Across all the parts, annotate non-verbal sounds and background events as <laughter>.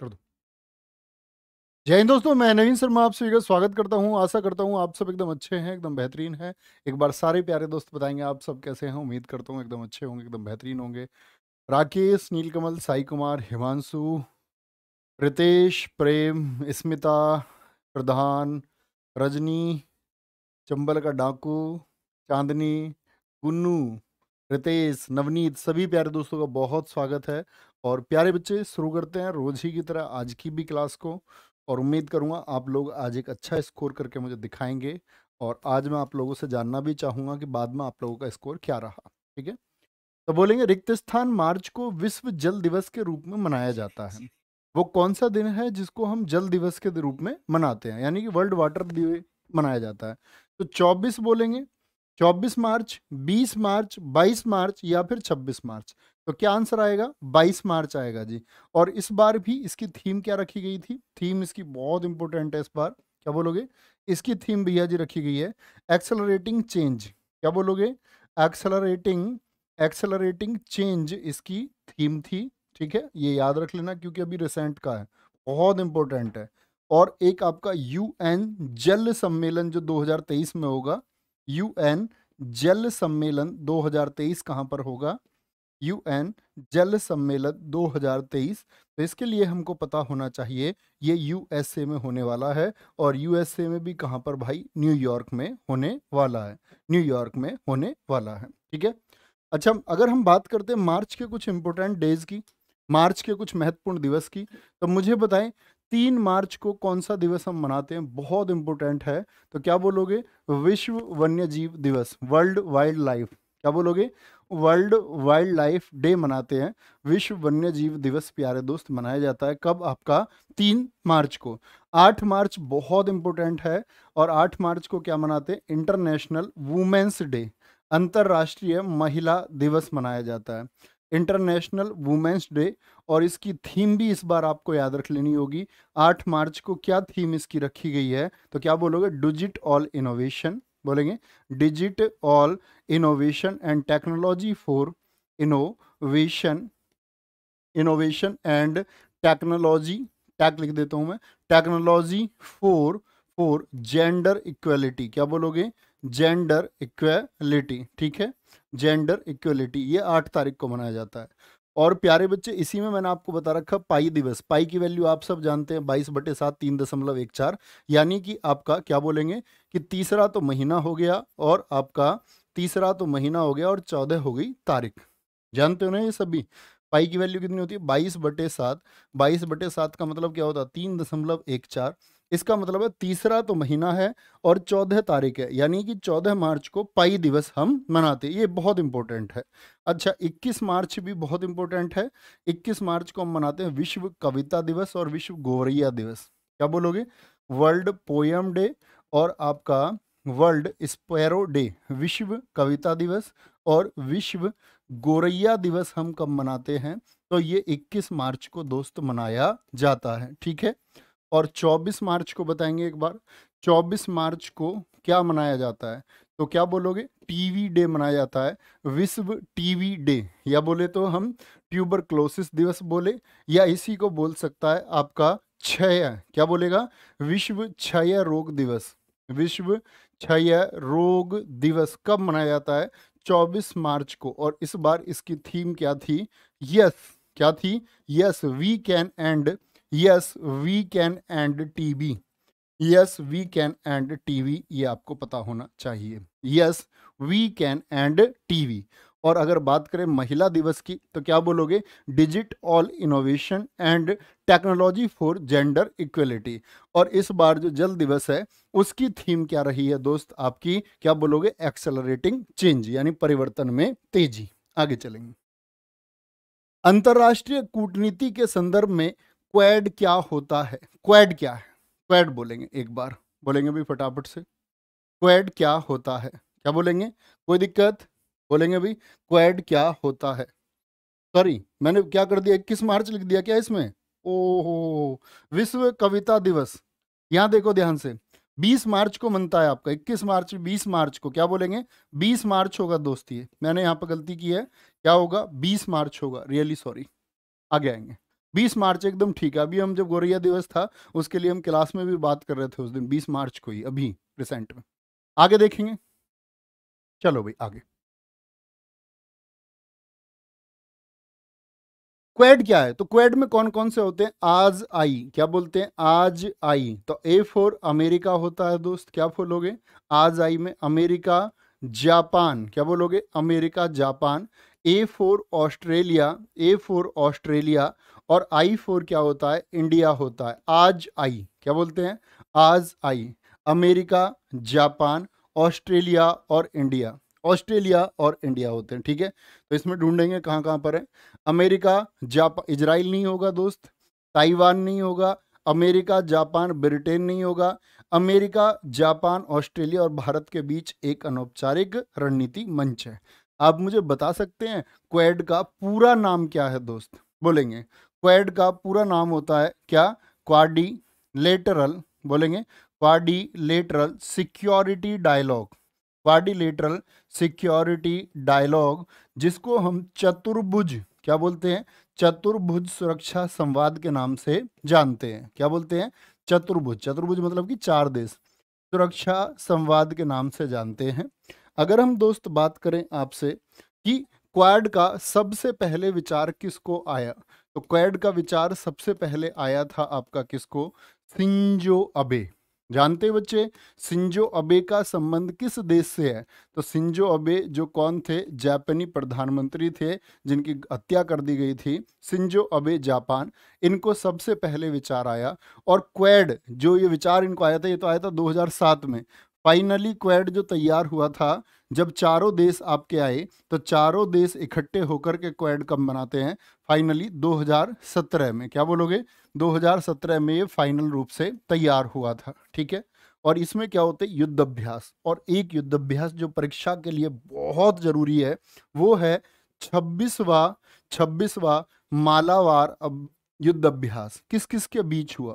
कर दो जय हिंद दोस्तों मैं नवीन शर्मा आप सभी का स्वागत करता हूं आशा करता हूं आप सब एकदम अच्छे हैं एकदम बेहतरीन हैं एक बार सारे प्यारे दोस्त बताएंगे आप सब कैसे हैं उम्मीद करता हूं एकदम अच्छे होंगे एकदम बेहतरीन होंगे राकेश नीलकमल साई कुमार हिमांशु रितेश प्रेम स्मिता प्रधान रजनी चंबल का डाकू चांदनी गुन्नू रितेश नवनीत सभी प्यारे दोस्तों का बहुत स्वागत है और प्यारे बच्चे शुरू करते हैं रोज ही की तरह आज की भी क्लास को और उम्मीद करूँगा आप लोग आज एक अच्छा स्कोर करके मुझे दिखाएंगे और आज मैं आप लोगों से जानना भी चाहूंगा कि बाद में आप लोगों का स्कोर क्या रहा ठीक है तो बोलेंगे रिक्त स्थान मार्च को विश्व जल दिवस के रूप में मनाया जाता है वो कौन सा दिन है जिसको हम जल दिवस के रूप में मनाते हैं यानी कि वर्ल्ड वाटर डे मनाया जाता है तो 24 बोलेंगे 24 मार्च 20 मार्च 22 मार्च या फिर 26 मार्च तो क्या आंसर आएगा 22 मार्च आएगा जी और इस बार भी इसकी थीम क्या रखी गई थी थीम इसकी बहुत इंपॉर्टेंट है इस बार क्या बोलोगे इसकी थीम भैया जी रखी गई है एक्सेलरेटिंग चेंज क्या बोलोगे एक्सेलरेटिंग एक्सेलरेटिंग चेंज इसकी थीम थी ठीक है ये याद रख लेना क्योंकि अभी रिसेंट का है बहुत इंपॉर्टेंट है और एक आपका यूएन जल सम्मेलन जो 2023 में होगा यूएन जल सम्मेलन 2023 कहां पर होगा यूएन जल सम्मेलन 2023 तो इसके लिए हमको पता होना चाहिए ये यूएसए में होने वाला है और यूएसए में भी कहाँ पर भाई न्यूयॉर्क में होने वाला है न्यूयॉर्क में होने वाला है ठीक है अच्छा अगर हम बात करते हैं मार्च के कुछ इम्पोर्टेंट डेज की मार्च के कुछ महत्वपूर्ण दिवस की तो मुझे बताएं तीन मार्च को कौन सा दिवस हम मनाते हैं बहुत इंपॉर्टेंट है तो क्या बोलोगे विश्व वन्य जीव दिवस वर्ल्ड वाइल्ड लाइफ क्या बोलोगे वर्ल्ड वाइल्ड लाइफ डे मनाते हैं विश्व वन्य जीव दिवस प्यारे दोस्त मनाया जाता है कब आपका तीन मार्च को आठ मार्च बहुत इंपॉर्टेंट है और आठ मार्च को क्या मनाते हैं इंटरनेशनल वुमेन्स डे अंतर्राष्ट्रीय महिला दिवस मनाया जाता है इंटरनेशनल वुमेन्स डे और इसकी थीम भी इस बार आपको याद रख लेनी होगी आठ मार्च को क्या थीम इसकी रखी गई है तो क्या बोलोगे डुजिट ऑल इनोवेशन बोलेंगे digit all innovation and technology for innovation innovation and technology tech लिख देता हूं मैं technology for for gender equality क्या बोलोगे जेंडर इक्वलिटी ठीक है जेंडर इक्वलिटी ये आठ तारीख को मनाया जाता है और प्यारे बच्चे इसी में मैंने आपको बता रखा पाई दिवस पाई की वैल्यू आप सब जानते हैं बाईस बटे सात तीन दशमलव एक चार यानी कि आपका क्या बोलेंगे कि तीसरा तो महीना हो गया और आपका तीसरा तो महीना हो गया और चौदह हो गई तारीख जानते हो ना ये सभी पाई की वैल्यू कितनी होती है बाईस बटे सात बाईस बटे सात का मतलब क्या होता है तीन दशमलव एक चार इसका मतलब है तीसरा तो महीना है और चौदह तारीख है यानी कि चौदह मार्च को पाई दिवस हम मनाते ये बहुत इंपॉर्टेंट है अच्छा 21 मार्च भी बहुत इंपॉर्टेंट है 21 मार्च को हम मनाते हैं विश्व कविता दिवस और विश्व गौरैया दिवस क्या बोलोगे वर्ल्ड पोयम डे और आपका वर्ल्ड स्पैरो डे विश्व कविता दिवस और विश्व गोरैया दिवस हम कब मनाते हैं तो ये 21 मार्च को दोस्त मनाया जाता है ठीक है और 24 मार्च को बताएंगे एक बार 24 मार्च को क्या मनाया जाता है तो क्या बोलोगे टीवी डे मनाया जाता है विश्व टीवी डे या बोले तो हम ट्यूबर क्लोसिस दिवस बोले या इसी को बोल सकता है आपका क्षय क्या बोलेगा विश्व क्षय रोग दिवस विश्व क्षय रोग दिवस कब मनाया जाता है 24 मार्च को और इस बार इसकी थीम क्या थी यस क्या थी yes we can end yes we can end TB yes we can end TB ये आपको पता होना चाहिए yes we can end TB और अगर बात करें महिला दिवस की तो क्या बोलोगे digit all innovation and technology for gender equality और इस बार जो जल दिवस है उसकी थीम क्या रही है दोस्त आपकी क्या बोलोगे एक्सेलरेटिंग चेंज यानी परिवर्तन में तेजी आगे चलेंगे अंतर्राष्ट्रीय कूटनीति के संदर्भ में क्वेड क्या होता है क्वेड क्या है क्वेड बोलेंगे एक बार बोलेंगे भी फटाफट से क्वेड क्या होता है क्या बोलेंगे कोई दिक्कत बोलेंगे भी क्वेड क्या होता है सॉरी मैंने क्या कर दिया इक्कीस मार्च लिख दिया क्या इसमें ओहो विश्व कविता दिवस यहाँ देखो ध्यान से 20 मार्च को मनता है आपका 21 मार्च 20 मार्च को क्या बोलेंगे 20 मार्च होगा दोस्ती मैंने यहाँ पर गलती की है क्या होगा 20 मार्च होगा रियली सॉरी आगे आएंगे बीस मार्च एकदम ठीक है अभी हम जब गोरैया दिवस था उसके लिए हम क्लास में भी बात कर रहे थे उस दिन बीस मार्च को ही अभी रिसेंट में आगे देखेंगे चलो भाई आगे क्वेड क्या है तो क्वेड में कौन कौन से होते हैं आज आई क्या बोलते हैं आज आई तो ए फोर अमेरिका होता है दोस्त क्या बोलोगे आज आई में अमेरिका जापान क्या बोलोगे America Japan A four Australia A four Australia और आई फोर क्या होता है इंडिया होता है आज आई क्या बोलते हैं आज आई अमेरिका जापान ऑस्ट्रेलिया और इंडिया ऑस्ट्रेलिया और इंडिया होते हैं ठीक है तो इसमें ढूंढेंगे कहाँ कहाँ पर है अमेरिका जापान इजराइल नहीं होगा दोस्त ताइवान नहीं होगा अमेरिका जापान ब्रिटेन नहीं होगा अमेरिका जापान ऑस्ट्रेलिया और भारत के बीच एक अनौपचारिक रणनीति मंच है आप मुझे बता सकते हैं क्वेड का पूरा नाम क्या है दोस्त बोलेंगे क्वेड का पूरा नाम होता है क्या क्वाडी लेटरल बोलेंगे quadrilateral security dialogue quadrilateral security dialogue जिसको हम चतुर्भुज क्या बोलते हैं चतुर्भुज सुरक्षा संवाद के नाम से जानते हैं क्या बोलते हैं चतुर्भुज चतुर्भुज मतलब कि चार देश सुरक्षा संवाद के नाम से जानते हैं अगर हम दोस्त बात करें आपसे कि क्वाड का सबसे पहले विचार किसको आया तो क्वैड का विचार सबसे पहले आया था आपका किसको सिंजो अबे जानते बच्चे सिंजो अबे का संबंध किस देश से है तो सिंजो अबे जो कौन थे जापानी प्रधानमंत्री थे जिनकी हत्या कर दी गई थी सिंजो अबे जापान इनको सबसे पहले विचार आया और क्वेड जो ये विचार इनको आया था ये तो आया था 2007 में फाइनली क्वेड जो तैयार हुआ था जब चारों देश आपके आए तो चारों देश इकट्ठे होकर के क्वेड कब बनाते हैं फाइनली 2017 में क्या बोलोगे 2017 में ये फाइनल रूप से तैयार हुआ था ठीक है और इसमें क्या होते हैं युद्धाभ्यास और एक युद्धाभ्यास जो परीक्षा के लिए बहुत ज़रूरी है वो है छब्बीसवा छब्बीसवा मालावार अब युद्धाभ्यास किस किस के बीच हुआ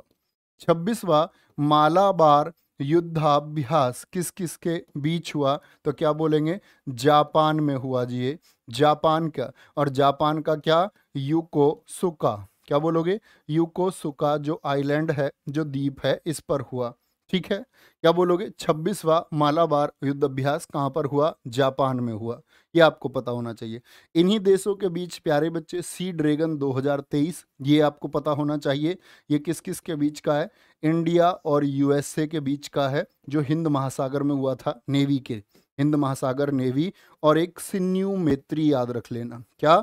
छब्बीसवा मालाबार युद्धाभ्यास किस किस के बीच हुआ तो क्या बोलेंगे जापान में हुआ जी ये जापान का और जापान का क्या यूको सुका क्या बोलोगे यूको सुका जो आइलैंड है जो द्वीप है इस पर हुआ ठीक है क्या बोलोगे छब्बीसवा मालाबार युद्ध अभ्यास कहाँ पर हुआ जापान में हुआ ये आपको पता होना चाहिए इन्हीं देशों के बीच प्यारे बच्चे सी ड्रैगन 2023 ये आपको पता होना चाहिए ये किस किस के बीच का है इंडिया और यूएसए के बीच का है जो हिंद महासागर में हुआ था नेवी के हिंद महासागर नेवी और एक सिन्यू मेत्री याद रख लेना क्या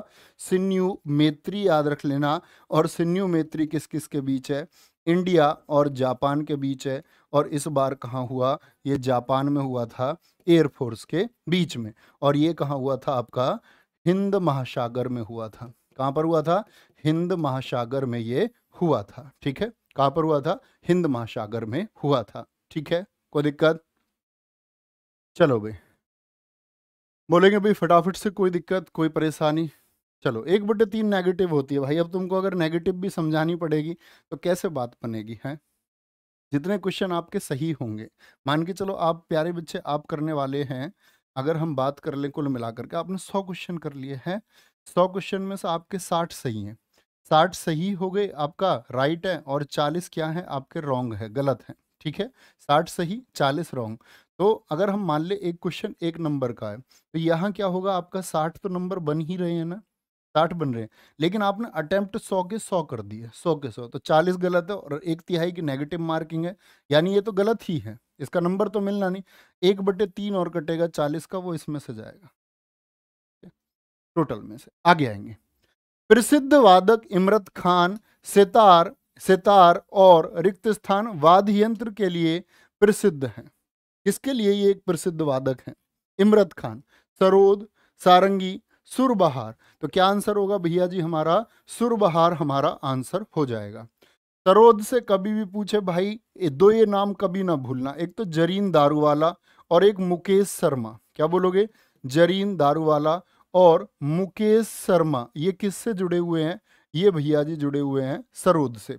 सिन्यू मेत्री याद रख लेना और सिन्यू मेत्री किस किस के बीच है इंडिया और जापान के बीच है और इस बार कहाँ हुआ ये जापान में हुआ था एयरफोर्स के बीच में और ये कहाँ हुआ था आपका हिंद महासागर में हुआ था कहाँ पर हुआ था हिंद महासागर में ये हुआ था ठीक है कहां पर हुआ था हिंद महासागर में हुआ था ठीक है कोई दिक्कत चलो भाई बोलेंगे भाई फटाफट से कोई दिक्कत कोई परेशानी चलो एक बटे तीन नेगेटिव होती है भाई अब तुमको अगर नेगेटिव भी समझानी पड़ेगी तो कैसे बात बनेगी है जितने क्वेश्चन आपके सही होंगे मान के चलो आप प्यारे बच्चे आप करने वाले हैं अगर हम बात कर लें कुल मिलाकर के आपने सौ क्वेश्चन कर लिए हैं सौ क्वेश्चन में से आपके साठ सही हैं साठ सही हो गए आपका राइट है और चालीस क्या है आपके रॉन्ग है गलत है ठीक है साठ सही चालीस रॉन्ग तो अगर हम मान ले एक क्वेश्चन एक नंबर का है तो यहाँ क्या होगा आपका साठ तो नंबर बन ही रहे हैं ना साठ बन रहे हैं लेकिन आपने अटेम्प्ट सौ के सौ कर दिए सौ के सौ तो चालीस गलत है और एक तिहाई की नेगेटिव मार्किंग है यानी ये तो गलत ही है इसका नंबर तो मिलना नहीं एक बटे तीन और कटेगा चालीस का वो इसमें से जाएगा टोटल में से आगे आएंगे प्रसिद्ध वादक इमरत खान सितार सितार और रिक्त स्थान वाद्य यंत्र के लिए प्रसिद्ध हैं इसके लिए ये एक प्रसिद्ध वादक हैं इमरत खान सरोद सारंगी सुरबहार तो क्या आंसर होगा भैया जी हमारा सुरबहार हमारा आंसर हो जाएगा सरोद से कभी भी पूछे भाई दो ये नाम कभी ना भूलना एक तो जरीन दारूवाला और एक मुकेश शर्मा क्या बोलोगे जरीन दारूवाला और मुकेश शर्मा ये किससे जुड़े हुए हैं ये भैया जी जुड़े हुए हैं सरोद से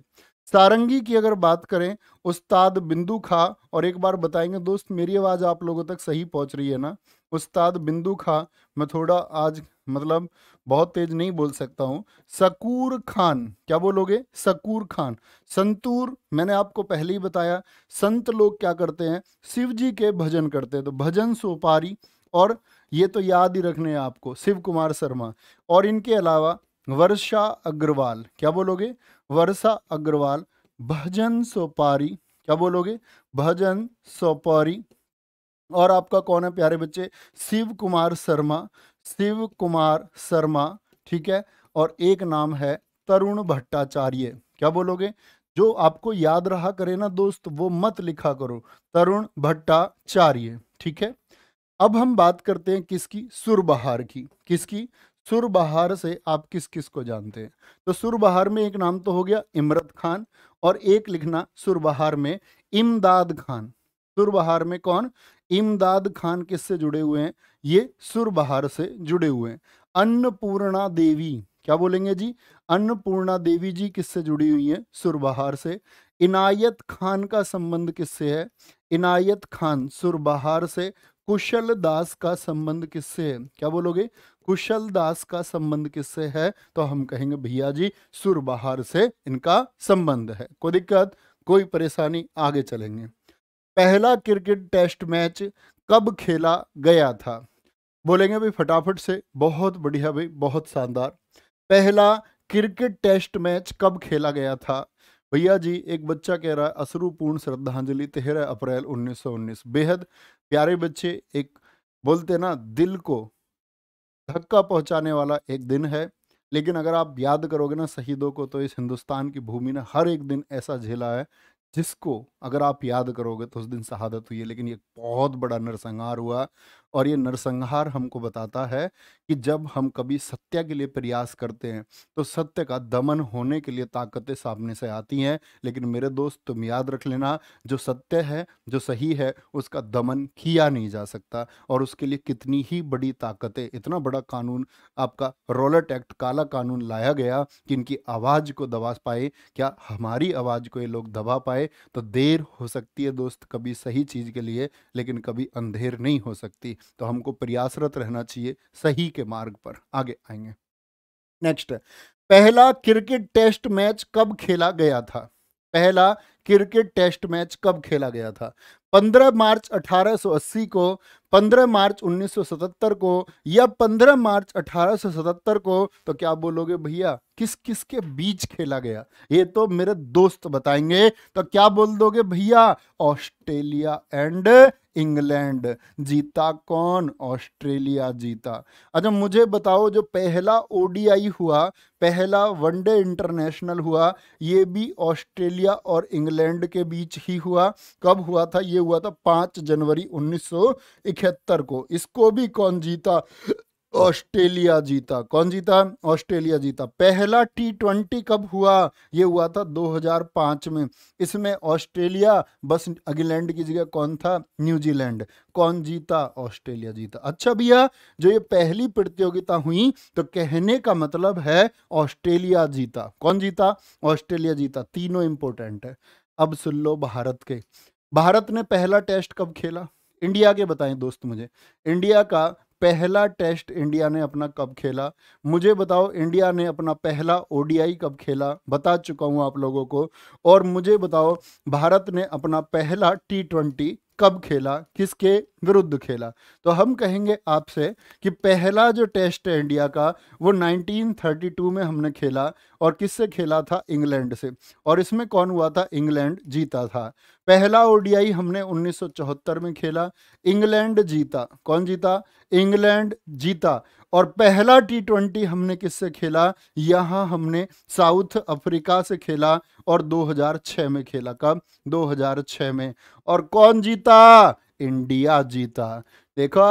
सारंगी की अगर बात करें उस्ताद बिंदु खा और एक बार बताएंगे दोस्त मेरी आवाज़ आप लोगों तक सही पहुंच रही है ना उस्ताद बिंदु खा मैं थोड़ा आज मतलब बहुत तेज नहीं बोल सकता हूँ सकूर खान क्या बोलोगे सकूर खान संतूर मैंने आपको पहले ही बताया संत लोग क्या करते हैं शिव जी के भजन करते हैं तो भजन सोपारी और ये तो याद ही रखने हैं आपको शिव कुमार शर्मा और इनके अलावा वर्षा अग्रवाल क्या बोलोगे वर्षा अग्रवाल भजन सोपारी क्या बोलोगे भजन सोपारी और आपका कौन है प्यारे बच्चे शिव कुमार शर्मा शिव कुमार शर्मा ठीक है और एक नाम है तरुण भट्टाचार्य क्या बोलोगे जो आपको याद रहा करे ना दोस्त वो मत लिखा करो तरुण भट्टाचार्य ठीक है अब हम बात करते हैं किसकी सुरबहार की किसकी सुरबहार से आप किस किस को जानते हैं तो सुरबहार में एक नाम तो हो गया इमरत खान और एक लिखना सुरबहार में इमदाद खान सुरबहार में कौन इमदाद खान किससे जुड़े हुए हैं ये सुरबहार से जुड़े हुए हैं अन्नपूर्णा देवी क्या बोलेंगे जी अन्नपूर्णा देवी जी किससे जुड़ी हुई है सुरबहार से इनायत खान का संबंध किससे है इनायत खान सुरबहार से कुशल दास का संबंध किससे है क्या बोलोगे कुशल दास का संबंध किससे है तो हम कहेंगे भैया जी सुरबहार से इनका संबंध है कोई दिक्कत कोई परेशानी आगे चलेंगे पहला क्रिकेट टेस्ट मैच कब खेला गया था बोलेंगे भाई फटाफट से बहुत बढ़िया भाई बहुत शानदार पहला क्रिकेट टेस्ट मैच कब खेला गया था भैया जी एक बच्चा कह रहा है अश्रुपूर्ण श्रद्धांजलि तेरह अप्रैल 1919 बेहद प्यारे बच्चे एक बोलते ना दिल को धक्का पहुंचाने वाला एक दिन है लेकिन अगर आप याद करोगे ना शहीदों को तो इस हिंदुस्तान की भूमि ने हर एक दिन ऐसा झेला है जिसको अगर आप याद करोगे तो उस दिन शहादत हुई है लेकिन ये बहुत बड़ा नरसंहार हुआ और ये नरसंहार हमको बताता है कि जब हम कभी सत्य के लिए प्रयास करते हैं तो सत्य का दमन होने के लिए ताकतें सामने से आती हैं लेकिन मेरे दोस्त तुम याद रख लेना जो सत्य है जो सही है उसका दमन किया नहीं जा सकता और उसके लिए कितनी ही बड़ी ताकतें इतना बड़ा कानून आपका रोलट एक्ट काला कानून लाया गया कि इनकी आवाज़ को दबा पाए क्या हमारी आवाज़ को ये लोग दबा पाए तो देर हो सकती है दोस्त कभी सही चीज़ के लिए लेकिन कभी अंधेर नहीं हो सकती होगी तो हमको प्रयासरत रहना चाहिए सही के मार्ग पर आगे आएंगे नेक्स्ट पहला क्रिकेट टेस्ट मैच कब खेला गया था पहला क्रिकेट टेस्ट मैच कब खेला गया था 15 मार्च 1880 को 15 मार्च 1977 को या 15 मार्च 1877 को तो क्या बोलोगे भैया किस किस के बीच खेला गया ये तो मेरे दोस्त बताएंगे तो क्या बोल दोगे भैया ऑस्ट्रेलिया एंड इंग्लैंड जीता कौन ऑस्ट्रेलिया जीता अच्छा मुझे बताओ जो पहला ओडीआई हुआ पहला वनडे इंटरनेशनल हुआ ये भी ऑस्ट्रेलिया और इंग्लैंड के बीच ही हुआ कब हुआ था ये हुआ था पाँच जनवरी 1971 को इसको भी कौन जीता ऑस्ट्रेलिया जीता कौन जीता ऑस्ट्रेलिया जीता पहला टी ट्वेंटी कब हुआ ये हुआ था 2005 में इसमें ऑस्ट्रेलिया बस अगलैंड की जगह कौन था न्यूजीलैंड कौन जीता ऑस्ट्रेलिया जीता अच्छा भैया जो ये पहली प्रतियोगिता हुई तो कहने का मतलब है ऑस्ट्रेलिया जीता कौन जीता ऑस्ट्रेलिया जीता तीनों इंपॉर्टेंट है अब सुन लो भारत के भारत ने पहला टेस्ट कब खेला इंडिया के बताएं दोस्त मुझे इंडिया का पहला टेस्ट इंडिया ने अपना कब खेला मुझे बताओ इंडिया ने अपना पहला ओडीआई कब खेला बता चुका हूँ आप लोगों को और मुझे बताओ भारत ने अपना पहला टी ट्वेंटी कब खेला किसके विरुद्ध खेला तो हम कहेंगे आपसे कि पहला जो टेस्ट है इंडिया का वो 1932 में हमने खेला और किससे खेला था इंग्लैंड से और इसमें कौन हुआ था इंग्लैंड जीता था पहला ओडीआई हमने 1974 में खेला इंग्लैंड जीता कौन जीता इंग्लैंड जीता और पहला टी ट्वेंटी हमने किससे खेला यहाँ हमने साउथ अफ्रीका से खेला और 2006 में खेला कब 2006 में और कौन जीता इंडिया जीता देखा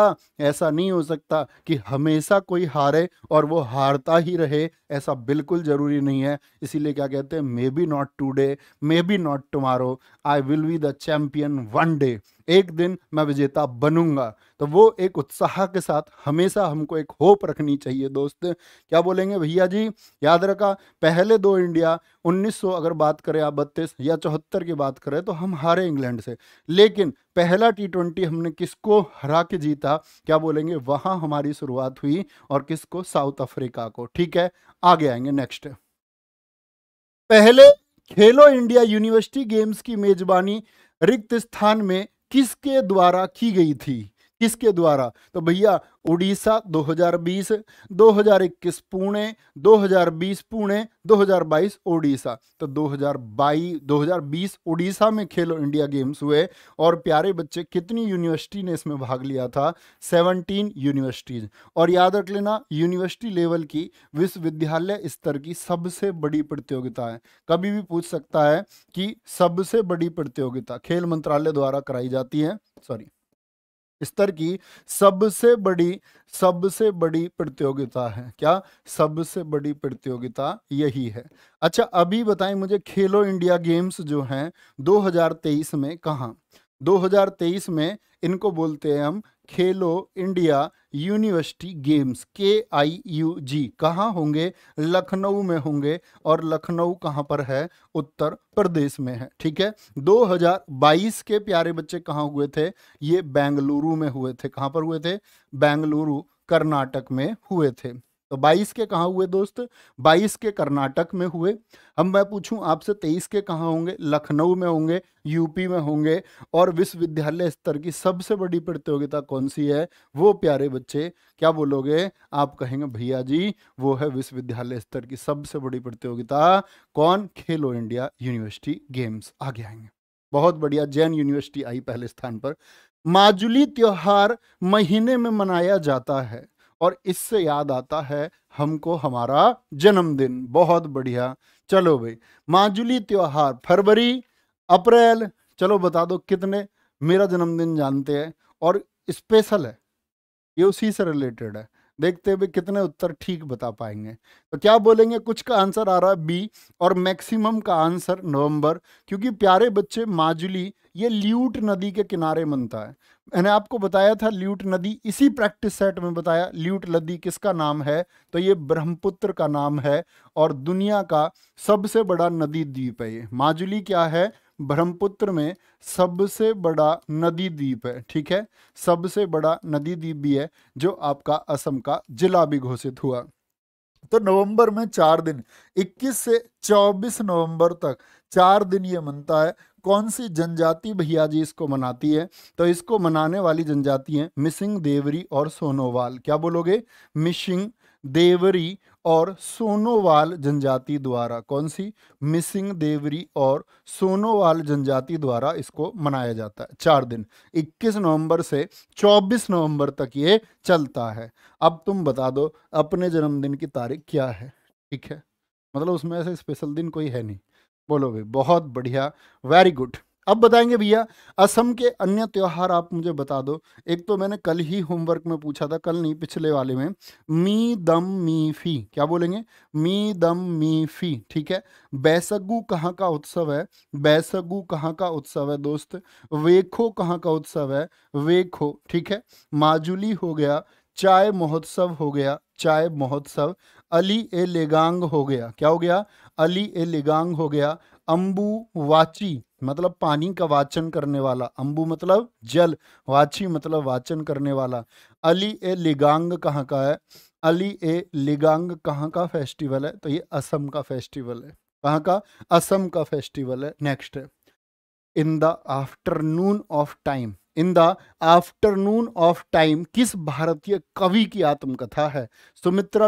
ऐसा नहीं हो सकता कि हमेशा कोई हारे और वो हारता ही रहे ऐसा बिल्कुल ज़रूरी नहीं है इसीलिए क्या कहते हैं may be not today may be not tomorrow I will be the champion one day एक दिन मैं विजेता बनूंगा तो वो एक उत्साह के साथ हमेशा हमको एक होप रखनी चाहिए दोस्त क्या बोलेंगे भैया जी याद रखा पहले दो इंडिया 1900 अगर बात करें आप बत्तीस या चौहत्तर की बात करें तो हम हारे इंग्लैंड से लेकिन पहला टी ट्वेंटी हमने किसको हरा के जीता क्या बोलेंगे वहाँ हमारी शुरुआत हुई और किसको साउथ अफ्रीका को ठीक है आगे आएंगे नेक्स्ट पहले खेलो इंडिया यूनिवर्सिटी गेम्स की मेजबानी रिक्त स्थान में किसके द्वारा की गई थी किसके द्वारा तो भैया उड़ीसा 2020 2021 पुणे 2020 पुणे 2022 उड़ीसा तो 2022 2020 उड़ीसा में खेलो इंडिया गेम्स हुए और प्यारे बच्चे कितनी यूनिवर्सिटी ने इसमें भाग लिया था 17 यूनिवर्सिटीज और याद रख लेना यूनिवर्सिटी लेवल की विश्वविद्यालय स्तर की सबसे बड़ी प्रतियोगिता है कभी भी पूछ सकता है कि सबसे बड़ी प्रतियोगिता खेल मंत्रालय द्वारा कराई जाती है सॉरी स्तर की सबसे बड़ी सबसे बड़ी प्रतियोगिता है क्या सबसे बड़ी प्रतियोगिता यही है अच्छा अभी बताएं मुझे खेलो इंडिया गेम्स जो हैं 2023 में कहा 2023 में इनको बोलते हैं हम खेलो इंडिया यूनिवर्सिटी गेम्स के आई यू जी कहाँ होंगे लखनऊ में होंगे और लखनऊ कहाँ पर है उत्तर प्रदेश में है ठीक है 2022 के प्यारे बच्चे कहाँ हुए थे ये बेंगलुरु में हुए थे कहाँ पर हुए थे बेंगलुरु कर्नाटक में हुए थे तो 22 के कहाँ हुए दोस्त 22 के कर्नाटक में हुए हम मैं पूछूं आपसे 23 के कहाँ होंगे लखनऊ में होंगे यूपी में होंगे और विश्वविद्यालय स्तर की सबसे बड़ी प्रतियोगिता कौन सी है वो प्यारे बच्चे क्या बोलोगे आप कहेंगे भैया जी वो है विश्वविद्यालय स्तर की सबसे बड़ी प्रतियोगिता कौन खेलो इंडिया यूनिवर्सिटी गेम्स आगे आएंगे बहुत बढ़िया जैन यूनिवर्सिटी आई पहले स्थान पर माजुली त्योहार महीने में मनाया जाता है और इससे याद आता है हमको हमारा जन्मदिन बहुत बढ़िया चलो भाई माजुली त्योहार फरवरी अप्रैल चलो बता दो कितने मेरा जन्मदिन जानते हैं और स्पेशल है ये उसी से रिलेटेड है देखते हुए कितने उत्तर ठीक बता पाएंगे तो क्या बोलेंगे कुछ का आंसर आ रहा है बी और मैक्सिमम का आंसर नवंबर क्योंकि प्यारे बच्चे माजुली ये ल्यूट नदी के किनारे बनता है मैंने आपको बताया था ल्यूट नदी इसी प्रैक्टिस सेट में बताया ल्यूट नदी किसका नाम है तो ये ब्रह्मपुत्र का नाम है और दुनिया का सबसे बड़ा नदी द्वीप है ये माजुली क्या है ब्रह्मपुत्र में सबसे बड़ा नदी द्वीप है ठीक है सबसे बड़ा नदी द्वीप भी है जो आपका असम का जिला भी घोषित हुआ तो नवंबर में चार दिन 21 से 24 नवंबर तक चार दिन ये मनता है कौन सी जनजाति भैया जी इसको मनाती है तो इसको मनाने वाली जनजाति है मिसिंग देवरी और सोनोवाल क्या बोलोगे मिसिंग देवरी और सोनोवाल जनजाति द्वारा कौन सी मिसिंग देवरी और सोनोवाल जनजाति द्वारा इसको मनाया जाता है चार दिन 21 नवंबर से 24 नवंबर तक ये चलता है अब तुम बता दो अपने जन्मदिन की तारीख क्या है ठीक है मतलब उसमें ऐसे स्पेशल दिन कोई है नहीं बोलो भाई बहुत बढ़िया वेरी गुड अब बताएंगे भैया असम के अन्य त्यौहार आप मुझे बता दो एक तो मैंने कल ही होमवर्क में पूछा था कल नहीं पिछले वाले में मी दम मी फी क्या बोलेंगे मी दम मी फी ठीक है बैसगु कहाँ का उत्सव है बैसगु कहाँ का उत्सव है दोस्त वेखो कहाँ का उत्सव है वेखो ठीक है माजुली हो गया चाय महोत्सव हो गया चाय महोत्सव अली ए लेगांग हो गया क्या हो गया अली ए लेगांग हो गया अम्बु वाची मतलब पानी का वाचन करने वाला अम्बु मतलब जल वाची मतलब वाचन करने वाला अली ए लिगांग कहाँ का है अली ए लिगांग कहाँ का फेस्टिवल है तो ये असम का फेस्टिवल है कहाँ का असम का फेस्टिवल है नेक्स्ट है in the afternoon of time in the afternoon of time किस भारतीय कवि की आत्मकथा है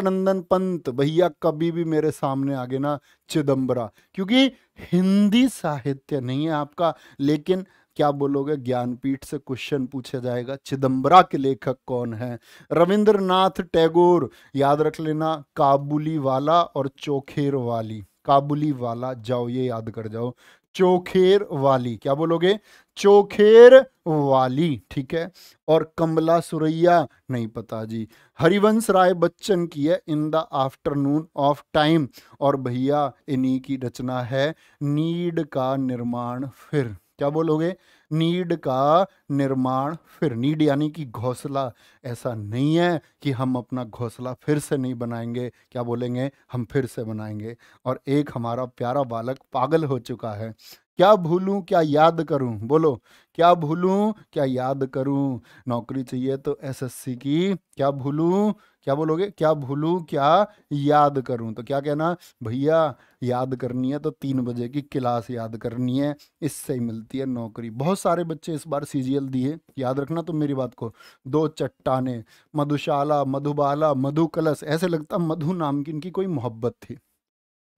नंदन पंत भैया कभी भी मेरे सामने आगे ना चिदम्बरा क्योंकि हिंदी साहित्य नहीं है आपका लेकिन क्या बोलोगे ज्ञानपीठ से क्वेश्चन पूछा जाएगा चिदम्बरा के लेखक कौन है रविंद्रनाथ टैगोर याद रख लेना काबुली वाला और चोखेर वाली काबुली वाला जाओ ये याद कर जाओ चोखेर वाली क्या बोलोगे चोखेर वाली ठीक है और कमला सुरैया नहीं पता जी हरिवंश राय बच्चन की है in the afternoon of time और भैया इन्हीं की रचना है नीड का निर्माण फिर क्या बोलोगे नीड का निर्माण फिर नीड यानी कि घोंसला ऐसा नहीं है कि हम अपना घोंसला फिर से नहीं बनाएंगे क्या बोलेंगे हम फिर से बनाएंगे और एक हमारा प्यारा बालक पागल हो चुका है क्या भूलूं क्या याद करूं बोलो क्या भूलूं क्या याद करूं नौकरी चाहिए तो एसएससी की क्या भूलूं क्या बोलोगे क्या भूलू क्या याद करूं तो क्या कहना भैया याद करनी है तो तीन बजे की क्लास याद करनी है इससे ही मिलती है नौकरी बहुत सारे बच्चे इस बार सी दिए याद रखना तुम तो मेरी बात को दो चट्टाने मधुशाला मधुबाला मधु कलश ऐसे लगता मधु नाम की इनकी कोई मोहब्बत थी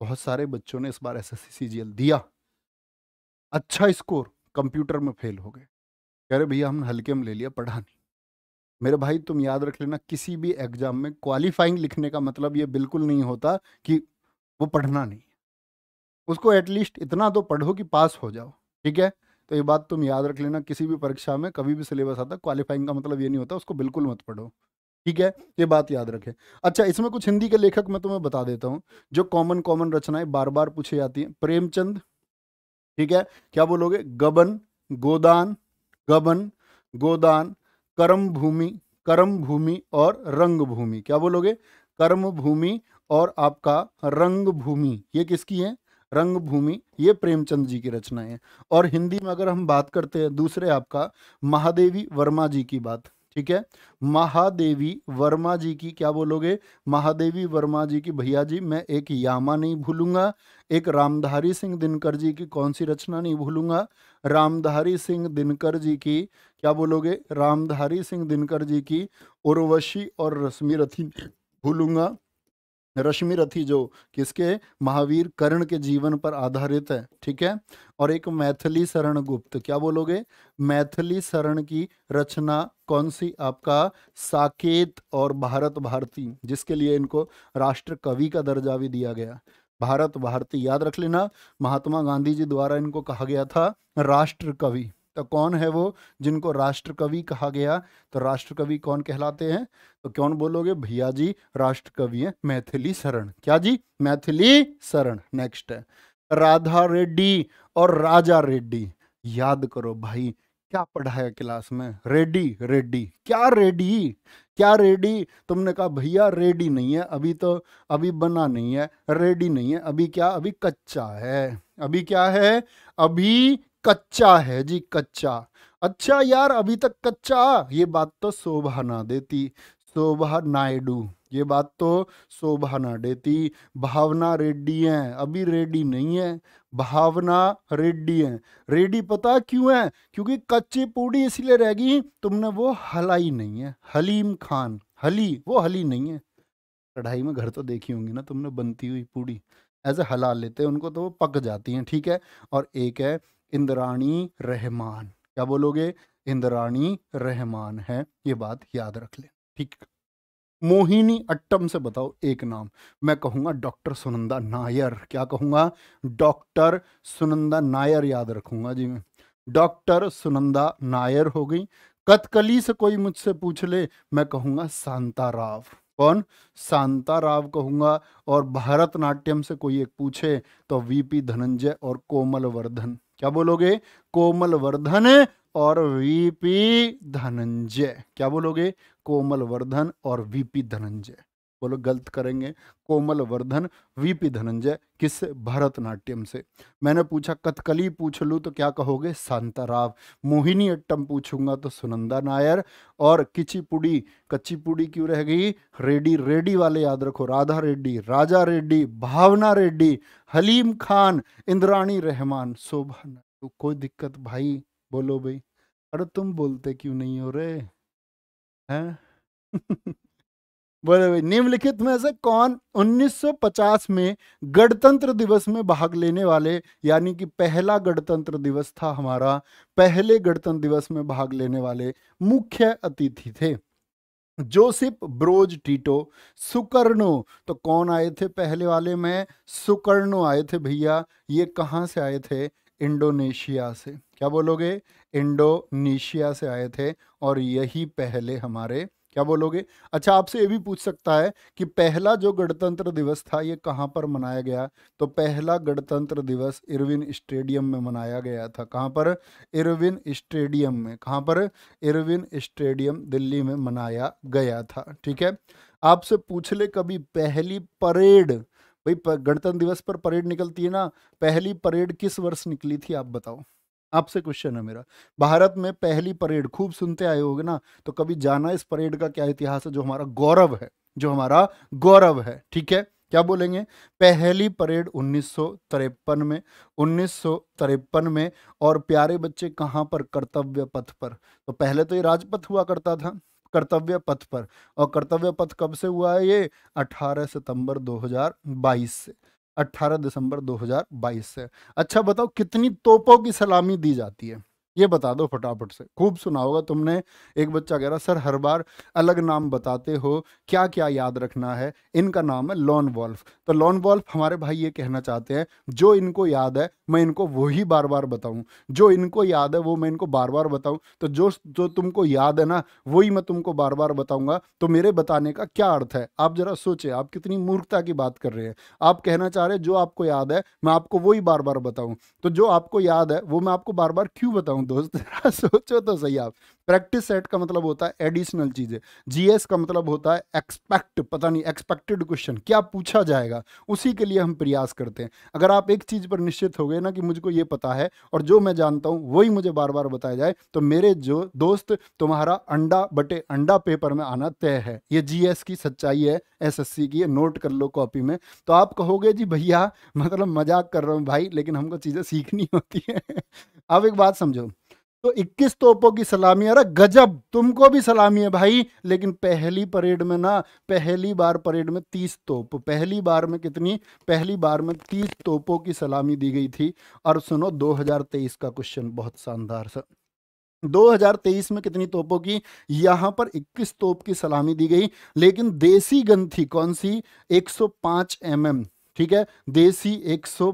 बहुत सारे बच्चों ने इस बार एस एस दिया अच्छा स्कोर कंप्यूटर में फेल हो गए कह रहे भैया हमने हल्के में ले लिया पढ़ा नहीं मेरे भाई तुम याद रख लेना किसी भी एग्जाम में क्वालिफाइंग लिखने का मतलब ये बिल्कुल नहीं होता कि वो पढ़ना नहीं उसको एटलीस्ट इतना तो पढ़ो कि पास हो जाओ ठीक है तो ये बात तुम याद रख लेना किसी भी परीक्षा में कभी भी सिलेबस आता क्वालिफाइंग का मतलब ये नहीं होता उसको बिल्कुल मत पढ़ो ठीक है ये बात याद रखें अच्छा इसमें कुछ हिंदी के लेखक मैं तुम्हें बता देता हूँ जो कॉमन कॉमन रचनाएं बार बार पूछी जाती हैं प्रेमचंद ठीक है क्या बोलोगे गबन गोदान गबन गोदान कर्म भूमि कर्म भूमि और रंग भूमि क्या बोलोगे कर्म भूमि और आपका रंग भूमि ये किसकी है रंग भूमि ये प्रेमचंद जी की रचनाएं हैं और हिंदी में अगर हम बात करते हैं दूसरे आपका महादेवी वर्मा जी की बात ठीक है महादेवी वर्मा जी की क्या बोलोगे महादेवी वर्मा जी की भैया जी मैं एक यामा नहीं भूलूंगा एक रामधारी सिंह दिनकर जी की कौन सी रचना नहीं भूलूंगा रामधारी सिंह दिनकर जी की क्या बोलोगे रामधारी सिंह दिनकर जी की उर्वशी और रश्मि रथी भूलूंगा रश्मि रथी जो किसके महावीर कर्ण के जीवन पर आधारित है ठीक है और एक मैथिली शरण गुप्त क्या बोलोगे मैथिली शरण की रचना कौन सी आपका साकेत और भारत भारती जिसके लिए इनको राष्ट्र कवि का दर्जा भी दिया गया भारत भारती याद रख लेना महात्मा गांधी जी द्वारा इनको कहा गया था राष्ट्र कवि तो कौन है वो जिनको राष्ट्रकवि कहा गया तो राष्ट्रकवि कौन कहलाते हैं तो कौन बोलोगे भैया जी राष्ट्रकवि है मैथिली शरण क्या जी मैथिली शरण नेक्स्ट है राधा रेड्डी और राजा रेड्डी याद करो भाई क्या पढ़ाया क्लास में रेडी रेडी क्या रेडी क्या रेडी तुमने कहा भैया रेडी नहीं है अभी तो अभी बना नहीं है रेडी नहीं है अभी क्या अभी कच्चा है अभी क्या है अभी कच्चा है जी कच्चा अच्छा यार अभी तक कच्चा ये बात तो शोभा ना देती शोभा नायडू ये बात तो शोभा ना देती भावना रेड्डी है अभी रेडी नहीं है भावना रेड्डी है रेडी पता क्यों है क्योंकि कच्ची पूड़ी इसलिए रह गई तुमने वो हलाई नहीं है हलीम खान हली वो हली नहीं है कढ़ाई में घर तो देखी होंगी ना तुमने बनती हुई पूड़ी एज ए हला लेते हैं उनको तो वो पक जाती हैं ठीक है और एक है इंद्राणी रहमान क्या बोलोगे इंद्राणी रहमान है ये बात याद रख ले ठीक मोहिनी अट्टम से बताओ एक नाम मैं कहूंगा डॉक्टर सुनंदा नायर क्या कहूंगा डॉक्टर सुनंदा नायर याद रखूंगा जी मैं डॉक्टर सुनंदा नायर हो गई कथकली से कोई मुझसे पूछ ले मैं कहूंगा शांता राव कौन शांता राव कहूंगा और भारतनाट्यम से कोई एक पूछे तो वीपी धनंजय और कोमल वर्धन क्या बोलोगे कोमल वर्धन और वीपी धनंजय क्या बोलोगे कोमल वर्धन और वीपी धनंजय बोलो गलत करेंगे कोमल वर्धन वीपी धनंजय किस भरतनाट्यम से मैंने पूछा कथकली पूछ लूँ तो क्या कहोगे शांताराव मोहिनी अट्टम पूछूंगा तो सुनंदा नायर और किची पुड़ी कच्ची पुड़ी क्यों रह गई रेडी रेडी वाले याद रखो राधा रेड्डी राजा रेड्डी भावना रेड्डी हलीम खान इंद्राणी रहमान शोभा तो कोई दिक्कत भाई बोलो भाई अरे तुम बोलते क्यों नहीं हो रहे हैं <laughs> निम्नलिखित में से कौन 1950 में गणतंत्र दिवस में भाग लेने वाले यानी कि पहला गणतंत्र दिवस था हमारा पहले गणतंत्र दिवस में भाग लेने वाले मुख्य अतिथि थे जोसिफ ब्रोज टीटो सुकर्णो तो कौन आए थे पहले वाले में सुकर्णो आए थे भैया ये कहाँ से आए थे इंडोनेशिया से क्या बोलोगे इंडोनेशिया से आए थे और यही पहले हमारे क्या बोलोगे अच्छा आपसे ये भी पूछ सकता है कि पहला जो गणतंत्र दिवस था ये कहाँ पर मनाया गया तो पहला गणतंत्र दिवस इरविन स्टेडियम में मनाया गया था कहाँ पर इरविन स्टेडियम में कहाँ पर इरविन स्टेडियम दिल्ली में मनाया गया था ठीक है आपसे पूछ ले कभी पहली परेड भाई गणतंत्र दिवस पर परेड निकलती है ना पहली परेड किस वर्ष निकली थी आप बताओ आपसे क्वेश्चन है मेरा भारत में पहली परेड खूब सुनते आए हो ना तो कभी जाना इस परेड का क्या इतिहास है जो हमारा गौरव है जो हमारा गौरव है ठीक है क्या बोलेंगे पहली परेड उन्नीस में उन्नीस में और प्यारे बच्चे कहाँ पर कर्तव्य पथ पर तो पहले तो ये राजपथ हुआ करता था कर्तव्य पथ पर और कर्तव्य पथ कब से हुआ है ये 18 सितंबर 2022 से 18 दिसंबर 2022 से अच्छा बताओ कितनी तोपों की सलामी दी जाती है ये बता दो फटाफट से खूब सुना होगा तुमने एक बच्चा कह रहा सर हर बार अलग नाम बताते हो क्या क्या याद रखना है इनका नाम है लॉन वॉल्फ तो लॉन वॉल्फ हमारे भाई ये कहना चाहते हैं जो इनको याद है मैं इनको वही बार बार बताऊं जो इनको याद है वो मैं इनको बार बार बताऊं तो जो जो तुमको याद है ना वही मैं तुमको बार बार बताऊंगा तो मेरे बताने का क्या अर्थ है आप जरा सोचे आप कितनी मूर्खता की बात कर रहे हैं आप कहना चाह रहे जो आपको याद है मैं आपको वही बार बार बताऊं तो जो आपको याद है वो मैं आपको बार बार क्यों बताऊं हूँ दोस्त सोचो तो सही आप प्रैक्टिस सेट का मतलब होता है एडिशनल चीज़ें जीएस का मतलब होता है एक्सपेक्ट पता नहीं एक्सपेक्टेड क्वेश्चन क्या पूछा जाएगा उसी के लिए हम प्रयास करते हैं अगर आप एक चीज़ पर निश्चित हो गए ना कि मुझको ये पता है और जो मैं जानता हूँ वही मुझे बार बार बताया जाए तो मेरे जो दोस्त तुम्हारा अंडा बटे अंडा पेपर में आना तय है ये जीएस की सच्चाई है एस की नोट कर लो कॉपी में तो आप कहोगे जी भैया मतलब मजाक कर रहा हूँ भाई लेकिन हमको चीज़ें सीखनी होती है अब <laughs> एक बात समझो तो 21 तोपों की सलामी अरे गजब तुमको भी सलामी है भाई लेकिन पहली परेड में ना पहली बार परेड में 30 तोप पहली बार में कितनी पहली बार में 30 तोपों की सलामी दी गई थी और सुनो 2023 का क्वेश्चन बहुत शानदार सा 2023 में कितनी तोपों की यहां पर 21 तोप की सलामी दी गई लेकिन देसी गन थी कौन सी 105 सौ mm, ठीक है देसी 105 सौ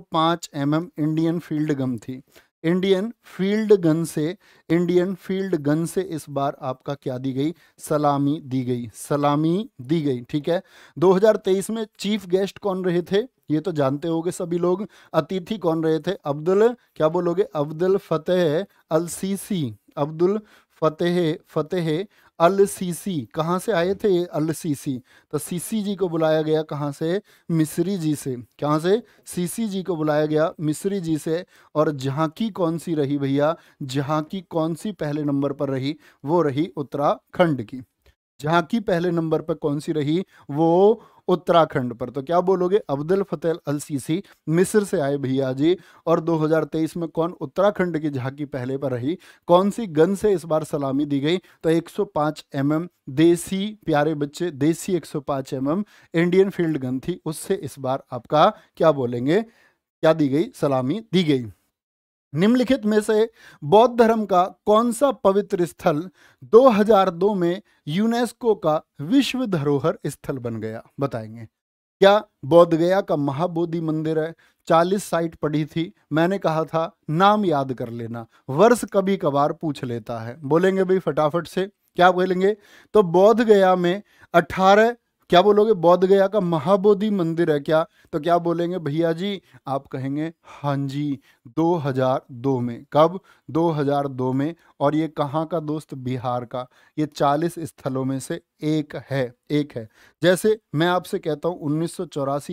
mm इंडियन फील्ड गम थी इंडियन फील्ड गन से इंडियन फील्ड गन से इस बार आपका क्या दी गई सलामी दी गई सलामी दी गई ठीक है 2023 में चीफ गेस्ट कौन रहे थे ये तो जानते होंगे सभी लोग अतिथि कौन रहे थे अब्दुल क्या बोलोगे Abdel Fattah al Sisi Abdel Fattah Fattah al Sisi कहाँ से आए थे अल सीसी तो सीसी जी को बुलाया गया कहाँ से मिस्री जी से कहाँ से सीसी जी को बुलाया गया मिस्री जी से और झांकी कौन सी रही भैया झांकी कौन सी पहले नंबर पर रही वो रही उत्तराखंड की झांकी पहले नंबर पर कौन सी रही वो उत्तराखंड पर तो क्या बोलोगे अब्दुल फतेह अल सीसी मिस्र से आए भैया जी और 2023 में कौन उत्तराखंड की झांकी पहले पर रही कौन सी गन से इस बार सलामी दी गई तो 105 एमएम देसी प्यारे बच्चे देसी 105 एमएम इंडियन फील्ड गन थी उससे इस बार आपका क्या बोलेंगे क्या दी गई सलामी दी गई निम्नलिखित में से बौद्ध धर्म का कौन सा पवित्र स्थल 2002 में यूनेस्को का विश्व धरोहर स्थल बन गया बताएंगे क्या बौद्ध गया का महाबोधि मंदिर है चालीस साइट पढ़ी थी मैंने कहा था नाम याद कर लेना वर्ष कभी कभार पूछ लेता है बोलेंगे भाई फटाफट से क्या बोलेंगे तो बौद्ध गया में 18 क्या बोलोगे बौद्ध गया का महाबोधि मंदिर है क्या तो क्या बोलेंगे भैया जी आप कहेंगे हाँ जी 2002 में कब 2002 में और ये कहाँ का दोस्त बिहार का ये 40 स्थलों में से एक है एक है जैसे मैं आपसे कहता हूँ उन्नीस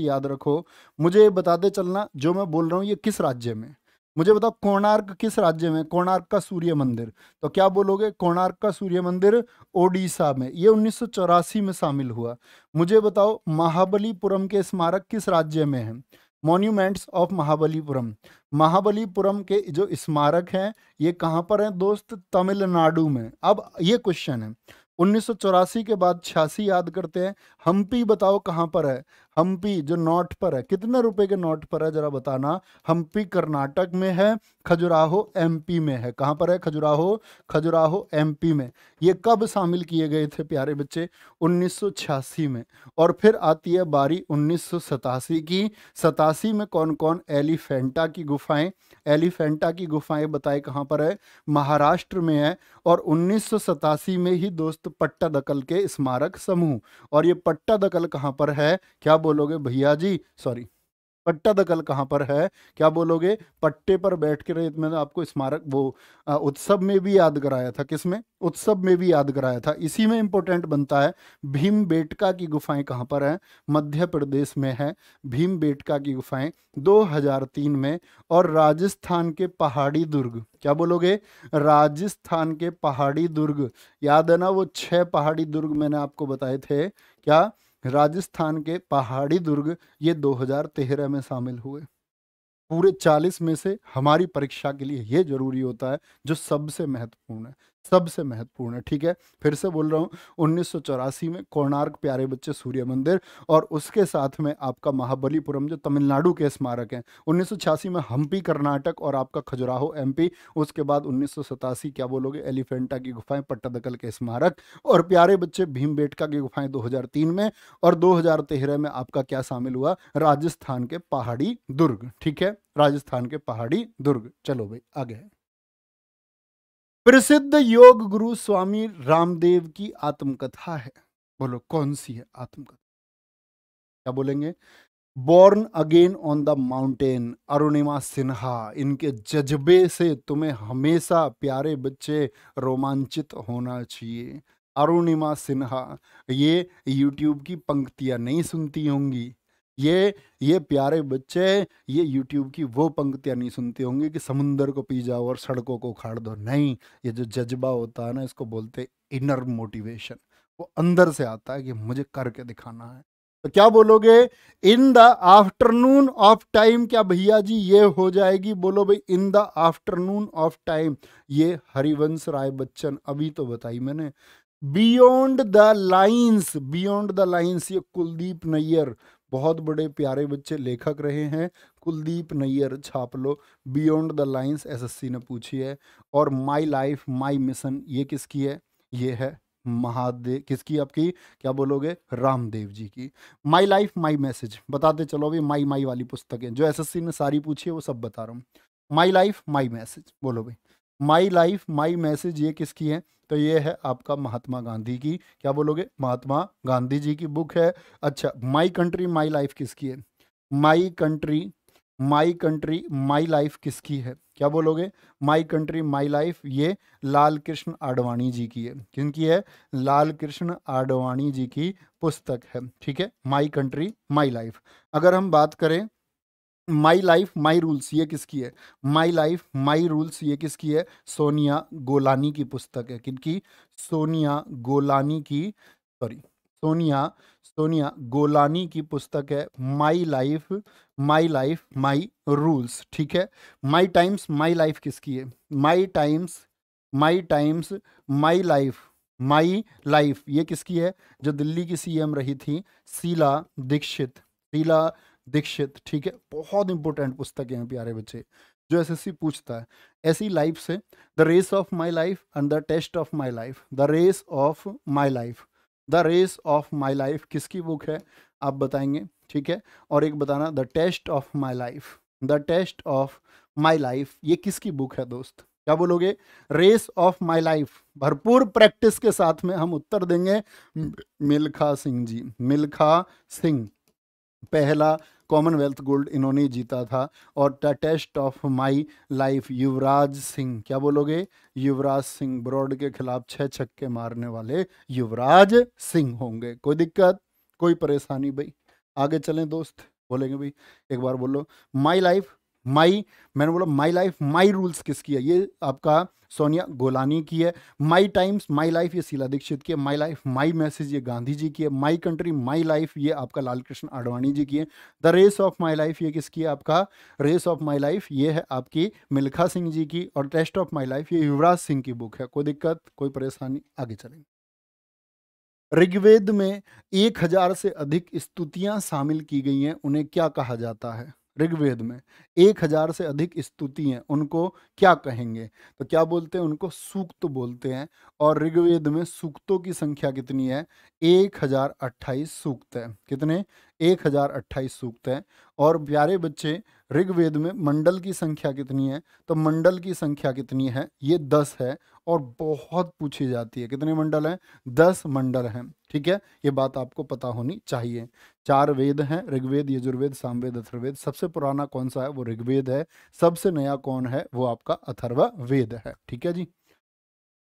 याद रखो मुझे बताते चलना जो मैं बोल रहा हूँ ये किस राज्य में मुझे बताओ कोणार्क किस राज्य में कोणार्क का सूर्य मंदिर तो क्या बोलोगे कोणार्क का सूर्य मंदिर ओडिशा में ये उन्नीस में शामिल हुआ मुझे बताओ महाबलीपुरम के स्मारक किस राज्य में है मोन्यूमेंट्स ऑफ महाबलीपुरम महाबलीपुरम के जो स्मारक हैं ये कहाँ पर हैं दोस्त तमिलनाडु में अब ये क्वेश्चन है उन्नीस के बाद छियासी याद करते हैं हम्पी बताओ कहाँ पर है हम्पी जो नॉट पर है कितने रुपए के नॉट पर है जरा बताना हम्पी कर्नाटक में है खजुराहो एमपी में है कहाँ पर है खजुराहो खजुराहो एमपी में ये कब शामिल किए गए थे प्यारे बच्चे 1986 में और फिर आती है बारी 1987 की सतासी में कौन कौन एलिफेंटा की गुफाएं एलिफेंटा की गुफाएं बताए कहाँ पर है महाराष्ट्र में है और उन्नीस में ही दोस्त पट्टा दकल के स्मारक समूह और ये पट्टा दखल कहाँ पर है क्या बोलोगे भैया जी सॉरी पट्टा दखल कहाँ पर है क्या बोलोगे पट्टे पर बैठ कर मैंने आपको स्मारक वो उत्सव में भी याद कराया था किस में उत्सव में भी याद कराया था इसी में इम्पोर्टेंट बनता है भीम बेटका की गुफाएं कहाँ पर हैं मध्य प्रदेश में है भीम बेटका की गुफाएं 2003 में और राजस्थान के पहाड़ी दुर्ग क्या बोलोगे राजस्थान के पहाड़ी दुर्ग याद है ना वो छह पहाड़ी दुर्ग मैंने आपको बताए थे क्या राजस्थान के पहाड़ी दुर्ग ये 2013 में शामिल हुए पूरे 40 में से हमारी परीक्षा के लिए ये जरूरी होता है जो सबसे महत्वपूर्ण है सबसे महत्वपूर्ण है ठीक है फिर से बोल रहा हूँ उन्नीस में कोणार्क प्यारे बच्चे सूर्य मंदिर और उसके साथ में आपका महाबलीपुरम जो तमिलनाडु के स्मारक हैं उन्नीस में हम्पी कर्नाटक और आपका खजुराहो एमपी उसके बाद उन्नीस क्या बोलोगे एलिफेंटा की गुफाएं पट्टदकल के स्मारक और प्यारे बच्चे भीमबेटका की गुफाएं दो में और दो में आपका क्या शामिल हुआ राजस्थान के पहाड़ी दुर्ग ठीक है राजस्थान के पहाड़ी दुर्ग चलो भाई आगे प्रसिद्ध योग गुरु स्वामी रामदेव की आत्मकथा है बोलो कौन सी है आत्मकथा क्या बोलेंगे born again on the mountain Arunima Sinha इनके जज्बे से तुम्हें हमेशा प्यारे बच्चे रोमांचित होना चाहिए अरुणिमा सिन्हा ये यूट्यूब की पंक्तियां नहीं सुनती होंगी ये ये प्यारे बच्चे ये यूट्यूब की वो पंक्तियाँ नहीं सुनते होंगे कि समुंदर को पी जाओ और सड़कों को उखाड़ दो नहीं ये जो जज्बा होता है ना इसको बोलते इनर मोटिवेशन वो अंदर से आता है कि मुझे करके दिखाना है तो क्या बोलोगे in the afternoon of time क्या भैया जी ये हो जाएगी बोलो भाई in the afternoon of time ये हरिवंश राय बच्चन अभी तो बताई मैंने beyond the lines beyond the lines ये कुलदीप नैयर बहुत बड़े प्यारे बच्चे लेखक रहे हैं कुलदीप नैयर छाप लो बियॉन्ड द एस एसएससी ने पूछी है और माई लाइफ माई मिशन ये किसकी है ये है महादेव किसकी आपकी क्या बोलोगे रामदेव जी की माई लाइफ माई मैसेज बताते चलो भाई माई माई वाली पुस्तकें जो एसएससी ने सारी पूछी है वो सब बता रहा हूँ माई लाइफ माई मैसेज बोलो भाई माई लाइफ माई मैसेज ये किसकी है तो ये है आपका महात्मा गांधी की क्या बोलोगे महात्मा गांधी जी की बुक है अच्छा माई कंट्री माई लाइफ किसकी है my country my country my life किसकी है क्या बोलोगे माई कंट्री माई लाइफ ये लाल कृष्ण आडवाणी जी की है क्योंकि है लाल कृष्ण आडवाणी जी की पुस्तक है ठीक है माई कंट्री माई लाइफ अगर हम बात करें माई लाइफ माई रूल्स ये किसकी है माई लाइफ माई रूल्स ये किसकी है सोनिया गोलानी की पुस्तक है किनकी सोनिया गोलानी की सॉरी सोनिया सोनिया गोलानी की पुस्तक है my life my life my rules ठीक है माई टाइम्स माई लाइफ किसकी है my times my times my life my life ये किसकी है जो दिल्ली की सीएम रही थी शीला दीक्षित शीला दीक्षित ठीक है बहुत इंपॉर्टेंट पुस्तकें हैं प्यारे बच्चे जो एसएससी पूछता है ऐसी लाइफ से the race of my life and the test of my life the race of my life the race of my life किसकी बुक है आप बताएंगे ठीक है और एक बताना the test of my life the test of my life ये किसकी बुक है दोस्त क्या बोलोगे रेस ऑफ माई लाइफ भरपूर प्रैक्टिस के साथ में हम उत्तर देंगे मिल्खा सिंह जी मिल्खा सिंह पहला कॉमनवेल्थ गोल्ड इन्होंने जीता था और the test of my life Yuvraj Singh क्या बोलोगे युवराज सिंह ब्रॉड के खिलाफ छह छक्के मारने वाले युवराज सिंह होंगे कोई दिक्कत कोई परेशानी भाई आगे चलें दोस्त बोलेंगे भाई एक बार बोलो माई लाइफ माई मैंने बोला माई लाइफ माई रूल्स किसकी है ये आपका सोनिया गोलानी की है माई टाइम्स माई लाइफ ये शीला दीक्षित की है माई लाइफ माई मैसेज ये गांधी जी की है माई कंट्री माई लाइफ ये आपका लाल कृष्ण आडवाणी जी की है the race of my life ये किसकी है आपका रेस ऑफ माई लाइफ ये है आपकी मिल्खा सिंह जी की और टेस्ट ऑफ माई लाइफ ये युवराज सिंह की बुक है कोई दिक्कत कोई परेशानी आगे चलेंगे ऋग्वेद में एक हजार से अधिक स्तुतियां शामिल की गई हैं उन्हें क्या कहा जाता है ऋग्वेद में एक हजार से अधिक स्तुति हैं उनको क्या कहेंगे तो क्या बोलते हैं उनको सूक्त बोलते हैं और ऋग्वेद में सूक्तों की संख्या कितनी है एक हजार अट्ठाईस सूक्त है कितने एक हजार अट्ठाईस सूक्त है और प्यारे बच्चे ऋग्वेद में मंडल की संख्या कितनी है तो मंडल की संख्या कितनी है ये दस है और बहुत पूछी जाती है कितने मंडल हैं दस मंडल हैं ठीक है ये बात आपको पता होनी चाहिए चार वेद हैं ऋग्वेद यजुर्वेद सामवेद अथर्वेद सबसे पुराना कौन सा है वो ऋग्वेद है सबसे नया कौन है वो आपका अथर्व वेद है ठीक है जी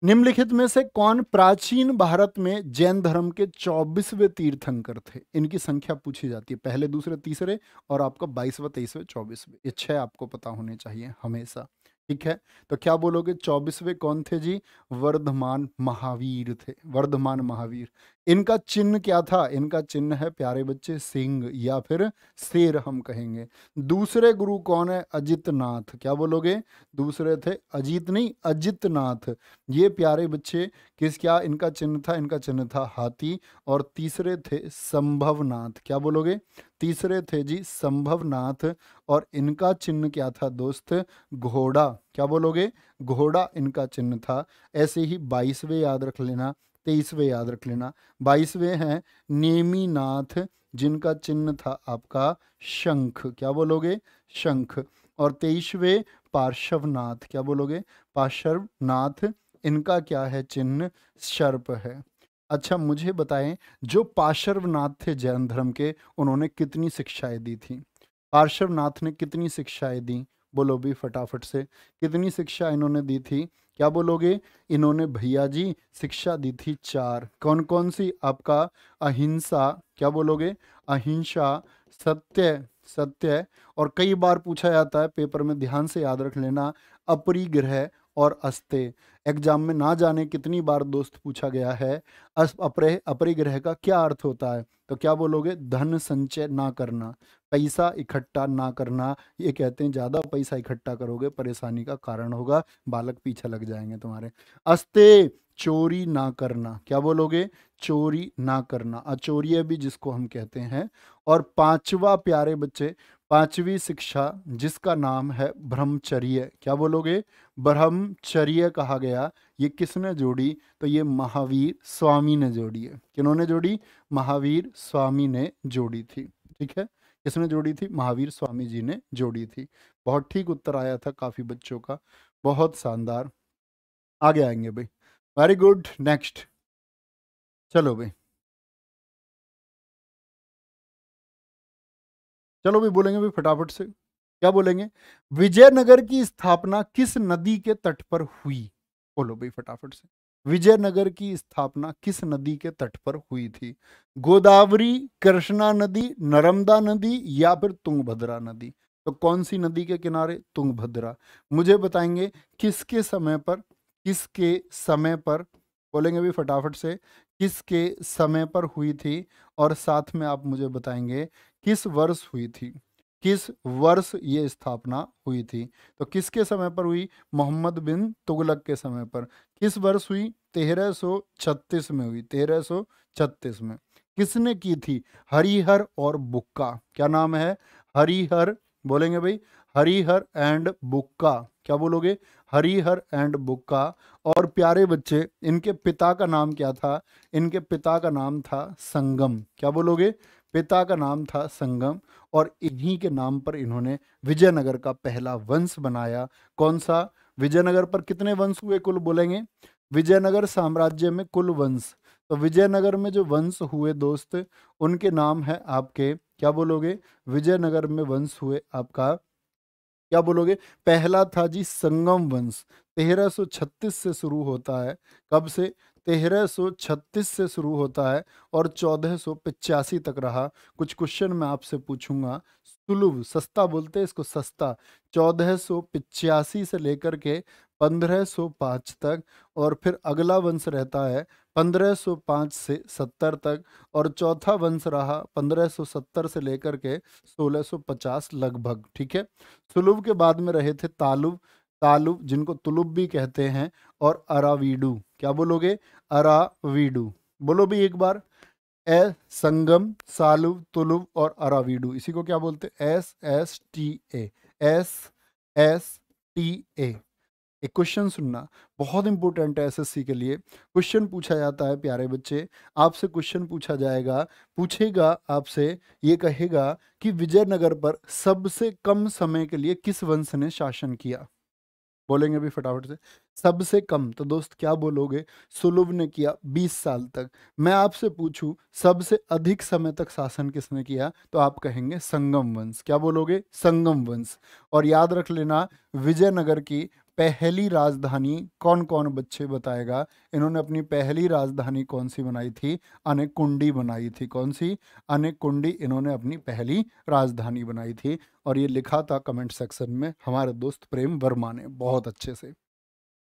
निम्नलिखित में से कौन प्राचीन भारत में जैन धर्म के चौबीसवे तीर्थंकर थे इनकी संख्या पूछी जाती है पहले दूसरे तीसरे और आपका बाईसवा तेईसवें चौबीसवे ये छह आपको पता होने चाहिए हमेशा ठीक है तो क्या बोलोगे चौबीसवे कौन थे जी वर्धमान महावीर थे वर्धमान महावीर इनका चिन्ह क्या था इनका चिन्ह है प्यारे बच्चे सिंह या फिर शेर हम कहेंगे दूसरे गुरु कौन है अजित नाथ क्या बोलोगे दूसरे थे अजीत नहीं अजित नाथ ये प्यारे बच्चे किस क्या इनका चिन्ह था इनका चिन्ह था हाथी और तीसरे थे संभवनाथ क्या बोलोगे तीसरे थे जी संभव नाथ और इनका चिन्ह क्या था दोस्त घोड़ा क्या बोलोगे घोड़ा इनका चिन्ह था ऐसे ही बाईसवें याद रख लेना तेईसवें याद रख लेना बाईसवें हैं नेमीनाथ जिनका चिन्ह था आपका शंख क्या बोलोगे शंख और तेईसवें पार्श्वनाथ क्या बोलोगे पार्श्वनाथ इनका क्या है चिन्ह सर्प है अच्छा मुझे बताएं जो पार्श्वनाथ थे जैन धर्म के उन्होंने कितनी शिक्षाएं दी थी पार्श्वनाथ ने कितनी शिक्षाएं दी बोलो भी फटाफट से कितनी शिक्षा इन्होंने दी थी क्या बोलोगे इन्होंने भैया जी शिक्षा दी थी चार कौन कौन सी आपका अहिंसा क्या बोलोगे अहिंसा सत्य सत्य और कई बार पूछा जाता है पेपर में ध्यान से याद रख लेना अपरिग्रह और अस्ते एग्जाम में ना जाने कितनी बार दोस्त पूछा गया है अपरे अपरिग्रह का क्या अर्थ होता है तो क्या बोलोगे धन संचय ना करना पैसा इकट्ठा ना करना ये कहते हैं ज़्यादा पैसा इकट्ठा करोगे परेशानी का कारण होगा बालक पीछे लग जाएंगे तुम्हारे अस्ते चोरी ना करना क्या बोलोगे चोरी ना करना अचोरिय भी जिसको हम कहते हैं और पांचवा प्यारे बच्चे पांचवी शिक्षा जिसका नाम है ब्रह्मचर्य क्या बोलोगे ब्रह्मचर्य कहा गया ये किसने जोड़ी तो ये महावीर स्वामी ने जोड़ी है किन्होंने जोड़ी महावीर स्वामी ने जोड़ी थी ठीक है किसने जोड़ी थी महावीर स्वामी जी ने जोड़ी थी बहुत ठीक उत्तर आया था काफ़ी बच्चों का बहुत शानदार आगे आएंगे भाई वेरी गुड नेक्स्ट चलो भाई चलो भी बोलेंगे भी फटाफट से क्या बोलेंगे विजयनगर की स्थापना किस नदी के तट पर हुई बोलो भाई फटाफट से विजयनगर की स्थापना किस नदी के तट पर हुई थी गोदावरी कृष्णा नदी नर्मदा नदी या फिर तुंगभद्रा नदी तो कौन सी नदी के किनारे तुंगभद्रा मुझे बताएंगे किसके समय पर किसके समय पर बोलेंगे भी फटाफट से किसके समय पर हुई थी और साथ में आप मुझे बताएंगे किस वर्ष हुई थी किस वर्ष ये स्थापना हुई थी तो किसके समय पर हुई मोहम्मद बिन तुगलक के समय पर किस वर्ष हुई 1336 में हुई 1336 में किसने की थी हरिहर और बुक्का क्या नाम है हरिहर बोलेंगे भाई हरिहर एंड बुक्का क्या बोलोगे हरिहर एंड बुक्का और प्यारे बच्चे इनके पिता का नाम क्या था इनके पिता का नाम था संगम क्या बोलोगे पिता का नाम था संगम और इन्हीं के नाम पर इन्होंने विजयनगर का पहला वंश बनाया कौन सा विजयनगर पर कितने वंश हुए कुल बोलेंगे विजयनगर साम्राज्य में कुल वंश तो विजयनगर में जो वंश हुए दोस्त उनके नाम है आपके क्या बोलोगे विजयनगर में वंश हुए आपका क्या बोलोगे पहला था जी संगम वंश 1336 से शुरू होता है कब से तेरह सौ छत्तीस से शुरू होता है और चौदह सौ पचासी तक रहा कुछ क्वेश्चन मैं आपसे पूछूंगा सुलभ सस्ता बोलते हैं इसको सस्ता चौदह सौ पिचासी से लेकर के पंद्रह सौ पाँच तक और फिर अगला वंश रहता है पंद्रह सौ पाँच से सत्तर तक और चौथा वंश रहा पंद्रह सौ सत्तर से लेकर के सोलह सौ पचास लगभग ठीक है सुलुभ के बाद में रहे थे तालुब तालुब जिनको तुलुब भी कहते हैं और अरावीडू क्या बोलोगे अरावीडू बोलो भी एक बार ए संगम सालुव तुलुव और अरावीडू इसी को क्या बोलते S S T A S S T A एक क्वेश्चन सुनना बहुत इंपॉर्टेंट है एसएससी के लिए क्वेश्चन पूछा जाता है प्यारे बच्चे आपसे क्वेश्चन पूछा जाएगा पूछेगा आपसे ये कहेगा कि विजयनगर पर सबसे कम समय के लिए किस वंश ने शासन किया बोलेंगे भी फटाफट से सबसे कम तो दोस्त क्या बोलोगे सुलुभ ने किया 20 साल तक मैं आपसे पूछूं सबसे अधिक समय तक शासन किसने किया तो आप कहेंगे संगम वंश क्या बोलोगे संगम वंश और याद रख लेना विजयनगर की पहली राजधानी कौन कौन बच्चे बताएगा इन्होंने अपनी पहली राजधानी कौन सी बनाई थी अनेकुंडी बनाई थी कौन सी अनेकुंडी इन्होंने अपनी पहली राजधानी बनाई थी और ये लिखा था कमेंट सेक्शन में हमारे दोस्त प्रेम वर्मा ने बहुत अच्छे से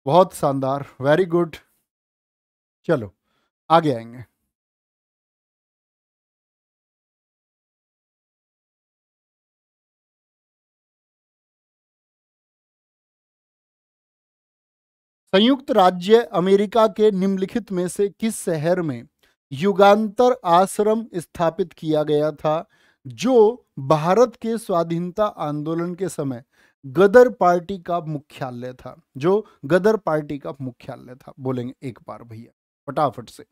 बहुत शानदार वेरी गुड चलो आगे आएंगे संयुक्त राज्य अमेरिका के निम्नलिखित में से किस शहर में युगांतर आश्रम स्थापित किया गया था जो भारत के स्वाधीनता आंदोलन के समय गदर पार्टी का मुख्यालय था जो गदर पार्टी का मुख्यालय था बोलेंगे एक बार भैया फटाफट से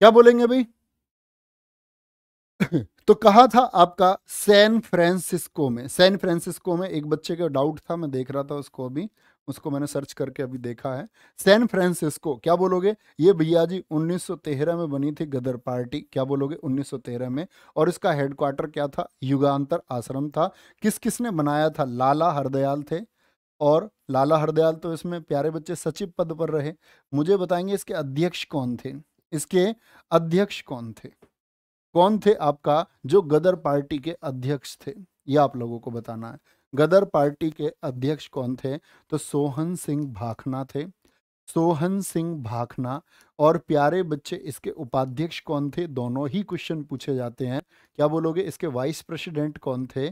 क्या बोलेंगे भाई <coughs> तो कहा था आपका सैन फ्रांसिस्को में सैन फ्रांसिस्को में एक बच्चे का डाउट था मैं देख रहा था उसको अभी उसको मैंने सर्च करके अभी देखा है सैन फ्रांसिस्को क्या बोलोगे ये भैया जी 1913 में बनी थी गदर पार्टी क्या बोलोगे 1913 में और इसका हेडक्वार्टर क्या था युगांतर आश्रम था किस किस ने बनाया था लाला हरदयाल थे और लाला हरदयाल तो इसमें प्यारे बच्चे सचिव पद पर रहे मुझे बताएंगे इसके अध्यक्ष कौन थे इसके अध्यक्ष कौन थे कौन थे आपका जो गदर पार्टी के अध्यक्ष थे ये आप लोगों को बताना है गदर पार्टी के अध्यक्ष कौन थे तो सोहन सिंह भाखना थे सोहन सिंह भाखना और प्यारे बच्चे इसके उपाध्यक्ष कौन थे दोनों ही क्वेश्चन पूछे जाते हैं क्या बोलोगे इसके वाइस प्रेसिडेंट कौन थे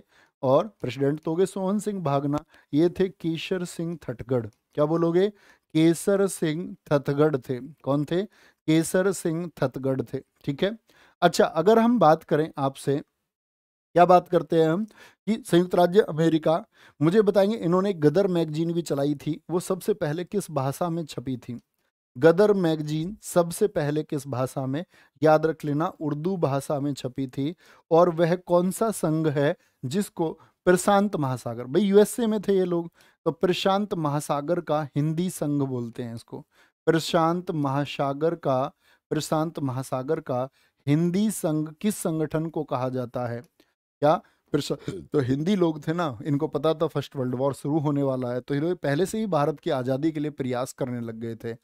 और प्रेसिडेंट तो हो गए सोहन सिंह भागना ये थे केसर सिंह थटगढ़ क्या बोलोगे केसर सिंह थथगढ़ थे कौन थे केसर सिंह थतगढ़ थे ठीक है अच्छा अगर हम बात करें आपसे क्या बात करते हैं हम कि संयुक्त राज्य अमेरिका मुझे बताएंगे इन्होंने गदर मैगजीन भी चलाई थी वो सबसे पहले किस भाषा में छपी थी गदर मैगजीन सबसे पहले किस भाषा में याद रख लेना उर्दू भाषा में छपी थी और वह कौन सा संघ है जिसको प्रशांत महासागर भाई यूएसए में थे ये लोग तो प्रशांत महासागर का हिंदी संघ बोलते हैं इसको प्रशांत महासागर का प्रशांत महासागर का हिंदी संघ किस संगठन को कहा जाता है क्या हम्म। तो हिंदी लोग थे ना इनको पता था फर्स्ट वर्ल्ड वॉर शुरू होने वाला है तो ये पहले से ही भारत की आज़ादी के लिए प्रयास करने लग गए थे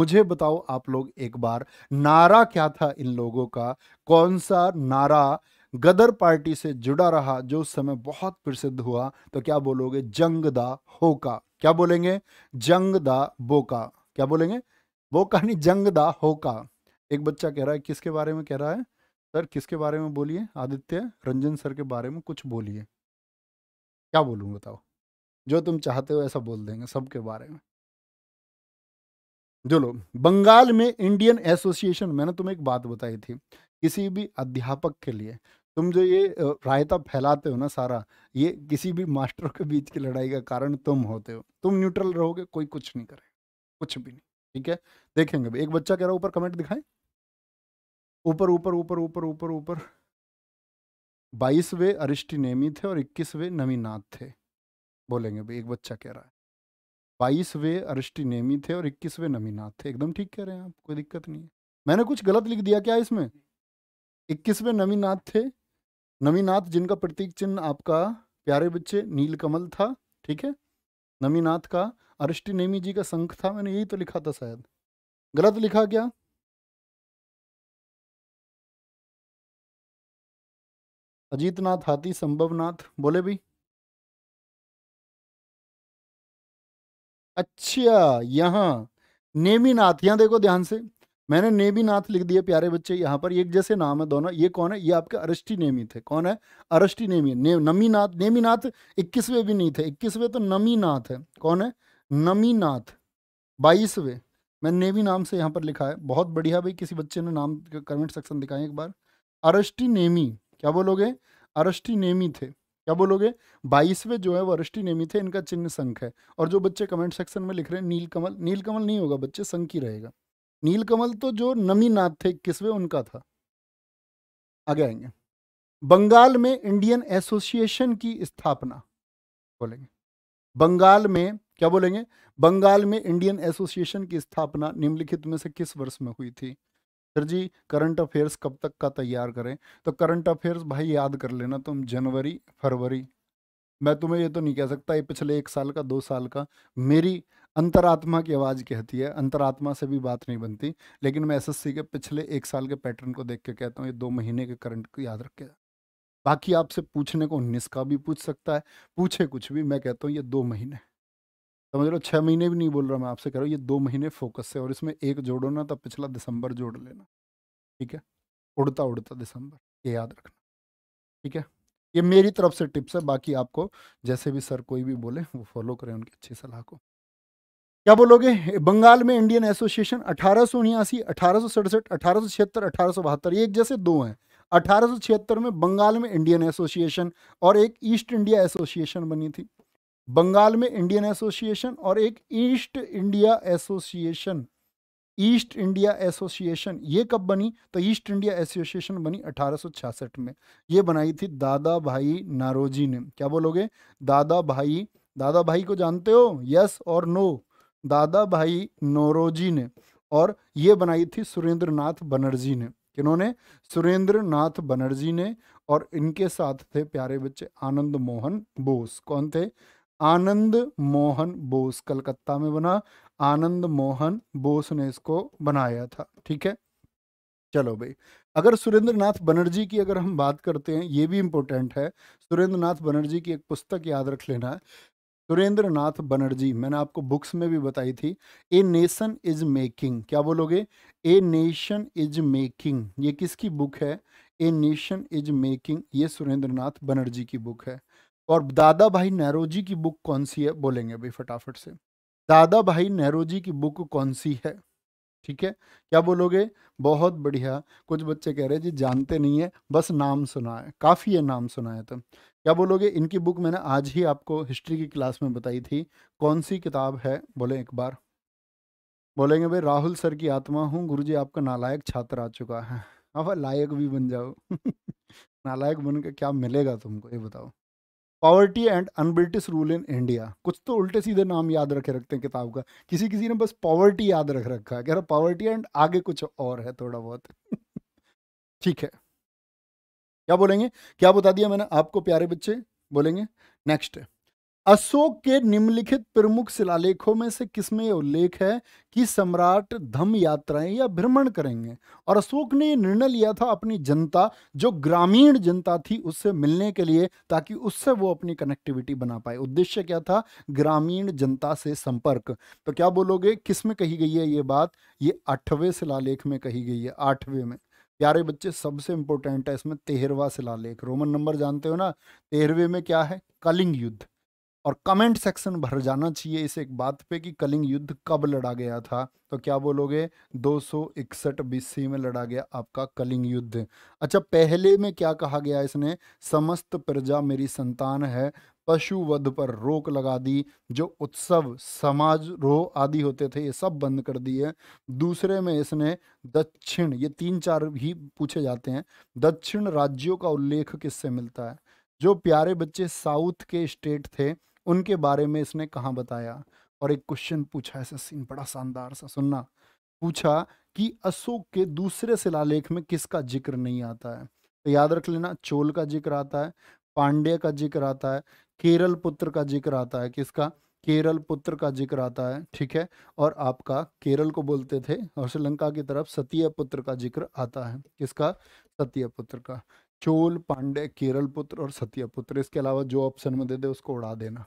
मुझे बताओ आप लोग एक बार नारा क्या था इन लोगों का कौन सा नारा गदर पार्टी से जुड़ा रहा जो उस समय बहुत प्रसिद्ध हुआ तो क्या बोलोगे जंग दा होका क्या बोलेंगे जंग दा बोका क्या बोलेंगे वो कहानी जंग दा होका एक बच्चा कह रहा है किसके बारे में कह रहा है सर किसके बारे में बोलिए आदित्य रंजन सर के बारे में कुछ बोलिए क्या बोलूँ बताओ जो तुम चाहते हो ऐसा बोल देंगे सबके बारे में जो लोग बंगाल में इंडियन एसोसिएशन मैंने तुम्हें एक बात बताई थी किसी भी अध्यापक के लिए तुम जो ये रायता फैलाते हो ना सारा ये किसी भी मास्टर के बीच की लड़ाई का कारण तुम होते हो तुम न्यूट्रल रहोगे कोई कुछ नहीं करे कुछ भी नहीं ठीक है देखेंगे एक बच्चा कह रहा ऊपर कमेंट दिखाए ऊपर ऊपर ऊपर ऊपर ऊपर ऊपर बाईसवे नेमी थे और इक्कीसवे नमीनाथ थे बोलेंगे भाई एक बच्चा कह रहा है बाईसवे नेमी थे और इक्कीसवे नमीनाथ थे एकदम ठीक कह रहे हैं आप कोई दिक्कत नहीं है मैंने कुछ गलत लिख दिया क्या इसमें इक्कीसवे नवीनाथ थे नवीनाथ जिनका प्रतीक चिन्ह आपका प्यारे बच्चे नीलकमल था ठीक है नमीनाथ का अरिष्टि नेमी जी का संख था मैंने यही तो लिखा था शायद गलत लिखा क्या अजीतनाथ हाथी संभवनाथ बोले भी अच्छा यहाँ नेमी नाथ यहाँ देखो ध्यान से मैंने नेमी नाथ लिख दिया प्यारे बच्चे यहाँ पर एक जैसे नाम है दोनों ये कौन है ये आपके अरिष्टि नेमी थे कौन है अरिष्टि नेमी ने, नमी नाथ नेमी नाथ भी नहीं थे इक्कीसवे तो नमी नाथ है कौन है नमीनाथ बाईसवें मैंने नेवी नाम से यहाँ पर लिखा है बहुत बढ़िया भाई किसी बच्चे ने नाम कमेंट सेक्शन दिखाएं एक बार अरष्टि नेमी क्या बोलोगे अरष्टि नेमी थे क्या बोलोगे बाईसवें जो है वो अरष्टि नेमी थे इनका चिन्ह संख है और जो बच्चे कमेंट सेक्शन में लिख रहे हैं नीलकमल नीलकमल नहीं होगा बच्चे संख ही रहेगा नीलकमल तो जो नमीनाथ थे इक्कीसवे उनका था आगे आएंगे बंगाल में इंडियन एसोसिएशन की स्थापना बोलेंगे बंगाल में क्या बोलेंगे बंगाल में इंडियन एसोसिएशन की स्थापना निम्नलिखित में से किस वर्ष में हुई थी सर जी करंट अफेयर्स कब तक का तैयार करें तो करंट अफेयर्स भाई याद कर लेना तुम जनवरी फरवरी मैं तुम्हें ये तो नहीं कह सकता ये पिछले एक साल का दो साल का मेरी अंतरात्मा की आवाज़ कहती है अंतरात्मा से भी बात नहीं बनती लेकिन मैं एसएससी के पिछले एक साल के पैटर्न को देख के कहता हूँ ये दो महीने के करंट को याद रखे बाकी आपसे पूछने को उन्नीस का भी पूछ सकता है पूछे कुछ भी मैं कहता हूँ ये दो महीने समझ लो छः महीने भी नहीं बोल रहा मैं आपसे कह रहा हूँ ये दो महीने फोकस से और इसमें एक जोड़ो ना तो पिछला दिसंबर जोड़ लेना ठीक है उड़ता उड़ता दिसंबर ये याद रखना ठीक है ये मेरी तरफ से टिप्स है बाकी आपको जैसे भी सर कोई भी बोले वो फॉलो करें उनकी अच्छी सलाह को क्या बोलोगे बंगाल में इंडियन एसोसिएशन अठारह सौ उन्यासी अठारह सौ सड़सठ अठारह सौ छिहत्तर अठारह सौ बहत्तर ये एक जैसे दो हैं अठारह सौ छिहत्तर में बंगाल में इंडियन एसोसिएशन और एक ईस्ट इंडिया एसोसिएशन बनी थी बंगाल में इंडियन एसोसिएशन और एक East India association East India association ये कब बनी तो ईस्ट इंडिया एसोसिएशन बनी 1866 में ये बनाई थी दादा भाई नारोजी ने क्या बोलोगे दादा भाई दादा भाई को जानते हो यस और नो दादा भाई नोरोजी ने और ये बनाई थी सुरेंद्र नाथ बनर्जी ने किन्होंने सुरेंद्र नाथ बनर्जी ने और इनके साथ थे प्यारे बच्चे आनंद मोहन बोस कौन थे आनंद मोहन बोस कलकत्ता में बना आनंद मोहन बोस ने इसको बनाया था ठीक है चलो भाई अगर सुरेंद्र नाथ बनर्जी की अगर हम बात करते हैं ये भी इम्पोर्टेंट है सुरेंद्र नाथ बनर्जी की एक पुस्तक याद रख लेना सुरेंद्र नाथ बनर्जी मैंने आपको बुक्स में भी बताई थी ए नेशन इज मेकिंग क्या बोलोगे ए नेशन इज मेकिंग ये किसकी बुक है ए नेशन इज मेकिंग ये सुरेंद्र नाथ बनर्जी की बुक है और दादा भाई नेहरू जी की बुक कौन सी है बोलेंगे भाई फटाफट से दादा भाई नेहरू जी की बुक कौन सी है ठीक है क्या बोलोगे बहुत बढ़िया कुछ बच्चे कह रहे जी जानते नहीं है बस नाम सुना है काफ़ी है नाम सुना है तो क्या बोलोगे इनकी बुक मैंने आज ही आपको हिस्ट्री की क्लास में बताई थी कौन सी किताब है बोले एक बार बोलेंगे भाई राहुल सर की आत्मा हूँ गुरु जी आपका नालायक छात्र आ चुका है <laughs> अब लायक भी बन जाओ <laughs> नालायक बन के क्या मिलेगा तुमको ये बताओ poverty and unBritish rule in India कुछ तो उल्टे सीधे नाम याद रखे रखते हैं किताब का किसी किसी ने बस पावर्टी याद रख रखा है कह रहा पावर्टी एंड आगे कुछ और है थोड़ा बहुत <laughs> ठीक है क्या बोलेंगे क्या बता दिया मैंने आपको प्यारे बच्चे बोलेंगे नेक्स्ट अशोक के निम्नलिखित प्रमुख शिलालेखों में से किसमें उल्लेख है कि सम्राट धम यात्राएं या भ्रमण करेंगे और अशोक ने निर्णय लिया था अपनी जनता जो ग्रामीण जनता थी उससे मिलने के लिए ताकि उससे वो अपनी कनेक्टिविटी बना पाए उद्देश्य क्या था ग्रामीण जनता से संपर्क तो क्या बोलोगे किस में कही गई है ये बात ये आठवें शिलालेख में कही गई है आठवें में प्यारे बच्चे सबसे इंपॉर्टेंट है इसमें तेहरवा शिलालेख रोमन नंबर जानते हो ना तेहरवे में क्या है कलिंग युद्ध और कमेंट सेक्शन भर जाना चाहिए इस एक बात पे कि कलिंग युद्ध कब लड़ा गया था तो क्या बोलोगे दो सौ इकसठ बीसी में लड़ा गया आपका कलिंग युद्ध अच्छा पहले में क्या कहा गया इसने समस्त प्रजा मेरी संतान है पशु वध पर रोक लगा दी जो उत्सव समाज रोह आदि होते थे ये सब बंद कर दिए दूसरे में इसने दक्षिण ये तीन चार भी पूछे जाते हैं दक्षिण राज्यों का उल्लेख किससे मिलता है जो प्यारे बच्चे साउथ के स्टेट थे उनके बारे में इसने कहाँ बताया और एक क्वेश्चन पूछा ऐसा सीन बड़ा शानदार सा सुनना पूछा कि अशोक के दूसरे शिलालेख में किसका जिक्र नहीं आता है तो याद रख लेना चोल का जिक्र आता है पांड्य का जिक्र आता है केरल पुत्र का जिक्र आता है किसका केरल पुत्र का जिक्र आता है ठीक है और आपका केरल को बोलते थे और श्रीलंका की तरफ सतीय पुत्र का जिक्र आता है किसका सतीय पुत्र का चोल पांडे केरल पुत्र और सत्यपुत्र इसके अलावा जो ऑप्शन में दे दे उसको उड़ा देना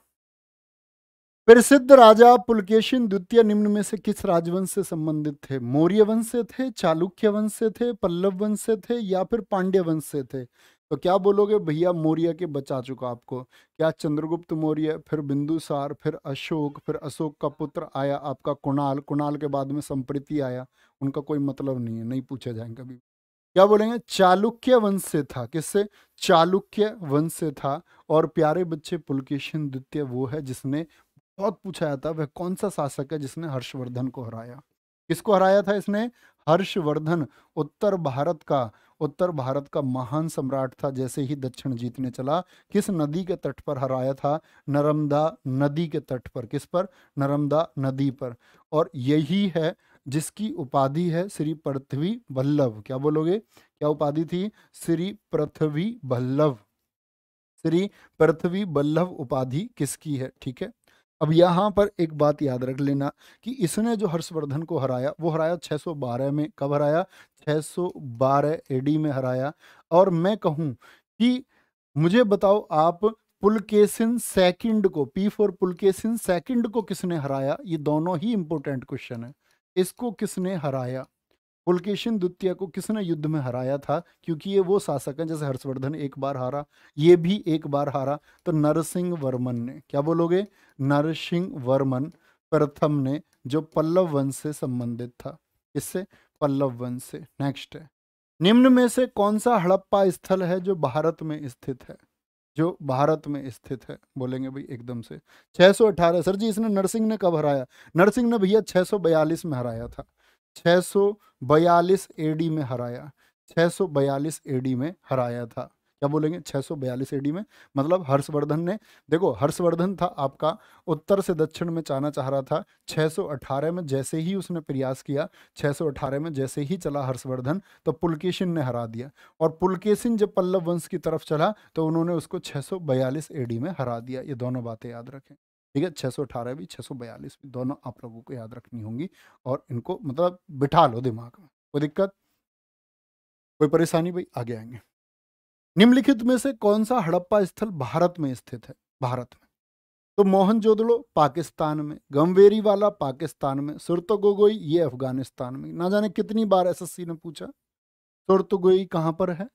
प्रसिद्ध राजा पुलकेशिन द्वितीय निम्न में से किस राजवंश से संबंधित थे मौर्य वंश से थे चालुक्य वंश से थे पल्लव वंश से थे या फिर पांड्य वंश से थे तो क्या बोलोगे भैया मौर्य के बचा चुका आपको क्या चंद्रगुप्त मौर्य फिर बिंदुसार फिर अशोक फिर अशोक का पुत्र आया आपका कुणाल कुणाल के बाद में संप्रीति आया उनका कोई मतलब नहीं है नहीं पूछा जाएंगे कभी क्या बोलेंगे चालुक्य वंश से था किससे चालुक्य वंश से था और प्यारे बच्चे पुलकेशन द्वितीय वो है जिसने बहुत पूछा था वह कौन सा शासक है जिसने हर्षवर्धन को हराया किसको हराया था इसने हर्षवर्धन उत्तर भारत का उत्तर भारत का महान सम्राट था जैसे ही दक्षिण जीतने चला किस नदी के तट पर हराया था नर्मदा नदी के तट पर किस पर नर्मदा नदी पर और यही है जिसकी उपाधि है श्री पृथ्वी वल्लभ क्या बोलोगे क्या उपाधि थी श्री पृथ्वी वल्लभ श्री पृथ्वी वल्लभ उपाधि किसकी है ठीक है अब यहाँ पर एक बात याद रख लेना कि इसने जो हर्षवर्धन को हराया वो हराया 612 में कब हराया 612 एडी में हराया और मैं कहूँ कि मुझे बताओ आप पुलकेसिन सेकंड को पी फोर पुलकेसिन सेकंड को किसने हराया ये दोनों ही इंपॉर्टेंट क्वेश्चन है इसको किसने हराया पुलकेशन द्वितीय को किसने युद्ध में हराया था क्योंकि ये वो शासक हैं जैसे हर्षवर्धन एक बार हारा ये भी एक बार हारा तो नरसिंह वर्मन ने क्या बोलोगे नरसिंह वर्मन प्रथम ने जो पल्लव वंश से संबंधित था इससे पल्लव वंश से नेक्स्ट है निम्न में से कौन सा हड़प्पा स्थल है जो भारत में स्थित है जो भारत में स्थित है बोलेंगे भाई एकदम से 618 सर जी इसने नरसिंह ने कब हराया नरसिंह ने भैया 642 में हराया था 642 एडी में हराया 642 एडी में हराया था क्या बोलेंगे छः सौ बयालीस एडी में मतलब हर्षवर्धन ने देखो हर्षवर्धन था आपका उत्तर से दक्षिण में जाना चाह रहा था 618 में जैसे ही उसने प्रयास किया 618 में जैसे ही चला हर्षवर्धन तो पुलकेशिन ने हरा दिया और पुलकेशिन जब पल्लव वंश की तरफ चला तो उन्होंने उसको बयालीस एडी में हरा दिया ये दोनों बातें याद रखें ठीक है 618 भी 642 भी दोनों आप लोगों को याद रखनी होंगी और इनको मतलब बिठा लो दिमाग में कोई दिक्कत कोई परेशानी भाई आगे आएंगे निम्नलिखित में से कौन सा हड़प्पा स्थल भारत में स्थित है भारत में तो मोहनजोदड़ो पाकिस्तान में गमवेरी वाला पाकिस्तान में सुरतो ये अफगानिस्तान में ना जाने कितनी बार एसएससी ने पूछा सुरतो गोई कहाँ पर है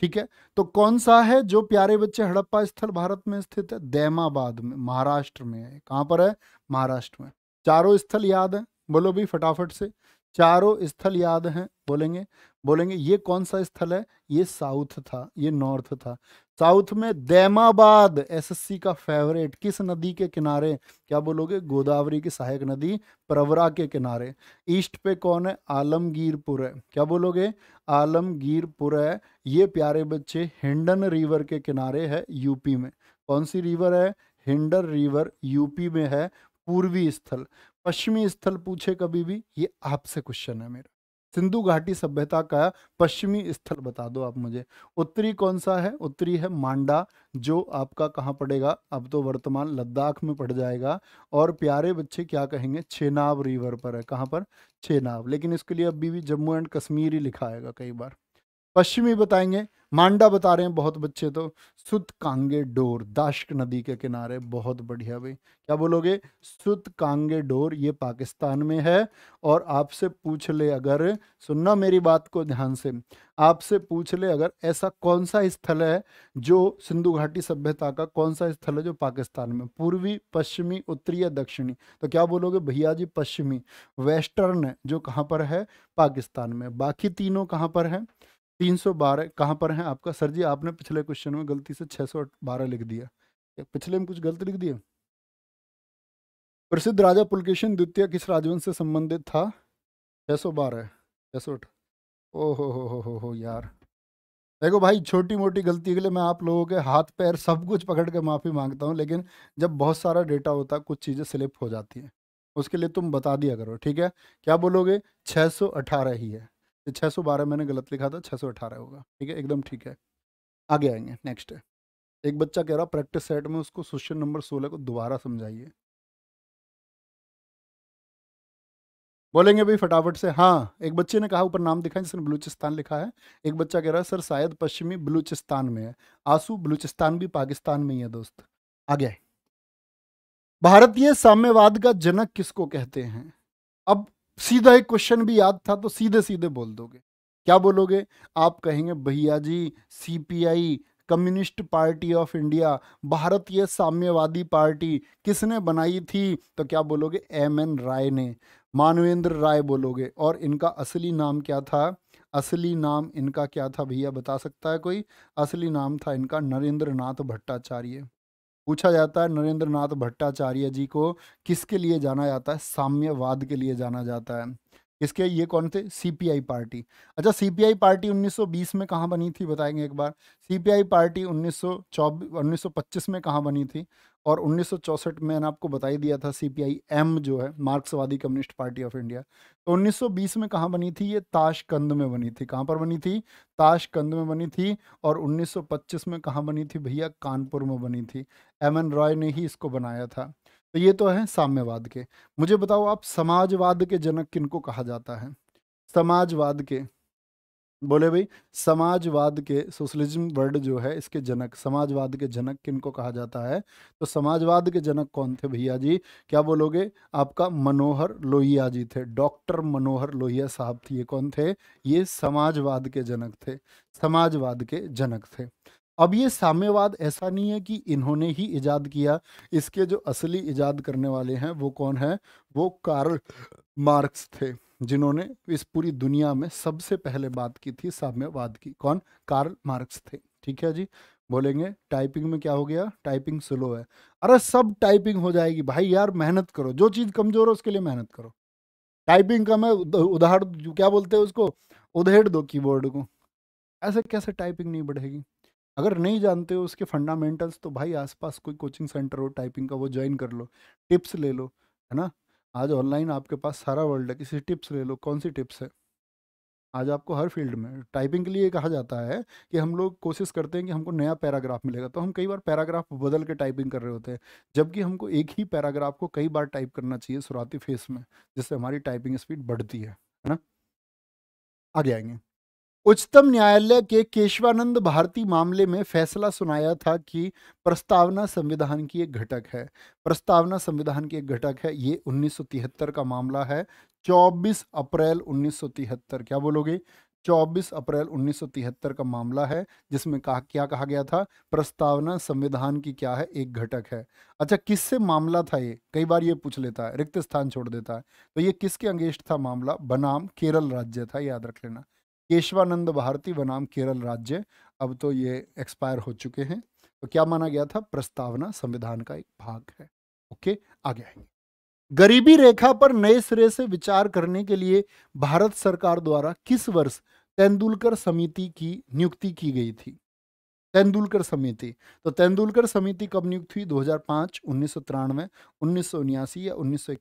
ठीक है तो कौन सा है जो प्यारे बच्चे हड़प्पा स्थल भारत में स्थित है दैमाबाद में महाराष्ट्र में है कहाँ पर है महाराष्ट्र में चारों स्थल याद है बोलो भी फटाफट से चारों स्थल याद हैं बोलेंगे बोलेंगे ये कौन सा स्थल है ये साउथ था ये नॉर्थ था साउथ में दैमाबाद एसएससी का फेवरेट किस नदी के किनारे क्या बोलोगे गोदावरी की सहायक नदी प्रवरा के किनारे ईस्ट पे कौन है आलमगीरपुर है क्या बोलोगे आलमगीरपुर है ये प्यारे बच्चे हिंडन रिवर के किनारे है यूपी में कौन सी रिवर है हिंडन रिवर यूपी में है पूर्वी स्थल पश्चिमी स्थल पूछे कभी भी ये आपसे क्वेश्चन है मेरा सिंधु घाटी सभ्यता का पश्चिमी स्थल बता दो आप मुझे उत्तरी कौन सा है उत्तरी है मांडा जो आपका कहाँ पड़ेगा अब तो वर्तमान लद्दाख में पड़ जाएगा और प्यारे बच्चे क्या कहेंगे छेनाब रिवर पर है कहाँ पर छेनाब लेकिन इसके लिए अब भी जम्मू एंड कश्मीर ही लिखा आएगा कई बार पश्चिमी बताएंगे मांडा बता रहे हैं बहुत बच्चे तो सुत कांगे डोर दाश्क नदी के किनारे बहुत बढ़िया भाई क्या बोलोगे सुत कांगे डोर ये पाकिस्तान में है और आपसे पूछ ले अगर सुनना मेरी बात को ध्यान से आपसे पूछ ले अगर ऐसा कौन सा स्थल है जो सिंधु घाटी सभ्यता का कौन सा स्थल है जो पाकिस्तान में पूर्वी पश्चिमी उत्तरी या दक्षिणी तो क्या बोलोगे भैया जी पश्चिमी वेस्टर्न जो कहाँ पर है पाकिस्तान में बाकी तीनों कहाँ पर है तीन सौ बारह कहाँ पर है आपका सर जी आपने पिछले क्वेश्चन में गलती से छह सौ बारह लिख दिया पिछले में कुछ गलत लिख दिया प्रसिद्ध राजा पुलकेशन द्वितीय किस राजवंश से संबंधित था छह सौ बारह छह सौ ओ हो हो हो हो यार देखो भाई छोटी मोटी गलती के लिए मैं आप लोगों के हाथ पैर सब कुछ पकड़ के माफ़ी मांगता हूँ लेकिन जब बहुत सारा डेटा होता है कुछ चीज़ें स्लिप हो जाती हैं उसके लिए तुम बता दिया करो ठीक है क्या बोलोगे 618 ही है छः सौ बारह मैंने गलत लिखा था छः सौ अठारह होगा ठीक है एकदम ठीक है आगे आएंगे नेक्स्ट है एक बच्चा कह रहा प्रैक्टिस सेट में उसको क्वेश्चन नंबर सोलह को दोबारा समझाइए बोलेंगे भाई फटाफट से हाँ एक बच्चे ने कहा ऊपर नाम दिखा है जिसने बलूचिस्तान लिखा है एक बच्चा कह रहा है सर शायद पश्चिमी बलूचिस्तान में है आंसू बलूचिस्तान भी पाकिस्तान में ही है दोस्त आगे भारतीय साम्यवाद का जनक किसको कहते हैं अब सीधा एक क्वेश्चन भी याद था तो सीधे सीधे बोल दोगे क्या बोलोगे आप कहेंगे भैया जी CPI communist party of India भारतीय साम्यवादी पार्टी किसने बनाई थी तो क्या बोलोगे एम एन राय ने मानवेंद्र राय बोलोगे और इनका असली नाम क्या था असली नाम इनका क्या था भैया बता सकता है कोई असली नाम था इनका नरेंद्र नाथ भट्टाचार्य पूछा जाता है नरेंद्र नाथ भट्टाचार्य जी को किसके लिए जाना जाता है साम्यवाद के लिए जाना जाता है इसके ये कौन थे सीपीआई पार्टी अच्छा सीपीआई पार्टी 1920 में कहाँ बनी थी बताएंगे एक बार सीपीआई पार्टी 1924 1925 में कहाँ बनी थी और उन्नीस में मैंने आपको बताई दिया था सीपीआई एम जो है मार्क्सवादी कम्युनिस्ट पार्टी ऑफ इंडिया तो 1920 में कहाँ बनी थी ये ताशकंद में बनी थी कहाँ पर बनी थी ताशकंद में बनी थी और 1925 में कहाँ बनी थी भैया कानपुर में बनी थी एम एन रॉय ने ही इसको बनाया था तो ये तो है साम्यवाद के मुझे बताओ आप समाजवाद के जनक किन कहा जाता है समाजवाद के बोले भाई समाजवाद के सोशलिज्म वर्ड जो है इसके जनक समाजवाद के जनक किनको कहा जाता है तो समाजवाद के जनक कौन थे भैया जी क्या बोलोगे आपका मनोहर लोहिया जी थे डॉक्टर मनोहर लोहिया साहब थे ये कौन थे ये समाजवाद के जनक थे समाजवाद के जनक थे अब ये साम्यवाद ऐसा नहीं है कि इन्होंने ही इजाद किया इसके जो असली इजाद करने वाले हैं वो कौन है वो कार्ल मार्क्स थे जिन्होंने इस पूरी दुनिया में सबसे पहले बात की थी साम्यवाद की कौन कार्ल मार्क्स थे ठीक है जी बोलेंगे टाइपिंग में क्या हो गया टाइपिंग स्लो है अरे सब टाइपिंग हो जाएगी भाई यार मेहनत करो जो चीज़ कमज़ोर है उसके लिए मेहनत करो टाइपिंग का मैं उधार क्या बोलते हैं उसको उधेड़ दो कीबोर्ड को ऐसे कैसे टाइपिंग नहीं बढ़ेगी अगर नहीं जानते हो उसके फंडामेंटल्स तो भाई आसपास कोई कोचिंग सेंटर हो टाइपिंग का वो ज्वाइन कर लो टिप्स ले लो है ना आज ऑनलाइन आपके पास सारा वर्ल्ड है किसी टिप्स ले लो कौन सी टिप्स है आज आपको हर फील्ड में टाइपिंग के लिए कहा जाता है कि हम लोग कोशिश करते हैं कि हमको नया पैराग्राफ मिलेगा तो हम कई बार पैराग्राफ बदल के टाइपिंग कर रहे होते हैं जबकि हमको एक ही पैराग्राफ को कई बार टाइप करना चाहिए शुरुआती फेस में जिससे हमारी टाइपिंग स्पीड बढ़ती है है ना आगे आएंगे उच्चतम न्यायालय के केशवानंद भारती मामले में फैसला सुनाया था कि प्रस्तावना संविधान की एक घटक है प्रस्तावना संविधान की एक घटक है ये 1973 का मामला है 24 अप्रैल 1973 क्या बोलोगे 24 अप्रैल 1973 का मामला है जिसमें कहा क्या कहा गया था प्रस्तावना संविधान की क्या है एक घटक है अच्छा किससे मामला था ये कई बार ये पूछ लेता है रिक्त स्थान छोड़ देता है तो ये किसके अंगेष्ट था मामला बनाम केरल राज्य था याद रख लेना केशवानंद भारती बनाम केरल राज्य अब तो ये एक्सपायर हो चुके हैं तो क्या माना गया था प्रस्तावना संविधान का एक भाग है ओके आगे आएंगे गरीबी रेखा पर नए सिरे से विचार करने के लिए भारत सरकार द्वारा किस वर्ष तेंदुलकर समिति की नियुक्ति की गई थी तेंदुलकर समिति तो तेंदुलकर समिति कब नियुक्त हुई 2005, उन्नीस सौ उन्नीस सौ या उन्नीस सौ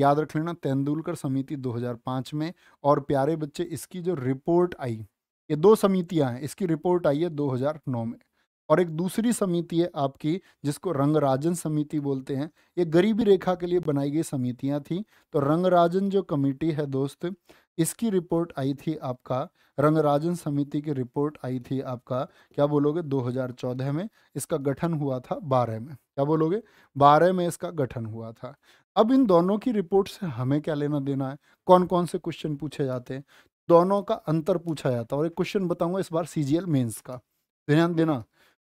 याद रख लेना तेंदुलकर समिति 2005 में और प्यारे बच्चे इसकी जो रिपोर्ट आई ये दो समितियां हैं इसकी रिपोर्ट आई है 2009 में और एक दूसरी समिति है आपकी जिसको रंगराजन समिति बोलते हैं ये गरीबी रेखा के लिए बनाई गई समितियां थी तो रंगराजन जो कमेटी है दोस्त इसकी रिपोर्ट आई थी आपका रंगराजन समिति की रिपोर्ट आई थी आपका क्या बोलोगे 2014 में इसका गठन हुआ था बारह में क्या बोलोगे बारह में इसका गठन हुआ था अब इन दोनों की रिपोर्ट से हमें क्या लेना देना है कौन कौन से क्वेश्चन पूछे जाते हैं दोनों का अंतर पूछा जाता है और एक क्वेश्चन बताऊंगा इस बार सी जी मेंस का ध्यान देना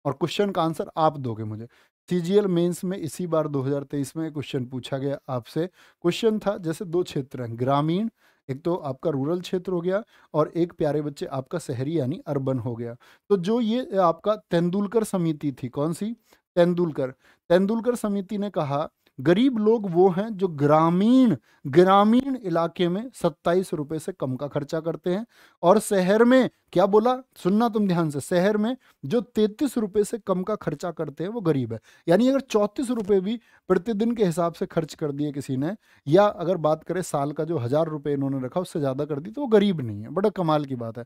और क्वेश्चन का आंसर आप दोगे मुझे सी जी में इसी बार 2023 में क्वेश्चन पूछा गया आपसे क्वेश्चन था जैसे दो क्षेत्र हैं ग्रामीण एक तो आपका रूरल क्षेत्र हो गया और एक प्यारे बच्चे आपका शहरी यानी अर्बन हो गया तो जो ये आपका तेंदुलकर समिति थी कौन सी तेंदुलकर तेंदुलकर समिति ने कहा गरीब लोग वो हैं जो ग्रामीण ग्रामीण इलाके में सत्ताईस रुपए से कम का खर्चा करते हैं और शहर में क्या बोला सुनना तुम ध्यान से शहर में जो तैतीस रुपए से कम का खर्चा करते हैं वो गरीब है यानी अगर चौंतीस रुपए भी प्रतिदिन के हिसाब से खर्च कर दिए किसी ने या अगर बात करें साल का जो हजार रुपये इन्होंने रखा उससे ज़्यादा कर दी तो वो गरीब नहीं है बड़ा कमाल की बात है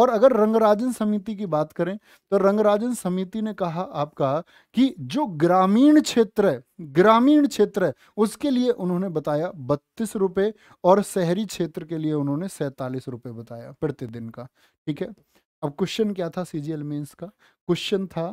और अगर रंगराजन समिति की बात करें तो रंगराजन समिति ने कहा आपका कि जो ग्रामीण क्षेत्र है ग्रामीण क्षेत्र उसके लिए उन्होंने बताया बत्तीस रुपए और शहरी क्षेत्र के लिए उन्होंने सैतालीस रुपये बताया प्रतिदिन का ठीक है अब क्वेश्चन क्या था सीजीएल मेंस का क्वेश्चन था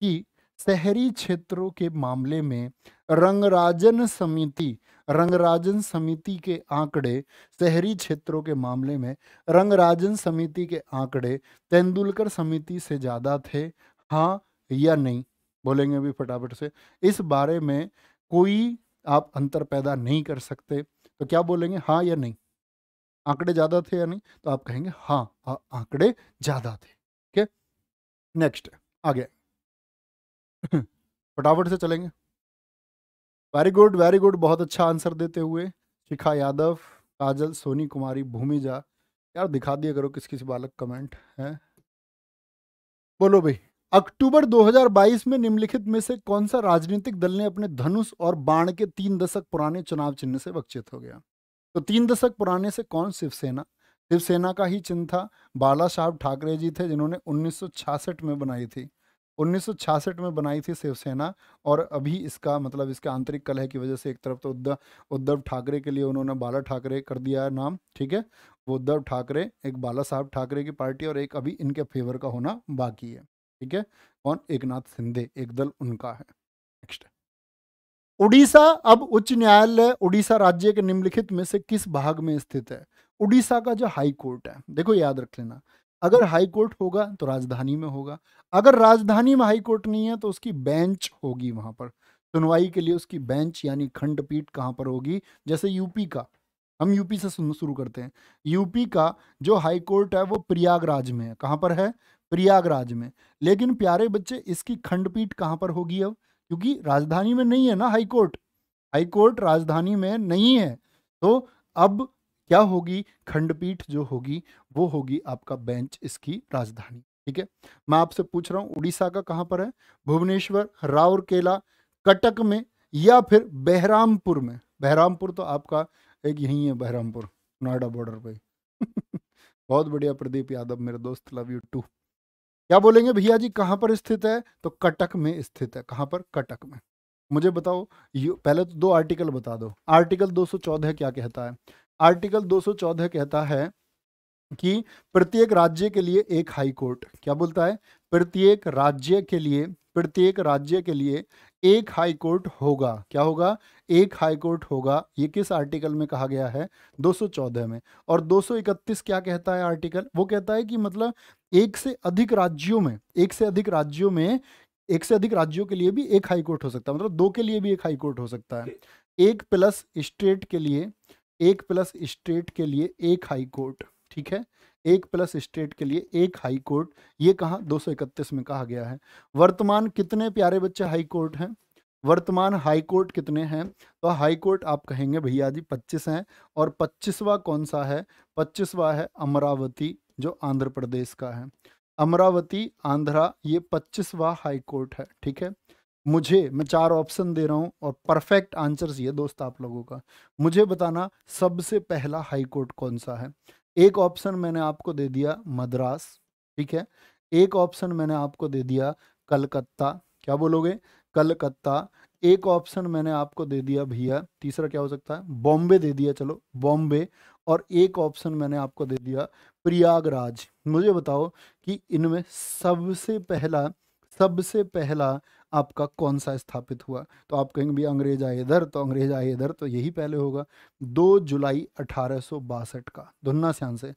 कि शहरी क्षेत्रों के मामले में रंगराजन समिति रंगराजन समिति के आंकड़े शहरी क्षेत्रों के मामले में रंगराजन समिति के आंकड़े तेंदुलकर समिति से ज़्यादा थे हाँ या नहीं बोलेंगे भी फटाफट से इस बारे में कोई आप अंतर पैदा नहीं कर सकते तो क्या बोलेंगे हाँ या नहीं आंकड़े ज़्यादा थे या नहीं तो आप कहेंगे हाँ आंकड़े ज़्यादा थे ठीक है नेक्स्ट आगे <laughs> फटाफट से चलेंगे वेरी गुड वेरी गुड बहुत अच्छा आंसर देते हुए शिखा यादव काजल सोनी कुमारी भूमिजा यार दिखा दिया करो किस किस बालक कमेंट है बोलो भाई अक्टूबर 2022 में निम्नलिखित में से कौन सा राजनीतिक दल ने अपने धनुष और बाण के तीन दशक पुराने चुनाव चिन्ह से वक्षित हो गया तो तीन दशक पुराने से कौन शिवसेना शिवसेना का ही चिन्ह था बाला साहब ठाकरे जी थे जिन्होंने 1966 में बनाई थी 1966 में बनाई थी शिवसेना और अभी इसका मतलब इसके आंतरिक कलह की वजह से एक तरफ तो उद्धव उद्धव ठाकरे के लिए उन्होंने बाला ठाकरे कर दिया है नाम ठीक है वो उद्धव ठाकरे एक बाला साहब ठाकरे की पार्टी और एक अभी इनके फेवर का होना बाकी है ठीक है कौन एक नाथ शिंदे एक दल उनका है नेक्स्ट उड़ीसा अब उच्च न्यायालय उड़ीसा राज्य के निम्नलिखित में से किस भाग में स्थित है उड़ीसा का जो हाई कोर्ट है देखो याद रख लेना अगर हाई कोर्ट होगा तो राजधानी में होगा अगर राजधानी में हाई कोर्ट नहीं है तो उसकी बेंच होगी वहां पर सुनवाई के लिए उसकी बेंच यानी खंडपीठ कहाँ पर होगी जैसे यूपी का हम यूपी से सुनना शुरू करते हैं यूपी का जो हाई कोर्ट है वो प्रयागराज में है कहाँ पर है प्रयागराज में लेकिन प्यारे बच्चे इसकी खंडपीठ कहाँ पर होगी अब क्योंकि राजधानी में नहीं है ना हाईकोर्ट हाईकोर्ट राजधानी में नहीं है तो अब क्या होगी खंडपीठ जो होगी वो होगी आपका बेंच इसकी राजधानी ठीक है मैं आपसे पूछ रहा हूँ उड़ीसा का कहाँ पर है भुवनेश्वर राउरकेला कटक में या फिर बहरामपुर में बहरामपुर तो आपका एक यही है बहरामपुर नोएडा बॉर्डर पे <laughs> बहुत बढ़िया प्रदीप यादव मेरे दोस्त लव यू टू क्या बोलेंगे भैया जी कहाँ पर स्थित है तो कटक में स्थित है कहाँ पर कटक में मुझे बताओ पहले तो दो आर्टिकल बता दो आर्टिकल 214 क्या कहता है आर्टिकल 214 कहता है कि प्रत्येक राज्य के लिए एक हाई कोर्ट क्या बोलता है प्रत्येक राज्य के लिए प्रत्येक राज्य के लिए एक हाई कोर्ट होगा क्या होगा एक हाई कोर्ट होगा ये किस आर्टिकल में कहा गया है 214 में और 231 क्या कहता है आर्टिकल वो कहता है कि मतलब एक से अधिक राज्यों में एक से अधिक राज्यों में एक से अधिक राज्यों के लिए भी एक हाई कोर्ट हो सकता है मतलब दो के लिए भी एक हाई कोर्ट हो सकता है एक प्लस स्टेट के लिए एक प्लस स्टेट के लिए एक हाई कोर्ट ठीक है एक प्लस स्टेट के लिए एक हाई कोर्ट ये कहा दो में कहा गया है वर्तमान कितने प्यारे बच्चे हाई कोर्ट हैं वर्तमान हाई कोर्ट कितने हैं तो हाई कोर्ट आप कहेंगे भैया जी 25 हैं और 25वां कौन सा है 25वां है अमरावती जो आंध्र प्रदेश का है अमरावती आंध्रा ये पच्चीसवा हाई कोर्ट है ठीक है मुझे मैं चार ऑप्शन दे रहा हूं और परफेक्ट आंसर ये दोस्त आप लोगों का मुझे बताना सबसे पहला हाई कोर्ट कौन सा है एक ऑप्शन मैंने आपको दे दिया मद्रास ठीक है एक ऑप्शन मैंने आपको दे दिया कलकत्ता क्या बोलोगे कलकत्ता एक ऑप्शन मैंने आपको दे दिया भैया तीसरा क्या हो सकता है बॉम्बे दे दिया चलो बॉम्बे और एक ऑप्शन मैंने आपको दे दिया प्रयागराज मुझे बताओ कि इनमें सबसे पहला सबसे पहला आपका कौन सा स्थापित हुआ तो आप कहेंगे भी अंग्रेज आए इधर तो अंग्रेज आए इधर तो यही पहले होगा दो जुलाई अठारह का धुन्ना श्यान से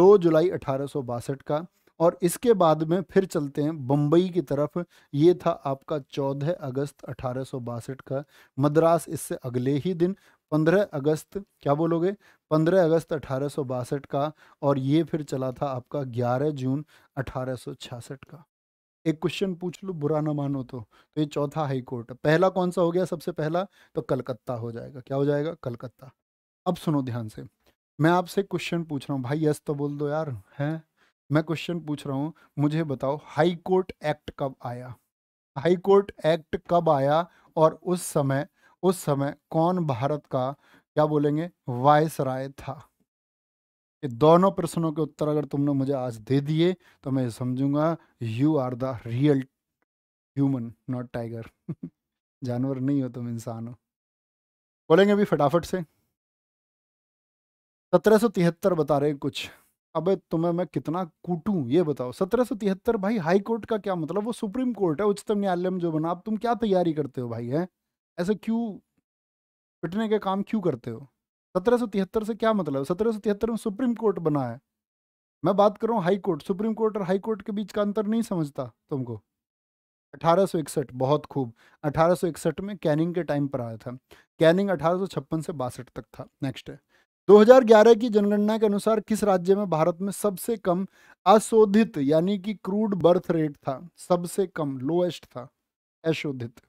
दो जुलाई अठारह का और इसके बाद में फिर चलते हैं बम्बई की तरफ ये था आपका चौदह अगस्त अठारह का मद्रास इससे अगले ही दिन पंद्रह अगस्त क्या बोलोगे पंद्रह अगस्त अठारह का और ये फिर चला था आपका ग्यारह जून अठारह का एक क्वेश्चन पूछ लो बुरा ना मानो तो तो ये चौथा हाई कोर्ट पहला कौन सा हो गया सबसे पहला तो कलकत्ता हो जाएगा क्या हो जाएगा कलकत्ता अब सुनो ध्यान से मैं आपसे क्वेश्चन पूछ रहा हूँ भाई यस तो बोल दो यार है मैं क्वेश्चन पूछ रहा हूँ मुझे बताओ हाई कोर्ट एक्ट कब आया हाई कोर्ट एक्ट कब आया और उस समय उस समय कौन भारत का क्या बोलेंगे वायसराय था ये दोनों प्रश्नों के उत्तर अगर तुमने मुझे आज दे दिए तो मैं समझूंगा you are the real human not tiger जानवर नहीं हो तुम इंसान हो बोलेंगे भी फटाफट से सत्रह सो तिहत्तर बता रहे हैं कुछ अब तुम्हें मैं कितना कूटूं ये बताओ सत्रह सो तिहत्तर भाई हाई कोर्ट का क्या मतलब वो सुप्रीम कोर्ट है उच्चतम न्यायालय में जो बना अब तुम क्या तैयारी करते हो भाई है ऐसे क्यों पिटने के काम क्यों करते हो सत्रह से क्या मतलब सत्रह में सुप्रीम कोर्ट बना है मैं बात कर रहा हूँ हाई कोर्ट सुप्रीम कोर्ट और हाई कोर्ट के बीच का अंतर नहीं समझता तुमको 1861 बहुत खूब 1861 में कैनिंग के टाइम पर आया था कैनिंग अठारह से बासठ तक था नेक्स्ट है 2011 की जनगणना के अनुसार किस राज्य में भारत में सबसे कम अशोधित यानी कि क्रूड बर्थ रेट था सबसे कम लोएस्ट था अशोधित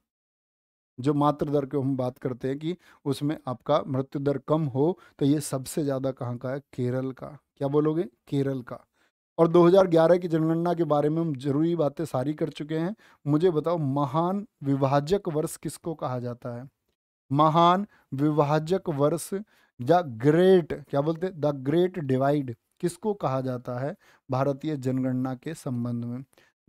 जो मात्र दर के हम बात करते हैं कि उसमें आपका मृत्यु दर कम हो तो ये सबसे ज़्यादा कहाँ का है केरल का क्या बोलोगे केरल का और 2011 की जनगणना के बारे में हम जरूरी बातें सारी कर चुके हैं मुझे बताओ महान विभाजक वर्ष किसको कहा जाता है महान विभाजक वर्ष या ग्रेट क्या बोलते हैं द ग्रेट डिवाइड किसको कहा जाता है भारतीय जनगणना के संबंध में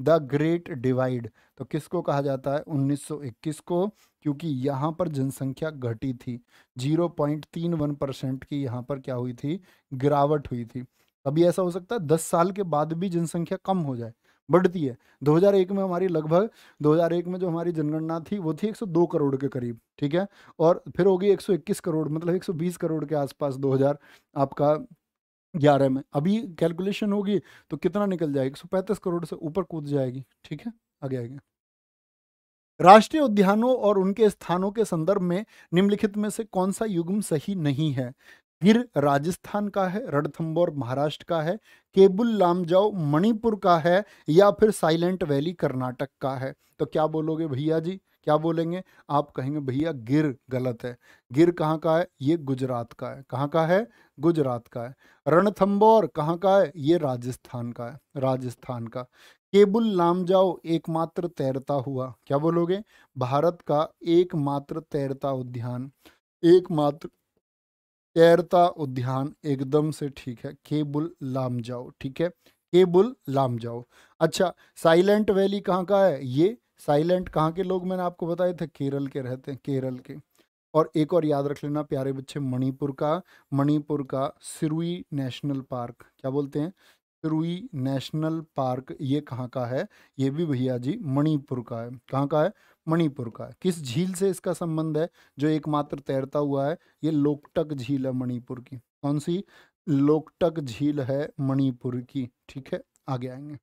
द ग्रेट डिवाइड तो किसको कहा जाता है 1921 को क्योंकि यहाँ पर जनसंख्या घटी थी 0.31 परसेंट की यहाँ पर क्या हुई थी गिरावट हुई थी अभी ऐसा हो सकता है दस साल के बाद भी जनसंख्या कम हो जाए बढ़ती है 2001 में हमारी लगभग 2001 में जो हमारी जनगणना थी वो थी 102 करोड़ के करीब ठीक है और फिर होगी 121 करोड़ मतलब 120 करोड़ के आसपास 2000 आपका ग्यारह में अभी कैलकुलेशन होगी तो कितना निकल जाएगा एक सौ पैंतीस करोड़ से ऊपर कूद जाएगी ठीक है आगे आगे राष्ट्रीय उद्यानों और उनके स्थानों के संदर्भ में निम्नलिखित में से कौन सा युग्म सही नहीं है गिर राजस्थान का है रणथम्बोर महाराष्ट्र का है केबुल लामजाओ मणिपुर का है या फिर साइलेंट वैली कर्नाटक का है तो क्या बोलोगे भैया जी क्या बोलेंगे आप कहेंगे भैया गिर गलत है गिर कहाँ का है ये गुजरात का है कहाँ का है गुजरात का है रणथंबोर कहाँ का है ये राजस्थान का है राजस्थान का केबुल नाम जाओ एकमात्र तैरता हुआ क्या बोलोगे भारत का एकमात्र तैरता उद्यान एकमात्र तैरता उद्यान एकदम से ठीक है केबुल लाम जाओ ठीक है केबुल लाम जाओ अच्छा साइलेंट वैली कहाँ का है ये साइलेंट कहाँ के लोग मैंने आपको बताए थे केरल के रहते हैं केरल के और एक और याद रख लेना प्यारे बच्चे मणिपुर का मणिपुर का सिरुई नेशनल पार्क क्या बोलते हैं सिरुई नेशनल पार्क ये कहाँ का है ये भी भैया जी मणिपुर का है कहाँ का है मणिपुर का है किस झील से इसका संबंध है जो एकमात्र तैरता हुआ है ये लोकटक झील है मणिपुर की कौन सी लोकटक झील है मणिपुर की ठीक है आगे आएंगे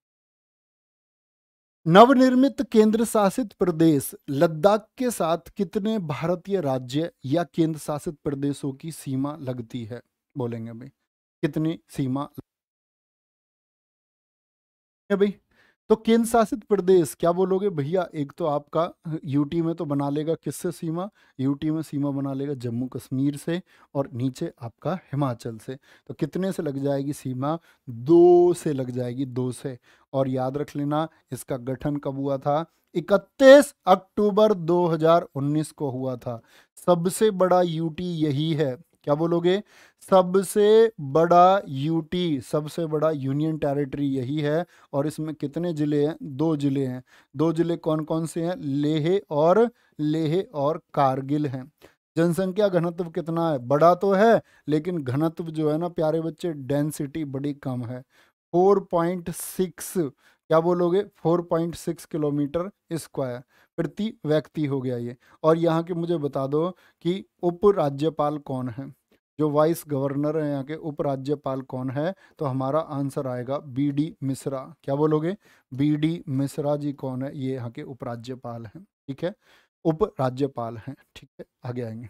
नवनिर्मित केंद्र शासित प्रदेश लद्दाख के साथ कितने भारतीय राज्य या केंद्र शासित प्रदेशों की सीमा लगती है बोलेंगे भाई कितनी सीमा भाई तो केंद्र शासित प्रदेश क्या बोलोगे भैया एक तो आपका यूटी में तो बना लेगा किससे सीमा यूटी में सीमा बना लेगा जम्मू कश्मीर से और नीचे आपका हिमाचल से तो कितने से लग जाएगी सीमा दो से लग जाएगी दो से और याद रख लेना इसका गठन कब हुआ था 31 अक्टूबर 2019 को हुआ था सबसे बड़ा यूटी यही है क्या बोलोगे सबसे बड़ा यूटी सबसे बड़ा यूनियन टेरिटरी यही है और इसमें कितने ज़िले हैं दो ज़िले हैं दो ज़िले कौन कौन से हैं लेह और लेह और कारगिल हैं जनसंख्या घनत्व कितना है बड़ा तो है लेकिन घनत्व जो है ना प्यारे बच्चे डेंसिटी बड़ी कम है 4.6 क्या बोलोगे 4.6 किलोमीटर स्क्वायर प्रति व्यक्ति हो गया ये और यहाँ के मुझे बता दो कि उप राज्यपाल कौन है जो वाइस गवर्नर है यहाँ के उपराज्यपाल कौन है तो हमारा आंसर आएगा बी डी मिश्रा क्या बोलोगे बी डी मिश्रा जी कौन है ये यहाँ के उपराज्यपाल हैं ठीक है उपराज्यपाल हैं ठीक है आगे आएंगे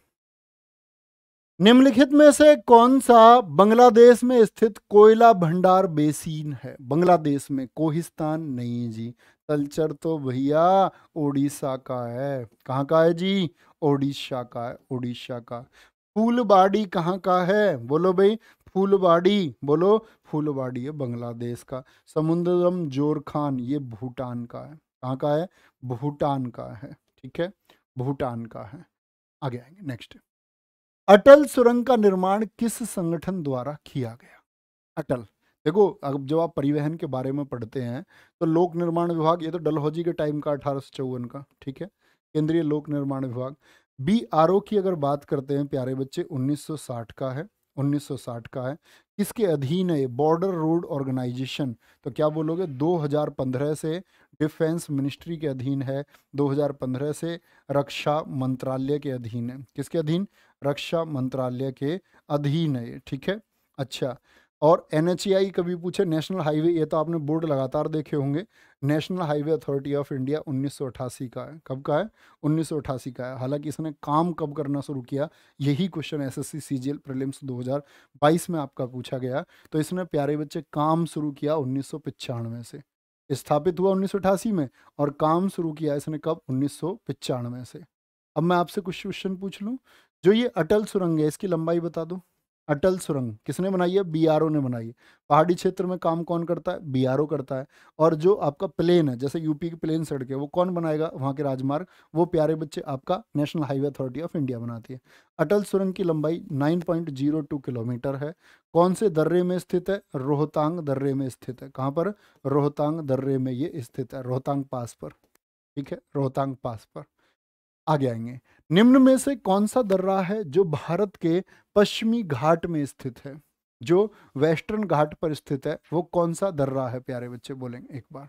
निम्नलिखित में से कौन सा बांग्लादेश में स्थित कोयला भंडार बेसिन है बांग्लादेश में कोहिस्तान नहीं जी तलचर तो भैया ओडिशा का है कहाँ का है जी ओडिशा का है ओडिशा का फूलबाड़ी कहाँ का है बोलो भाई फूलबाड़ी बोलो फूलबाड़ी है बांग्लादेश का समुद्रम जोर खान ये भूटान का है कहाँ का है भूटान का है ठीक है भूटान का है आगे आएंगे नेक्स्ट अटल सुरंग का निर्माण किस संगठन द्वारा किया गया अटल देखो अब जब आप परिवहन के बारे में पढ़ते हैं तो लोक निर्माण विभाग ये तो डलहौजी के टाइम का अठारह का ठीक है केंद्रीय लोक निर्माण विभाग बी आर ओ की अगर बात करते हैं प्यारे बच्चे 1960 का है 1960 का है किसके अधीन है बॉर्डर रोड ऑर्गेनाइजेशन तो क्या बोलोगे 2015 से डिफेंस मिनिस्ट्री के अधीन है 2015 से रक्षा मंत्रालय के अधीन है किसके अधीन रक्षा मंत्रालय के अधीन है ठीक है अच्छा और एन कभी पूछे नेशनल हाईवे ये तो आपने बोर्ड लगातार देखे होंगे national highway authority of India 1988 का है कब का है 1988 का है हालांकि इसने काम कब करना शुरू किया यही क्वेश्चन एसएससी सीजीएल प्रीलिम्स 2022 में आपका पूछा गया तो इसने प्यारे बच्चे काम शुरू किया उन्नीस से स्थापित हुआ उन्नीस में और काम शुरू किया इसने कब उन्नीस से अब मैं आपसे कुछ क्वेश्चन पूछ लूँ जो ये अटल सुरंग है इसकी लंबाई बता दो अटल सुरंग किसने बनाई है बीआरओ ने बनाई है पहाड़ी क्षेत्र में काम कौन करता है बीआरओ करता है और जो आपका प्लेन है जैसे यूपी की प्लेन सड़क है वो कौन बनाएगा वहाँ के राजमार्ग वो प्यारे बच्चे आपका national highway authority of India बनाती है अटल सुरंग की लंबाई 9.02 किलोमीटर है कौन से दर्रे में स्थित है रोहतांग दर्रे में स्थित है कहाँ पर रोहतांग दर्रे में ये स्थित है रोहतांग पास पर ठीक है रोहतांग पास पर आगे आएंगे निम्न में से कौन सा दर्रा है जो भारत के पश्चिमी घाट में स्थित है जो वेस्टर्न घाट पर स्थित है वो कौन सा दर्रा है प्यारे बच्चे बोलेंगे एक बार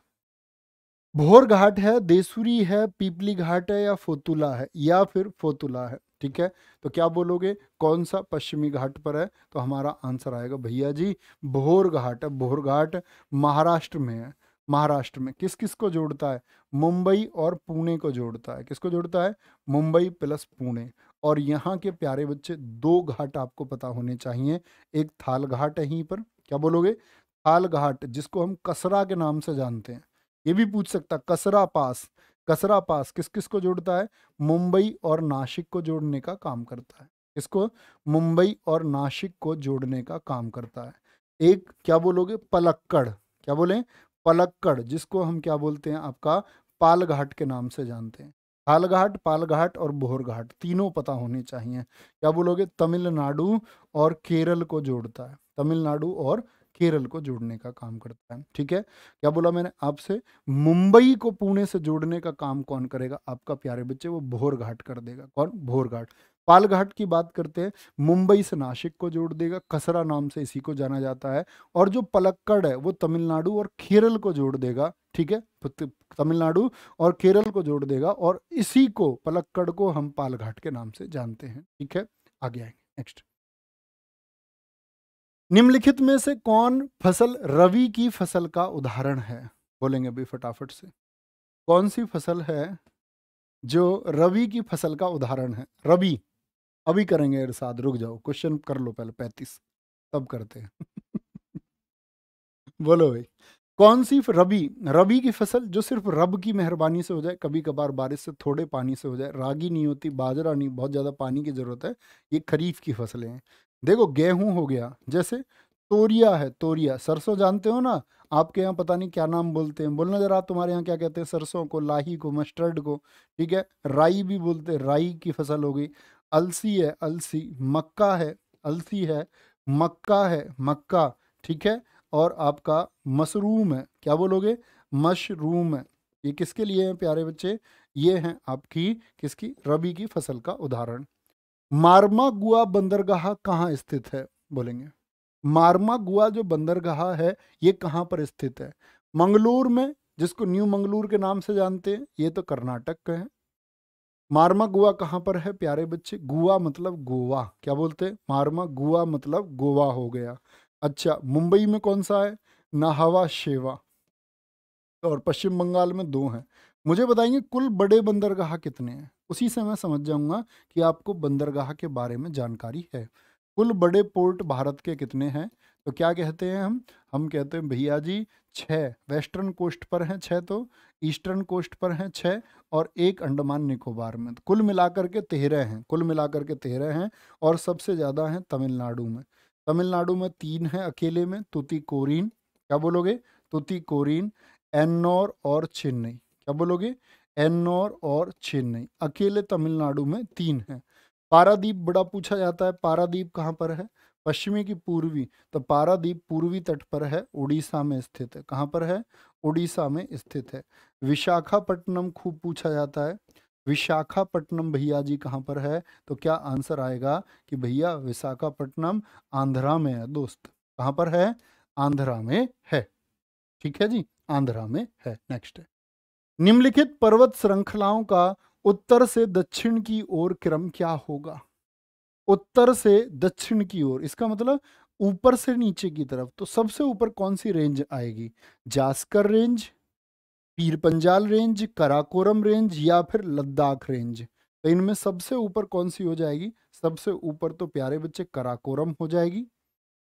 भोर घाट है देसूरी है पीपली घाट है या फोतुला है या फिर फोतुला है ठीक है तो क्या बोलोगे कौन सा पश्चिमी घाट पर है तो हमारा आंसर आएगा भैया जी भोर घाट है भोर घाट महाराष्ट्र में है महाराष्ट्र में किस किस को जोड़ता है मुंबई और पुणे को जोड़ता है किसको जोड़ता है मुंबई प्लस पुणे और यहाँ के प्यारे बच्चे दो घाट आपको पता होने चाहिए एक थाल घाट है यहीं पर क्या बोलोगे थाल घाट जिसको हम कसरा के नाम से जानते हैं ये भी पूछ सकता कसरा पास कसरा पास किस किस को जोड़ता है मुंबई और नासिक को जोड़ने का काम करता है इसको मुंबई और नासिक को जोड़ने का काम करता है एक क्या बोलोगे पलक्कड़ क्या बोले पलक्कड़ जिसको हम क्या बोलते हैं आपका पालघाट के नाम से जानते हैं हालघाट पालघाट और बोहरघाट तीनों पता होने चाहिए क्या बोलोगे तमिलनाडु और केरल को जोड़ता है तमिलनाडु और केरल को जोड़ने का काम करता है ठीक है क्या बोला मैंने आपसे मुंबई को पुणे से जोड़ने का काम कौन करेगा आपका प्यारे बच्चे वो भोरघाट कर देगा कौन भोरघाट पालघाट की बात करते हैं मुंबई से नासिक को जोड़ देगा कसरा नाम से इसी को जाना जाता है और जो पलक्कड़ है वो तमिलनाडु और केरल को जोड़ देगा ठीक है तमिलनाडु और केरल को जोड़ देगा और इसी को पलक्कड़ को हम पालघाट के नाम से जानते हैं ठीक है आगे आएंगे नेक्स्ट निम्नलिखित में से कौन फसल रवि की फसल का उदाहरण है बोलेंगे अभी फटाफट से कौन सी फसल है जो रवि की फसल का उदाहरण है रवि अभी करेंगे इरशाद रुक जाओ क्वेश्चन कर लो पहले पैंतीस तब करते हैं <laughs> बोलो भाई कौन सी रबी रबी की फसल जो सिर्फ रब की मेहरबानी से हो जाए कभी कभार बारिश से थोड़े पानी से हो जाए रागी नहीं होती बाजरा नहीं बहुत ज़्यादा पानी की ज़रूरत है ये खरीफ की फसलें हैं देखो गेहूं हो गया जैसे तोरिया है तोरिया सरसों जानते हो ना आपके यहाँ पता नहीं क्या नाम बोलते हैं बोलना जरा तुम्हारे यहाँ क्या कहते हैं सरसों को लाही को मस्टर्ड को ठीक है राई भी बोलते हैं राई की फसल हो गई अलसी है अलसी मक्का है अलसी है मक्का है मक्का ठीक है और आपका मशरूम है क्या बोलोगे मशरूम है ये किसके लिए हैं प्यारे बच्चे ये हैं आपकी किसकी रबी की फसल का उदाहरण मारमा गुआ बंदरगाह कहाँ स्थित है बोलेंगे मारमा गुआ जो बंदरगाह है ये कहाँ पर स्थित है मंगलूर में जिसको न्यू मंगलूर के नाम से जानते हैं ये तो कर्नाटक का है मारमा गोवा कहाँ पर है प्यारे बच्चे गोवा मतलब गोवा क्या बोलते हैं मारमा गोवा मतलब गोवा हो गया अच्छा मुंबई में कौन सा है नाहवा शेवा और पश्चिम बंगाल में दो हैं मुझे बताएंगे कुल बड़े बंदरगाह कितने हैं उसी से मैं समझ जाऊंगा कि आपको बंदरगाह के बारे में जानकारी है कुल बड़े पोर्ट भारत के कितने हैं तो क्या कहते हैं हम हम कहते हैं भैया जी छः वेस्टर्न कोस्ट पर हैं छः तो ईस्टर्न कोस्ट पर हैं छः और एक अंडमान निकोबार में तो कुल मिलाकर के तेरह हैं कुल मिलाकर के तेरह हैं और सबसे ज़्यादा हैं तमिलनाडु में तमिलनाडु में तीन हैं अकेले में कोरिन क्या बोलोगे कोरिन एन्नौर और चेन्नई क्या बोलोगे एन्नौर और चेन्नई अकेले तमिलनाडु में तीन हैं पारादीप बड़ा पूछा जाता है पारादीप कहाँ पर है पश्चिमी की पूर्वी तो पारादीप पूर्वी तट पर है उड़ीसा में स्थित है कहाँ पर है उड़ीसा में स्थित है विशाखापट्टनम खूब पूछा जाता है विशाखापट्टनम भैया जी कहाँ पर है तो क्या आंसर आएगा कि भैया विशाखापट्टनम आंध्रा में है दोस्त कहाँ पर है आंध्रा में है ठीक है जी आंध्रा में है नेक्स्ट निम्नलिखित पर्वत श्रृंखलाओं का उत्तर से दक्षिण की ओर क्रम क्या होगा उत्तर से दक्षिण की ओर इसका मतलब ऊपर से नीचे की तरफ तो सबसे ऊपर कौन सी रेंज आएगी जास्कर रेंज पीर पंजाल रेंज कराकोरम रेंज या फिर लद्दाख रेंज तो इनमें सबसे ऊपर कौन सी हो जाएगी सबसे ऊपर तो प्यारे बच्चे कराकोरम हो जाएगी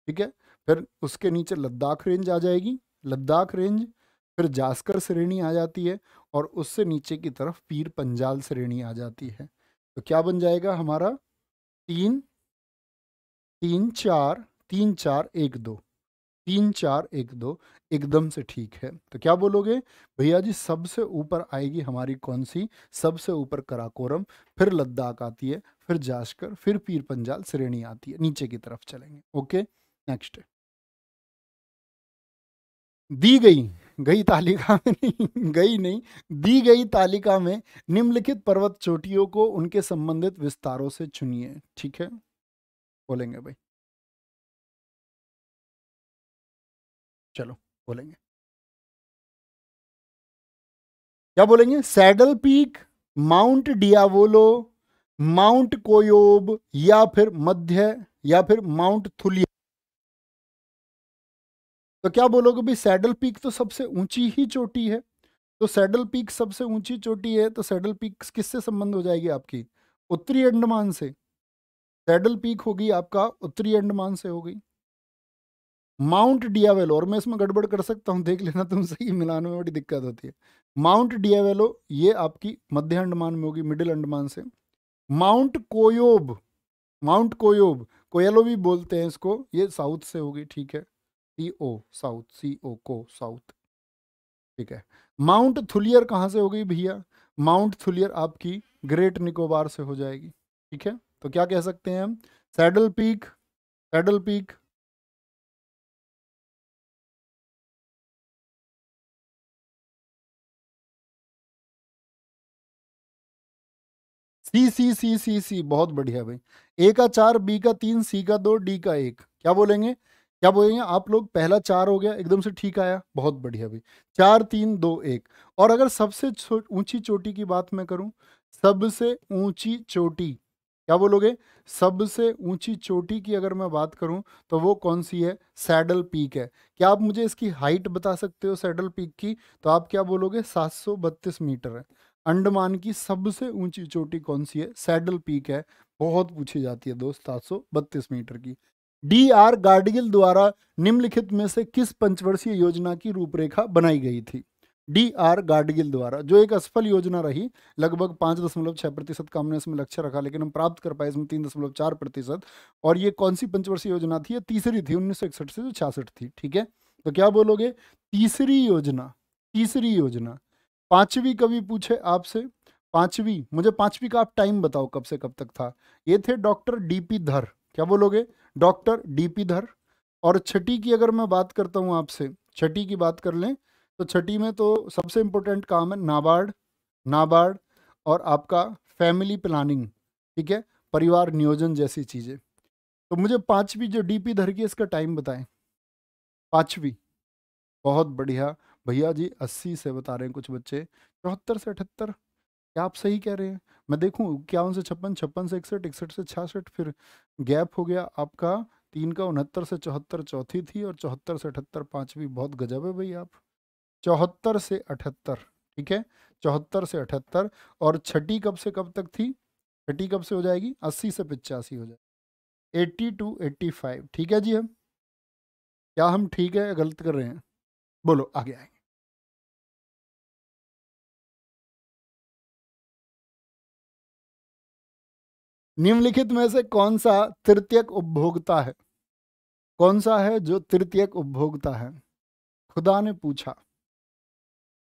ठीक है फिर उसके नीचे लद्दाख रेंज आ जाएगी लद्दाख रेंज फिर जास्कर श्रेणी आ जाती है और उससे नीचे की तरफ पीर पंजाल श्रेणी आ जाती है तो क्या बन जाएगा हमारा तीन तीन चार तीन चार एक दो तीन चार एक दो एकदम से ठीक है तो क्या बोलोगे भैया जी सबसे ऊपर आएगी हमारी कौन सी सबसे ऊपर कराकोरम फिर लद्दाख आती है फिर जाशकर फिर पीर पंजाल श्रेणी आती है नीचे की तरफ चलेंगे ओके नेक्स्ट दी गई गई तालिका में नहीं गई नहीं दी गई तालिका में निम्नलिखित पर्वत चोटियों को उनके संबंधित विस्तारों से चुनिए ठीक है बोलेंगे भाई चलो बोलेंगे क्या बोलेंगे Saddle Peak Mount Diavolo Mount Koyob या फिर मध्य या फिर माउंट थुलिया तो क्या बोलोगे भाई सैडल पीक तो सबसे ऊंची ही चोटी है तो सैडल पीक सबसे ऊंची चोटी है तो सैडल पीक किससे संबंध हो जाएगी आपकी उत्तरी अंडमान से सैडल पीक होगी आपका उत्तरी अंडमान से हो गई माउंट डियावेलो और मैं इसमें गड़बड़ कर सकता हूँ देख लेना तुम सही मिलान में बड़ी दिक्कत होती है माउंट डियावेलो ये आपकी मध्य अंडमान में होगी मिडिल अंडमान से माउंट कोयोब माउंट कोयोब कोयलो भी बोलते हैं इसको ये साउथ से होगी ठीक है सी ओ साउथ सी ओ को साउथ ठीक है माउंट थुलियर कहाँ से होगी भैया माउंट थुलियर आपकी ग्रेट निकोबार से हो जाएगी ठीक है तो क्या कह सकते हैं हम Saddle Peak Saddle Peak C C C C C बहुत बढ़िया भाई ए का चार बी का तीन सी का दो डी का एक क्या बोलेंगे क्या बोलेंगे आप लोग पहला चार हो गया एकदम से ठीक आया बहुत बढ़िया भाई चार तीन दो एक और अगर सबसे ऊंची चोटी की बात मैं करूं सबसे ऊंची चोटी क्या बोलोगे सबसे ऊंची चोटी की अगर मैं बात करूं तो वो कौन सी है सैडल पीक है क्या आप मुझे इसकी हाइट बता सकते हो सैडल पीक की तो आप क्या बोलोगे सात मीटर है अंडमान की सबसे ऊंची चोटी कौन सी है सैडल पीक है बहुत पूछी जाती है दोस्त सात मीटर की डी आर गार्डगिल द्वारा निम्नलिखित में से किस पंचवर्षीय योजना की रूपरेखा बनाई गई थी डी आर गार्डगिल द्वारा जो एक असफल योजना रही लगभग पांच दशमलव छह प्रतिशत का हमने इसमें लक्ष्य रखा लेकिन हम प्राप्त कर पाए इसमें तीन दशमलव चार प्रतिशत और ये कौन सी पंचवर्षीय योजना थी ये तीसरी थी उन्नीस से जो छियासठ थी ठीक है तो क्या बोलोगे तीसरी योजना तीसरी योजना पांचवी कवि पूछे आपसे पांचवी मुझे पांचवी का आप टाइम बताओ कब से कब तक था ये थे डॉक्टर डीपी धर क्या बोलोगे डॉक्टर डीपी धर और छठी की अगर मैं बात करता हूँ आपसे छठी की बात कर लें तो छठी में तो सबसे इंपॉर्टेंट काम है नाबार्ड नाबार्ड और आपका फैमिली प्लानिंग ठीक है परिवार नियोजन जैसी चीज़ें तो मुझे पांचवी जो डीपी धर की इसका टाइम बताएं पांचवी बहुत बढ़िया भैया जी अस्सी से बता रहे हैं कुछ बच्चे चौहत्तर से अठहत्तर क्या आप सही कह रहे हैं मैं देखूँ इक्यावन से छप्पन छप्पन से इकसठ इकसठ से छियासठ फिर गैप हो गया आपका तीन का उनहत्तर से चौहत्तर चौथी थी और चौहत्तर से अठहत्तर पाँचवीं बहुत गजब है भैया आप चौहत्तर से अठहत्तर ठीक है चौहत्तर से अठहत्तर और छठी कब से कब तक थी छठी कब से हो जाएगी अस्सी से पिचासी हो जाएगी एट्टी टू एट्टी फाइव ठीक है जी हम क्या हम ठीक है गलत कर रहे हैं बोलो आगे आएंगे निम्नलिखित में से कौन सा तृतीयक उपभोक्ता है कौन सा है जो तृतीयक उपभोक्ता है खुदा ने पूछा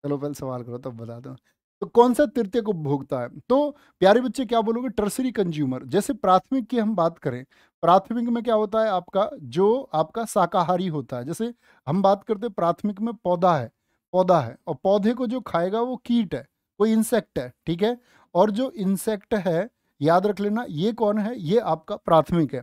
चलो पहले सवाल करो तब बता दो तो कौन सा तृतीय उपभोक्ता है तो प्यारे बच्चे क्या बोलोगे टर्सरी कंज्यूमर जैसे प्राथमिक की हम बात करें प्राथमिक में क्या होता है आपका जो आपका शाकाहारी होता है जैसे हम बात करते हैं प्राथमिक में पौधा है पौधा है और पौधे को जो खाएगा वो कीट है कोई इंसेक्ट है ठीक है और जो इंसेक्ट है याद रख लेना ये कौन है ये आपका प्राथमिक है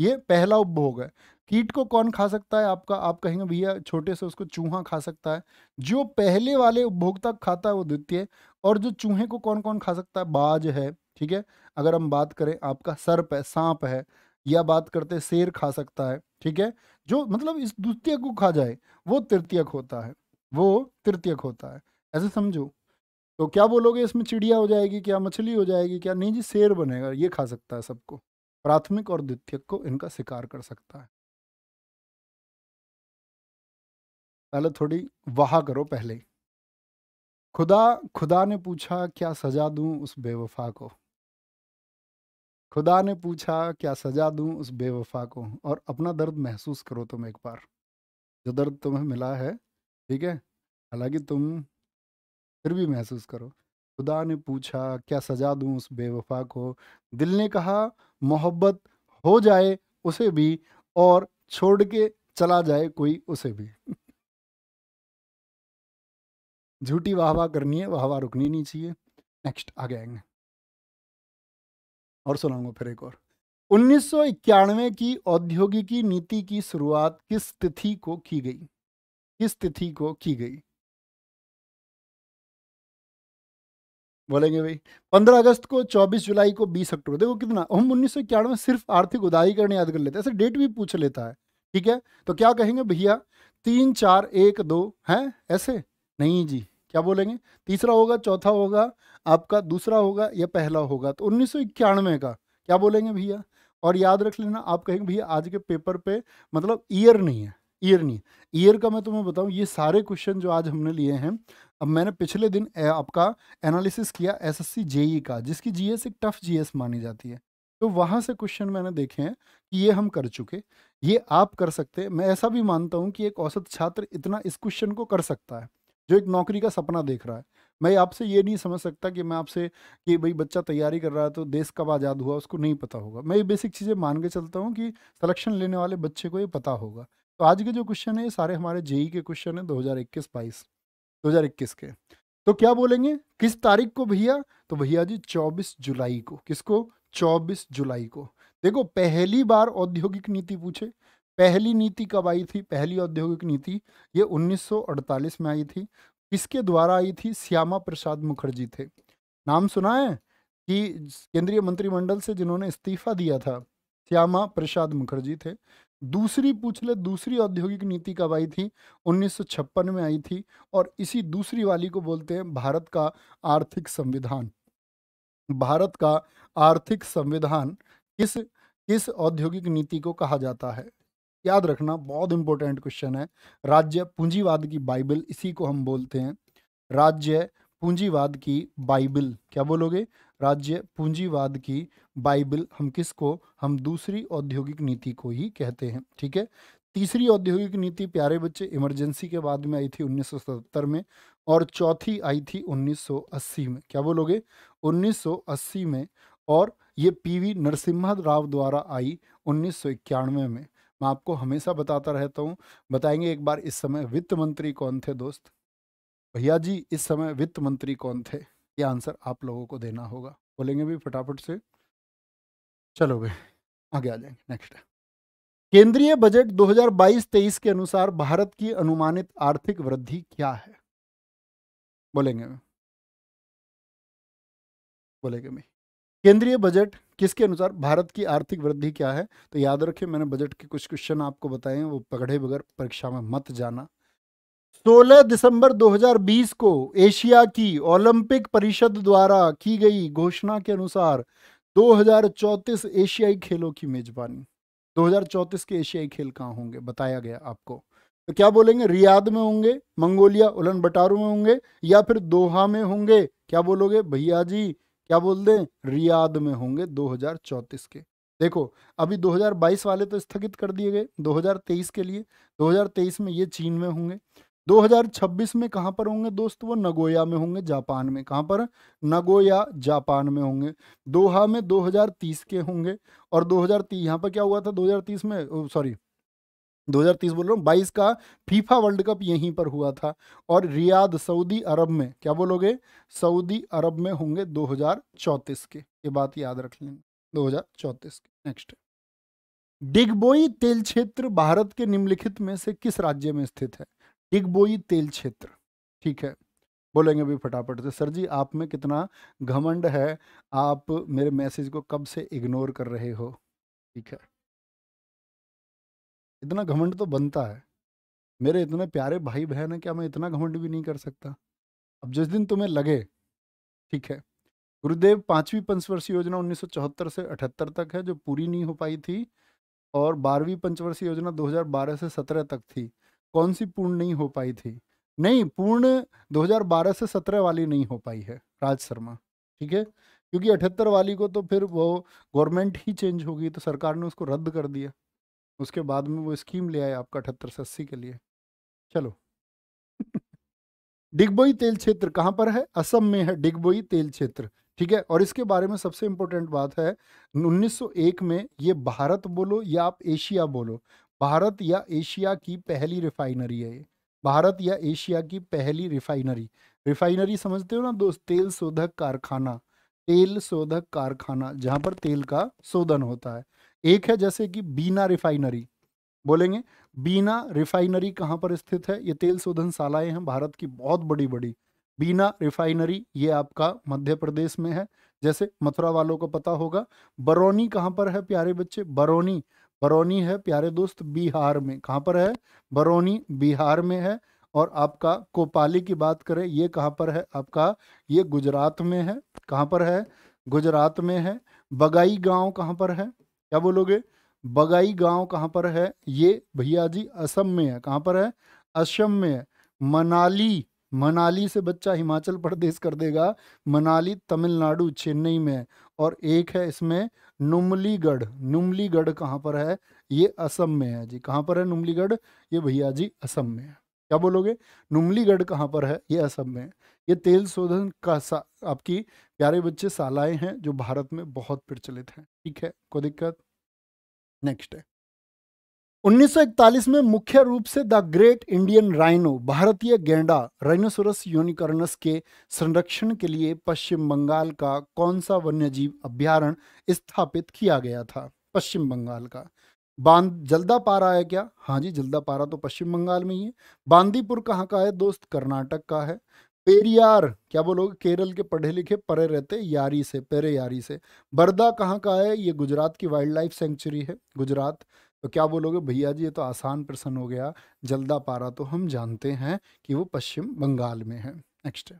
ये पहला उपभोग है कीट को कौन खा सकता है आपका आप कहेंगे भैया छोटे से उसको चूहा खा सकता है जो पहले वाले उपभोक्ता खाता है वो द्वितीय और जो चूहे को कौन कौन खा सकता है बाज है ठीक है अगर हम बात करें आपका सर्प है सांप है या बात करते शेर खा सकता है ठीक है जो मतलब इस द्वितीय को खा जाए वो तृतीयक होता है वो तृतीयक होता है ऐसे समझो तो क्या बोलोगे इसमें चिड़िया हो जाएगी क्या मछली हो जाएगी क्या नहीं जी शेर बनेगा ये खा सकता है सबको प्राथमिक और द्वितीयक को इनका शिकार कर सकता है पहले थोड़ी वाह करो पहले खुदा खुदा ने पूछा क्या सजा दूं उस बेवफा को खुदा ने पूछा क्या सजा दूं उस बेवफा को और अपना दर्द महसूस करो तुम एक बार जो दर्द तुम्हें मिला है ठीक है हालांकि तुम फिर भी महसूस करो खुदा ने पूछा क्या सजा दूँ उस बेवफा को दिल ने कहा मोहब्बत हो जाए उसे भी और छोड़ के चला जाए कोई उसे भी झूठी वाह वाह करनी है वाह वाह रुकनी नहीं चाहिए नेक्स्ट आगे आएंगे और सुनाऊंगा फिर एक और 1991 की औद्योगिकी नीति की शुरुआत किस तिथि को की गई किस तिथि को की गई बोलेंगे भाई पंद्रह अगस्त को चौबीस जुलाई को बीस अक्टूबर देखो कितना हम उन्नीस सौ इक्यानवे सिर्फ आर्थिक उदारीकरण याद कर लेते हैं ऐसे डेट भी पूछ लेता है ठीक है तो क्या कहेंगे भैया तीन चार एक दो हैं ऐसे नहीं जी क्या बोलेंगे तीसरा होगा चौथा होगा आपका दूसरा होगा या पहला होगा तो उन्नीस का क्या बोलेंगे भैया और याद रख लेना आप कहेंगे भैया आज के पेपर पे मतलब ईयर नहीं है ईयर नहीं ईयर का मैं तुम्हें बताऊँ ये सारे क्वेश्चन जो आज हमने लिए हैं अब मैंने पिछले दिन आपका एनालिसिस किया एसएससी जेई e का जिसकी जीएस एक टफ जीएस मानी जाती है तो वहाँ से क्वेश्चन मैंने देखे हैं कि ये हम कर चुके ये आप कर सकते हैं मैं ऐसा भी मानता हूँ कि एक औसत छात्र इतना इस क्वेश्चन को कर सकता है जो एक नौकरी का सपना देख रहा है मैं आपसे ये नहीं समझ सकता कि मैं आपसे कि भाई बच्चा तैयारी कर रहा है तो देश कब आज़ाद हुआ उसको नहीं पता होगा मैं ये बेसिक चीज़ें मान के चलता हूँ कि सलेक्शन लेने वाले बच्चे को ये पता होगा तो आज के जो क्वेश्चन है सारे हमारे जेई e के क्वेश्चन है 2021 हजार इक्कीस के तो क्या बोलेंगे किस तारीख को भैया तो भैया जी 24 जुलाई को किसको 24 जुलाई को देखो पहली बार औद्योगिक नीति पूछे पहली नीति कब आई थी पहली औद्योगिक नीति ये 1948 में आई थी किसके द्वारा आई थी श्यामा प्रसाद मुखर्जी थे नाम सुना है कि केंद्रीय मंत्रिमंडल से जिन्होंने इस्तीफा दिया था श्यामा प्रसाद मुखर्जी थे दूसरी पूछ ले दूसरी औद्योगिक नीति कब आई थी 1956 में आई थी और इसी दूसरी वाली को बोलते हैं भारत का आर्थिक संविधान भारत का आर्थिक संविधान किस किस औद्योगिक नीति को कहा जाता है याद रखना बहुत इंपॉर्टेंट क्वेश्चन है राज्य पूंजीवाद की बाइबल इसी को हम बोलते हैं राज्य पूंजीवाद की बाइबल क्या बोलोगे राज्य पूंजीवाद की बाइबल हम किसको हम दूसरी औद्योगिक नीति को ही कहते हैं ठीक है तीसरी औद्योगिक नीति प्यारे बच्चे इमरजेंसी के बाद में आई थी 1977 में और चौथी आई थी 1980 में क्या बोलोगे 1980 में और ये पीवी नरसिम्हा राव द्वारा आई उन्नीस में मैं आपको हमेशा बताता रहता हूँ बताएंगे एक बार इस समय वित्त मंत्री कौन थे दोस्त भैया जी इस समय वित्त मंत्री कौन थे ये आंसर आप लोगों को देना होगा बोलेंगे भी फटाफट से चलोगे आगे आ जाएंगे नेक्स्ट केंद्रीय बजट 2022-23 के अनुसार भारत की अनुमानित आर्थिक वृद्धि क्या है बोलेंगे मैं बोलेंगे मैं केंद्रीय बजट किसके अनुसार भारत की आर्थिक वृद्धि क्या है तो याद रखिए मैंने बजट के कुछ क्वेश्चन आपको बताए हैं वो पकड़े बगैर परीक्षा में मत जाना 16 दिसंबर 2020 को एशिया की ओलंपिक परिषद द्वारा की गई घोषणा के अनुसार 2034 एशियाई खेलों की मेजबानी 2034 के एशियाई खेल कहाँ होंगे बताया गया आपको तो क्या बोलेंगे रियाद में होंगे मंगोलिया उलन बटारू में होंगे या फिर दोहा में होंगे क्या बोलोगे भैया जी क्या बोल दें रियाद में होंगे 2034 के देखो अभी 2022 वाले तो स्थगित कर दिए गए 2023 के लिए 2023 में ये चीन में होंगे 2026 में कहां पर होंगे दोस्त वो नगोया में होंगे जापान में कहां पर नगोया जापान में होंगे दोहा में 2030 के होंगे और 2030 यहाँ पर क्या हुआ था 2030 में सॉरी 2030 बोल रहा हूँ बाईस का फीफा वर्ल्ड कप यहीं पर हुआ था और रियाद सऊदी अरब में क्या बोलोगे सऊदी अरब में होंगे दो के ये बात याद रख लेंगे दो के नेक्स्ट डिगबोई तेल क्षेत्र भारत के निम्नलिखित में से किस राज्य में स्थित है इगबोई तेल क्षेत्र ठीक है बोलेंगे भी फटाफट से सर जी आप में कितना घमंड है आप मेरे मैसेज को कब से इग्नोर कर रहे हो ठीक है इतना घमंड तो बनता है मेरे इतने प्यारे भाई बहन है क्या मैं इतना घमंड भी नहीं कर सकता अब जिस दिन तुम्हें लगे ठीक है गुरुदेव पांचवी पंचवर्षीय योजना 1974 से 78 तक है जो पूरी नहीं हो पाई थी और बारहवीं पंचवर्षीय योजना 2012 से 17 तक थी कौन सी पूर्ण नहीं हो पाई थी नहीं पूर्ण 2012 से 17 वाली नहीं हो पाई है राज शर्मा ठीक है क्योंकि 78 वाली को तो फिर वो गवर्नमेंट ही चेंज हो गई तो सरकार ने उसको रद्द कर दिया उसके बाद में वो स्कीम ले आया आपका अठहत्तर से अस्सी के लिए चलो डिगबोई तेल क्षेत्र कहाँ पर है असम में है डिगबोई तेल क्षेत्र ठीक है और इसके बारे में सबसे इम्पोर्टेंट बात है 1901 में ये भारत बोलो या आप एशिया बोलो भारत या एशिया की पहली रिफाइनरी है ये भारत या एशिया की पहली रिफाइनरी रिफाइनरी समझते हो ना दोस्त तेल शोधक कारखाना तेल शोधक कारखाना जहाँ पर तेल का शोधन होता है एक है जैसे कि बीना रिफाइनरी बोलेंगे बीना रिफाइनरी कहाँ पर स्थित है ये तेल शोधन शालाएँ हैं भारत की बहुत बड़ी बड़ी बीना रिफाइनरी ये आपका मध्य प्रदेश में है जैसे मथुरा वालों को पता होगा बरौनी कहाँ पर है प्यारे बच्चे बरौनी बरौनी है प्यारे दोस्त बिहार में कहाँ पर है बरौनी बिहार में है और आपका कोपाली की बात करें ये कहाँ पर है आपका ये गुजरात में है कहाँ पर है गुजरात में है बगाई गांव कहाँ पर है क्या बोलोगे बगाई गांव कहाँ पर है ये भैया जी असम में है कहाँ पर है असम में है मनाली मनाली से बच्चा हिमाचल प्रदेश कर देगा मनाली तमिलनाडु चेन्नई में और एक है इसमें नुमलीगढ़ नुमलीगढ़ कहाँ पर है ये असम में है जी कहाँ पर है नुमलीगढ़ ये भैया जी असम में है क्या बोलोगे नुमलीगढ़ कहाँ पर है ये असम में है ये तेल शोधन का सा आपकी प्यारे बच्चे सालाएं हैं जो भारत में बहुत प्रचलित हैं ठीक है कोई दिक्कत नेक्स्ट है 1941 में मुख्य रूप से द ग्रेट इंडियन राइनो भारतीय गेंडा राइनोसोरस यूनिकर्नस के संरक्षण के लिए पश्चिम बंगाल का कौन सा वन्यजीव अभ्यारण स्थापित किया गया था पश्चिम बंगाल का बांध जल्दा पारा है क्या हाँ जी जल्दा पारा तो पश्चिम बंगाल में ही है बांदीपुर कहाँ का है दोस्त कर्नाटक का है पेरियार क्या बोलोगे केरल के पढ़े लिखे परे रहते यारी से पेरे यारी से बरदा कहाँ का है ये गुजरात की वाइल्ड लाइफ सेंचुरी है गुजरात तो क्या बोलोगे भैया जी ये तो आसान प्रश्न हो गया जल्दा पारा तो हम जानते हैं कि वो पश्चिम बंगाल में है नेक्स्ट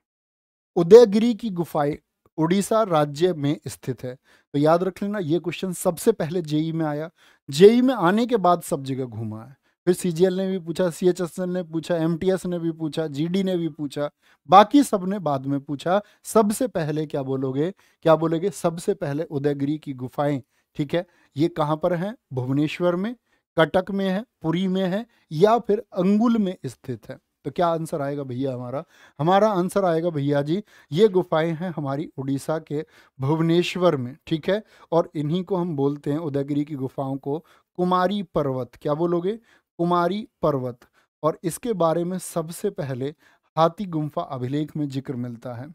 उदयगिरी की गुफाएं उड़ीसा राज्य में स्थित है तो याद रख लेना ये क्वेश्चन सबसे पहले जेई में आया जेई में आने के बाद सब जगह घूमा है फिर सीजीएल ने भी पूछा सी ने पूछा एम ने भी पूछा जी ने भी पूछा बाकी सब ने बाद में पूछा सबसे पहले क्या बोलोगे क्या बोलोगे सबसे पहले उदयगिरी की गुफाएं ठीक है ये कहाँ पर हैं भुवनेश्वर में कटक में है पुरी में है या फिर अंगुल में स्थित है तो क्या आंसर आएगा भैया हमारा हमारा आंसर आएगा भैया जी ये गुफाएं हैं हमारी उड़ीसा के भुवनेश्वर में ठीक है और इन्हीं को हम बोलते हैं उदयगिरी की गुफाओं को कुमारी पर्वत क्या बोलोगे कुमारी पर्वत और इसके बारे में सबसे पहले हाथी गुम्फा अभिलेख में जिक्र मिलता है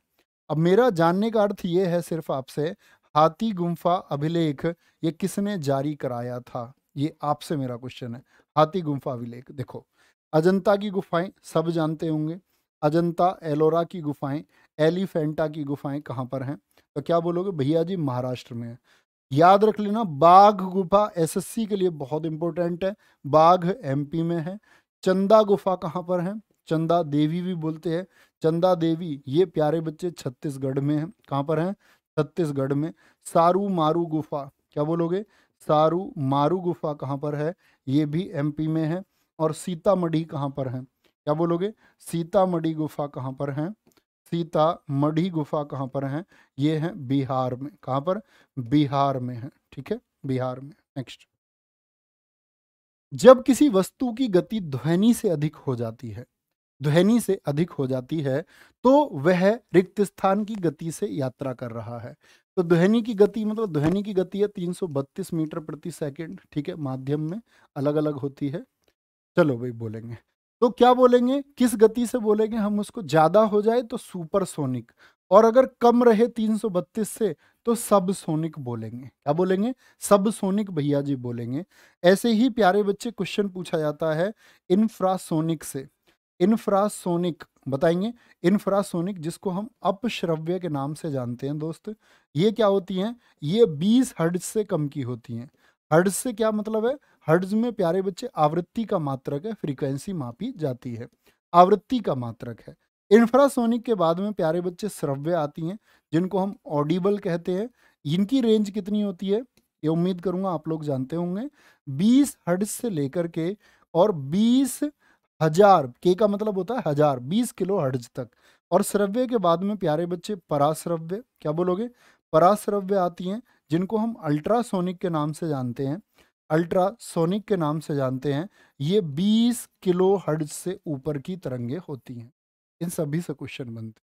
अब मेरा जानने का अर्थ ये है सिर्फ आपसे हाथी गुम्फा अभिलेख ये किसने जारी कराया था ये आपसे मेरा क्वेश्चन है हाथी गुम्फा अभिलेख देखो अजंता की गुफाएं सब जानते होंगे अजंता एलोरा की गुफाएं एलिफेंटा की गुफाएं कहाँ पर हैं तो क्या बोलोगे भैया जी महाराष्ट्र में है याद रख लेना बाघ गुफा एसएससी के लिए बहुत इंपॉर्टेंट है बाघ एमपी में है चंदा गुफा कहाँ पर है चंदा देवी भी बोलते हैं चंदा देवी ये प्यारे बच्चे छत्तीसगढ़ में है कहाँ पर हैं छत्तीसगढ़ में सारू मारू गुफा क्या बोलोगे सारू मारू गुफा कहाँ पर है ये भी एमपी में है और सीतामढ़ी कहाँ पर है क्या बोलोगे सीतामढ़ी गुफा कहाँ पर है सीता मढ़ी गुफा कहाँ पर है ये है बिहार में कहाँ पर बिहार में है ठीक है बिहार में नेक्स्ट जब किसी वस्तु की गति ध्वनि से अधिक हो जाती है ध्वनि से अधिक हो जाती है तो वह रिक्त स्थान की गति से यात्रा कर रहा है तो ध्वनि की गति मतलब ध्वनि की गति है 332 मीटर प्रति सेकंड ठीक है माध्यम में अलग अलग होती है चलो भाई बोलेंगे तो क्या बोलेंगे किस गति से बोलेंगे हम उसको ज्यादा हो जाए तो सुपरसोनिक और अगर कम रहे 332 से तो सब सोनिक बोलेंगे क्या बोलेंगे सब सोनिक भैया जी बोलेंगे ऐसे ही प्यारे बच्चे क्वेश्चन पूछा जाता है इंफ्रासोनिक से इन्फ्रासोनिक बताएंगे इन्फ्रासोनिक जिसको हम अपश्रव्य के नाम से जानते हैं दोस्त ये क्या होती हैं ये 20 हर्ड्स से कम की होती हैं हर्ड्स से क्या मतलब है हर्ड्स में प्यारे बच्चे आवृत्ति का मात्रक है फ्रीक्वेंसी मापी जाती है आवृत्ति का मात्रक है इन्फ्रासोनिक के बाद में प्यारे बच्चे श्रव्य आती हैं जिनको हम ऑडिबल कहते हैं इनकी रेंज कितनी होती है ये उम्मीद करूंगा आप लोग जानते होंगे बीस हर्ड्स से लेकर के और 20 हजार के का मतलब होता है हजार बीस किलो हर्ज तक और श्रव्य के बाद में प्यारे बच्चे पराश्रव्य क्या बोलोगे पराश्रव्य आती हैं जिनको हम अल्ट्रासोनिक के नाम से जानते हैं अल्ट्रासोनिक के नाम से जानते हैं ये 20 किलो हर्ज से ऊपर की तरंगे होती हैं इन सभी से क्वेश्चन बनते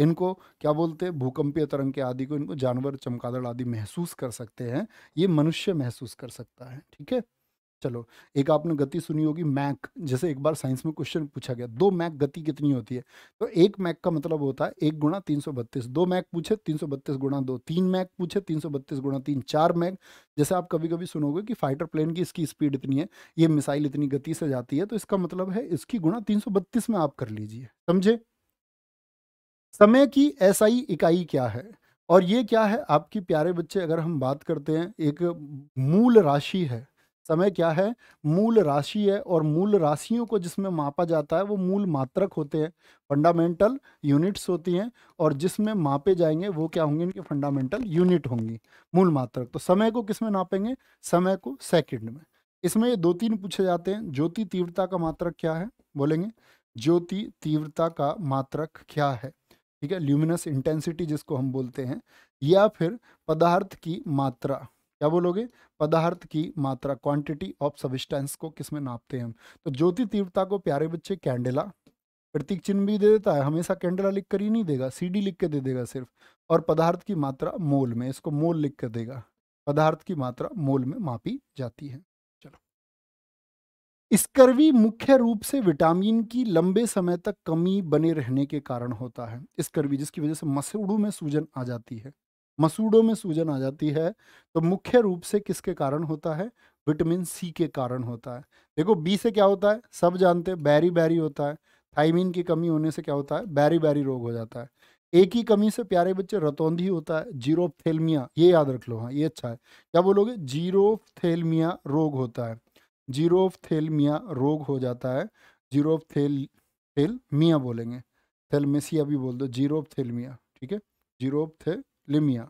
हैं इनको क्या बोलते हैं भूकंपीय तरंग के आदि को इनको जानवर चमकादड़ आदि महसूस कर सकते हैं ये मनुष्य महसूस कर सकता है ठीक है चलो एक आपने गति सुनी होगी मैक जैसे एक बार साइंस में क्वेश्चन पूछा गया दो मैक गति कितनी होती है तो एक मैक का मतलब होता है एक गुणा तीन सौ बत्तीस दो मैक पूछे तीन सौ बत्तीस गुणा दो तीन मैक पूछे तीन सौ बत्तीस गुणा तीन चार मैक जैसे आप कभी कभी सुनोगे कि फाइटर प्लेन की इसकी स्पीड इतनी है ये मिसाइल इतनी गति से जाती है तो इसका मतलब है इसकी गुणा तीन सौ बत्तीस में आप कर लीजिए समझे समय की एसआई इकाई क्या है और ये क्या है आपकी प्यारे बच्चे अगर हम बात करते हैं एक मूल राशि है समय क्या है मूल राशि है और मूल राशियों को जिसमें मापा जाता है वो मूल मात्रक होते हैं फंडामेंटल यूनिट्स होती हैं और जिसमें मापे जाएंगे वो क्या होंगे इनके फंडामेंटल यूनिट होंगी मूल मात्रक तो समय को किसमें नापेंगे समय को सेकंड में इसमें ये दो तीन पूछे जाते हैं ज्योति तीव्रता का मात्रक क्या है बोलेंगे ज्योति तीव्रता का मात्रक क्या है ठीक है ल्यूमिनस इंटेंसिटी जिसको हम बोलते हैं या फिर पदार्थ की मात्रा क्या बोलोगे पदार्थ की मात्रा क्वांटिटी ऑफ सबिस्टेंस को किसमें नापते हैं हम तो ज्योति तीव्रता को प्यारे बच्चे कैंडेला प्रतीक चिन्ह भी दे देता है हमेशा कैंडेला लिख कर ही नहीं देगा सीडी लिख के दे देगा सिर्फ और पदार्थ की मात्रा मोल में इसको मोल लिख कर देगा पदार्थ की मात्रा मोल में मापी जाती है चलो स्कर्वी मुख्य रूप से विटामिन की लंबे समय तक कमी बने रहने के कारण होता है स्कर्वी जिसकी वजह से मसूड़ों में सूजन आ जाती है मसूड़ों में सूजन आ जाती है तो मुख्य रूप से किसके कारण होता है विटामिन सी के कारण होता है देखो बी से क्या होता है सब जानते हैं बैरी बैरी होता है थाइमिन की कमी होने से क्या होता है बैरी बैरी रोग हो जाता है ए की कमी से प्यारे बच्चे रतौंधी होता है जीरोथेलमिया ये याद रख लो हाँ ये अच्छा है क्या बोलोगे जीरोथेलमिया रोग होता है जीरोथेलमिया रोग हो जाता है जीरोथेल बोलेंगे थेलमेसिया भी बोल दो जीरोथेलमिया ठीक है जीरोपथे लिमिया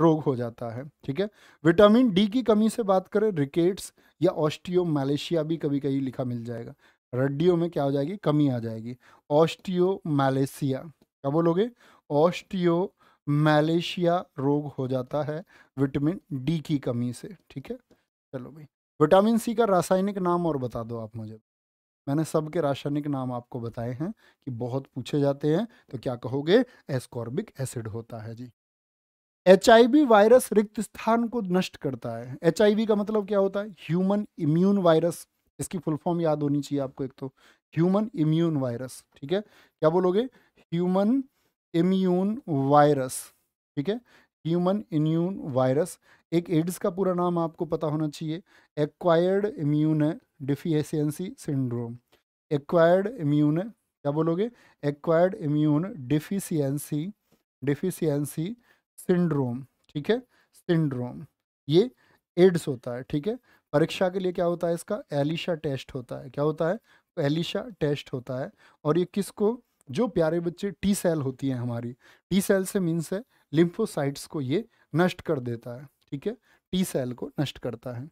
रोग हो जाता है ठीक है विटामिन डी की कमी से बात करें रिकेट्स या ऑस्टियो मलेशिया भी कभी कभी लिखा मिल जाएगा रड्डियों में क्या हो जाएगी कमी आ जाएगी ऑस्टियो मलेशिया क्या बोलोगे ऑस्टियो मलेशिया रोग हो जाता है विटामिन डी की कमी से ठीक है चलो भाई विटामिन सी का रासायनिक नाम और बता दो आप मुझे मैंने सबके रासायनिक नाम आपको बताए हैं कि बहुत पूछे जाते हैं तो क्या कहोगे एस्कॉर्बिक एसिड होता है जी एच वायरस रिक्त स्थान को नष्ट करता है एच का मतलब क्या होता है ह्यूमन इम्यून वायरस इसकी फुल फॉर्म याद होनी चाहिए आपको एक तो ह्यूमन इम्यून वायरस ठीक है क्या बोलोगे ह्यूमन इम्यून वायरस ठीक है ह्यूमन इम्यून वायरस एक एड्स का पूरा नाम आपको पता होना चाहिए acquired immune deficiency syndrome acquired immune क्या बोलोगे acquired immune deficiency deficiency syndrome ठीक है सिंड्रोम ये एड्स होता है ठीक है परीक्षा के लिए क्या होता है इसका एलिशा टेस्ट होता है क्या होता है एलिशा टेस्ट होता है और ये किसको जो प्यारे बच्चे टी सेल होती है हमारी टी सेल से मीन्स है लिम्फोसाइट्स को ये नष्ट कर देता है ठीक है टी सेल को नष्ट करता है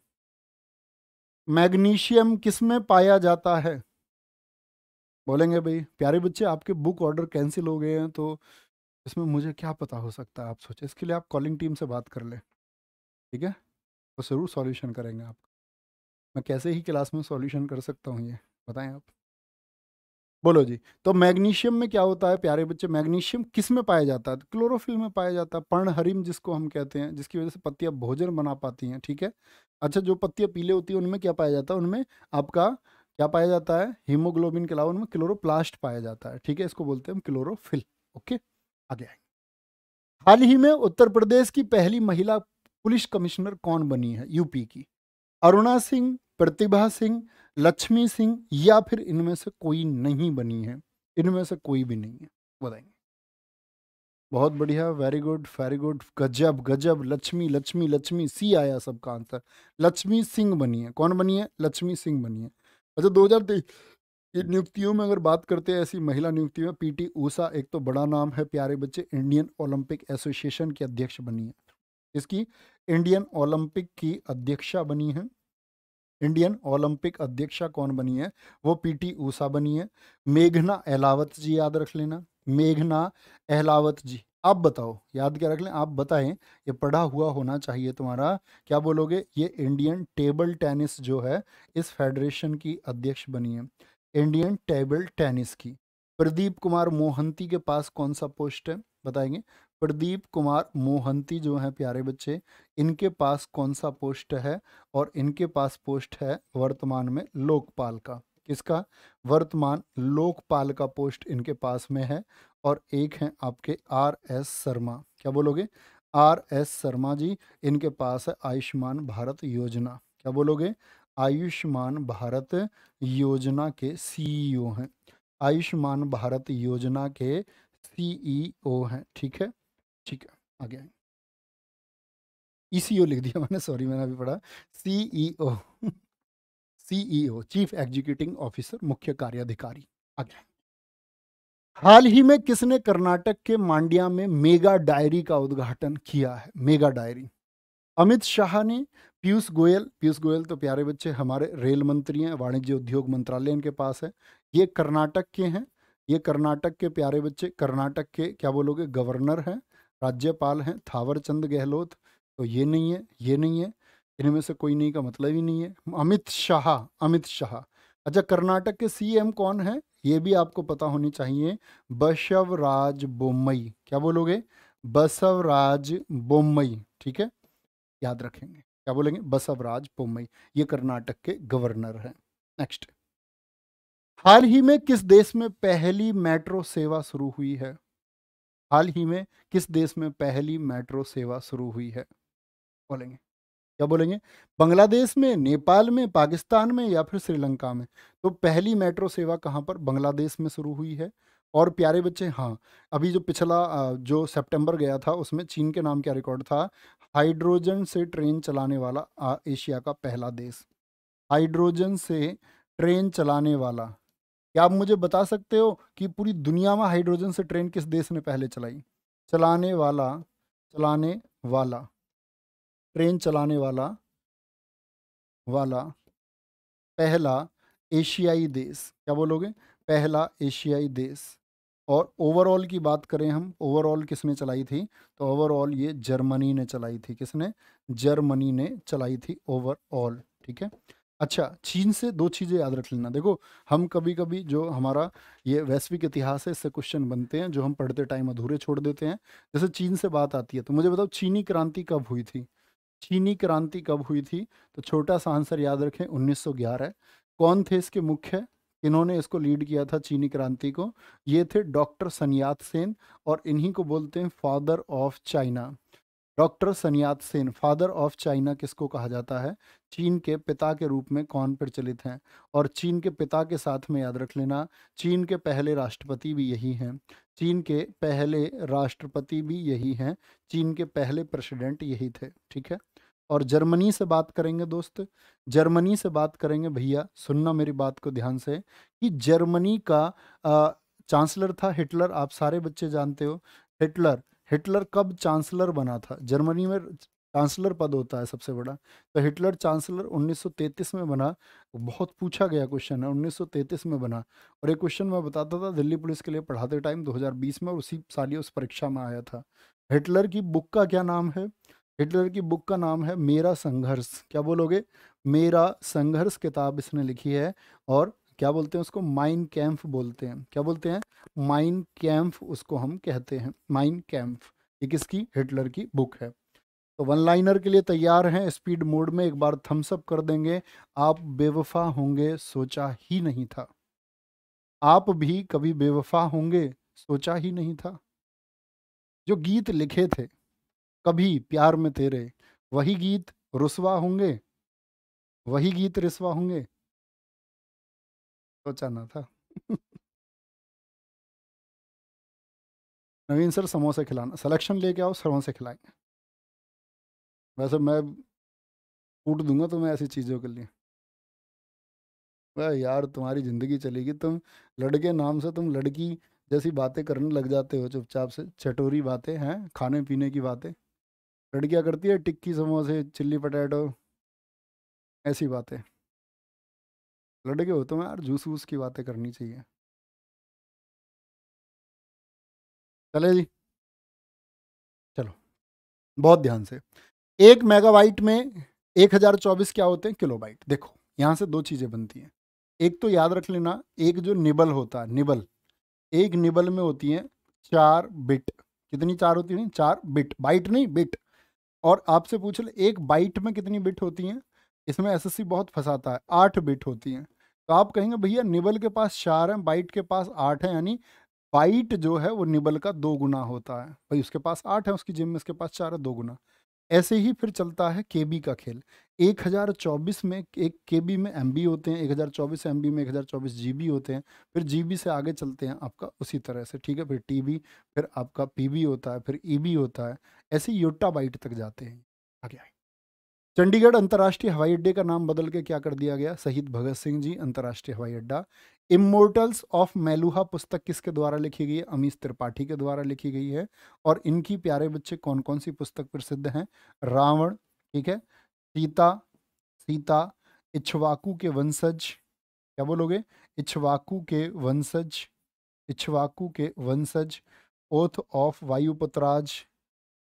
मैग्नीशियम किस में पाया जाता है बोलेंगे भाई प्यारे बच्चे आपके बुक ऑर्डर कैंसिल हो गए हैं तो इसमें मुझे क्या पता हो सकता है आप सोचें इसके लिए आप कॉलिंग टीम से बात कर लें ठीक है वो ज़रूर सॉल्यूशन करेंगे आप मैं कैसे ही क्लास में सॉल्यूशन कर सकता हूँ ये बताएं आप बोलो जी तो मैग्नीशियम में क्या होता है प्यारे बच्चे मैग्नीशियम किस में पाया जाता है क्लोरोफिल में पाया जाता है पर्णहरिम जिसको हम कहते हैं जिसकी वजह से पत्तियाँ भोजन बना पाती हैं ठीक है अच्छा जो पत्तियाँ पीले होती हैं उनमें क्या पाया जाता है उनमें आपका क्या पाया जाता है हीमोग्लोबिन के अलावा उनमें क्लोरोप्लास्ट पाया जाता है ठीक है इसको बोलते हैं हम क्लोरोफिल ओके आगे गया हाल ही में उत्तर प्रदेश की पहली महिला पुलिस कमिश्नर कौन बनी है यूपी की अरुणा सिंह प्रतिभा सिंह लक्ष्मी सिंह या फिर इनमें से कोई नहीं बनी है इनमें से कोई भी नहीं है बताएंगे बहुत बढ़िया वेरी गुड वेरी गुड गजब गजब लक्ष्मी लक्ष्मी लक्ष्मी सी आया सबका आंसर लक्ष्मी सिंह बनी है कौन बनी है लक्ष्मी सिंह बनी है अच्छा दो हजार तेईस नियुक्तियों में अगर बात करते हैं ऐसी महिला नियुक्ति में पीटी ऊषा एक तो बड़ा नाम है प्यारे बच्चे इंडियन ओलंपिक एसोसिएशन की अध्यक्ष बनी है इसकी इंडियन ओलंपिक की अध्यक्षा बनी है इंडियन ओलंपिक अध्यक्षा कौन बनी है वो पीटी ऊषा बनी है मेघना अहलावत जी याद रख लेना मेघना अहलावत जी आप बताओ याद क्या रख लें आप बताएं ये पढ़ा हुआ होना चाहिए तुम्हारा क्या बोलोगे ये इंडियन टेबल टेनिस जो है इस फेडरेशन की अध्यक्ष बनी है इंडियन टेबल टेनिस की प्रदीप कुमार मोहंती के पास कौन सा पोस्ट है बताएंगे प्रदीप कुमार मोहंती जो हैं प्यारे बच्चे इनके पास कौन सा पोस्ट है और इनके पास पोस्ट है वर्तमान में लोकपाल का किसका वर्तमान लोकपाल का पोस्ट इनके पास में है और एक हैं आपके आर एस शर्मा क्या बोलोगे आर एस शर्मा जी इनके पास है आयुष्मान भारत योजना क्या बोलोगे आयुष्मान भारत योजना के सीईओ e हैं आयुष्मान भारत योजना के सीईओ e हैं ठीक है ठीक है आगे ईसीओ e लिख दिया मैंने सॉरी मैंने अभी पढ़ा CEO CEO chief executive officer मुख्य कार्याधिकारी आगे हाल ही में किसने कर्नाटक के मांडिया में मेगा डायरी का उद्घाटन किया है मेगा डायरी अमित शाह ने पीयूष गोयल पीयूष गोयल तो प्यारे बच्चे हमारे रेल मंत्री हैं वाणिज्य उद्योग मंत्रालय इनके पास है ये कर्नाटक के हैं ये कर्नाटक के प्यारे बच्चे कर्नाटक के क्या बोलोगे गवर्नर हैं राज्यपाल हैं थावरचंद गहलोत तो ये नहीं है ये नहीं है इनमें से कोई नहीं का मतलब ही नहीं है अमित शाह अमित शाह अच्छा कर्नाटक के सीएम कौन है ये भी आपको पता होनी चाहिए बसवराज बोम्बई क्या बोलोगे बसवराज बोम्मई ठीक है याद रखेंगे क्या बोलेंगे बसवराज पोमई ये कर्नाटक के गवर्नर हैं नेक्स्ट हाल ही में किस देश में पहली मेट्रो सेवा शुरू हुई है हाल ही में किस देश में पहली मेट्रो सेवा शुरू हुई है बोलेंगे क्या बोलेंगे बांग्लादेश में नेपाल में पाकिस्तान में या फिर श्रीलंका में तो पहली मेट्रो सेवा कहां पर बांग्लादेश में शुरू हुई है और प्यारे बच्चे हाँ अभी जो पिछला जो सितंबर गया था उसमें चीन के नाम क्या रिकॉर्ड था हाइड्रोजन से ट्रेन चलाने वाला आ, एशिया का पहला देश हाइड्रोजन से ट्रेन चलाने वाला क्या आप मुझे बता सकते हो कि पूरी दुनिया में हाइड्रोजन से ट्रेन किस देश ने पहले चलाई चलाने वाला चलाने वाला ट्रेन चलाने वाला वाला पहला एशियाई देश क्या बोलोगे पहला एशियाई देश और ओवरऑल की बात करें हम ओवरऑल किसने चलाई थी तो ओवरऑल ये जर्मनी ने चलाई थी किसने जर्मनी ने चलाई थी ओवरऑल ठीक है अच्छा चीन से दो चीज़ें याद रख लेना देखो हम कभी कभी जो हमारा ये वैश्विक इतिहास है इससे क्वेश्चन बनते हैं जो हम पढ़ते टाइम अधूरे छोड़ देते हैं जैसे चीन से बात आती है तो मुझे बताओ चीनी क्रांति कब हुई थी चीनी क्रांति कब हुई थी तो छोटा सा आंसर याद रखें 1911 कौन थे इसके मुख्य इन्होंने इसको लीड किया था चीनी क्रांति को ये थे डॉक्टर सनियात सेन और इन्हीं को बोलते हैं father of China doctor Sun Yat Sen father of China किसको कहा जाता है चीन के पिता के रूप में कौन प्रचलित हैं और चीन के पिता के साथ में याद रख लेना चीन के पहले राष्ट्रपति भी यही हैं चीन के पहले राष्ट्रपति भी यही हैं चीन के पहले प्रेसिडेंट यही थे ठीक है और जर्मनी से बात करेंगे दोस्त जर्मनी से बात करेंगे भैया सुनना मेरी बात को ध्यान से कि जर्मनी का चांसलर था हिटलर आप सारे बच्चे जानते हो हिटलर हिटलर कब चांसलर बना था जर्मनी में चांसलर पद होता है सबसे बड़ा तो हिटलर चांसलर 1933 में बना बहुत पूछा गया क्वेश्चन है 1933 में बना और एक क्वेश्चन मैं बताता था दिल्ली पुलिस के लिए पढ़ाते टाइम 2020 में उसी साल उस परीक्षा में आया था हिटलर की बुक का क्या नाम है हिटलर की बुक का नाम है मेरा संघर्ष क्या बोलोगे मेरा संघर्ष किताब इसने लिखी है और क्या बोलते हैं उसको माइन कैम्फ बोलते हैं क्या बोलते हैं माइन कैम्फ उसको हम कहते हैं माइन कैम्फ ये किसकी हिटलर की बुक है तो वन लाइनर के लिए तैयार हैं स्पीड मोड में एक बार थम्सअप कर देंगे आप बेवफा होंगे सोचा ही नहीं था आप भी कभी बेवफा होंगे सोचा ही नहीं था जो गीत लिखे थे कभी प्यार में तेरे वही गीत रुसवा होंगे वही गीत रिसवा होंगे सोचा ना था नवीन सर समोसे खिलाना सिलेक्शन लेके आओ समोसे खिलाएंगे वैसे मैं फूट दूंगा तुम्हें ऐसी चीज़ों के लिए वह यार तुम्हारी ज़िंदगी चलेगी तुम लड़के नाम से तुम लड़की जैसी बातें करने लग जाते हो चुपचाप से चटोरी बातें हैं खाने पीने की बातें लड़कियाँ करती है टिक्की समोसे चिल्ली पटेटो ऐसी बातें लड़के हो तो मैं यार जूस वूस की बातें करनी चाहिए चले जी चलो बहुत ध्यान से एक मेगाबाइट में एक हजार चौबीस क्या होते हैं किलोबाइट देखो यहाँ से दो चीज़ें बनती हैं एक तो याद रख लेना एक जो निबल होता है निबल एक निबल में होती है चार बिट कितनी चार होती है चार बिट बाइट नहीं बिट और आपसे पूछ ले एक बाइट में कितनी बिट होती हैं इसमें एस बहुत फंसाता है आठ बिट होती हैं तो आप कहेंगे भैया निबल के पास चार हैं बाइट के पास आठ हैं यानी बाइट जो है वो निबल का दो गुना होता है भाई उसके पास आठ है उसकी जिम में उसके पास चार है दो गुना ऐसे ही फिर चलता है के का खेल 1024 में एक के में एम होते हैं 1024 एम में 1024 बी होते हैं फिर बी से आगे चलते हैं आपका उसी तरह से ठीक है फिर बी फिर आपका बी होता है फिर बी e होता है ऐसे योटा बाइट तक जाते हैं आगे आए चंडीगढ़ अंतर्राष्ट्रीय हवाई अड्डे का नाम बदल के क्या कर दिया गया शहीद भगत सिंह जी अंतर्राष्ट्रीय हवाई अड्डा इमोर्टल्स ऑफ मेलुहा पुस्तक किसके द्वारा लिखी गई है अमीश त्रिपाठी के द्वारा लिखी गई है और इनकी प्यारे बच्चे कौन कौन सी पुस्तक प्रसिद्ध हैं रावण ठीक है सीता सीता इच्छवाकू के वंशज क्या बोलोगे इच्छवाकू के वंशज इच्छवाकू के वंशज ओथ ऑफ वायुपुत्राज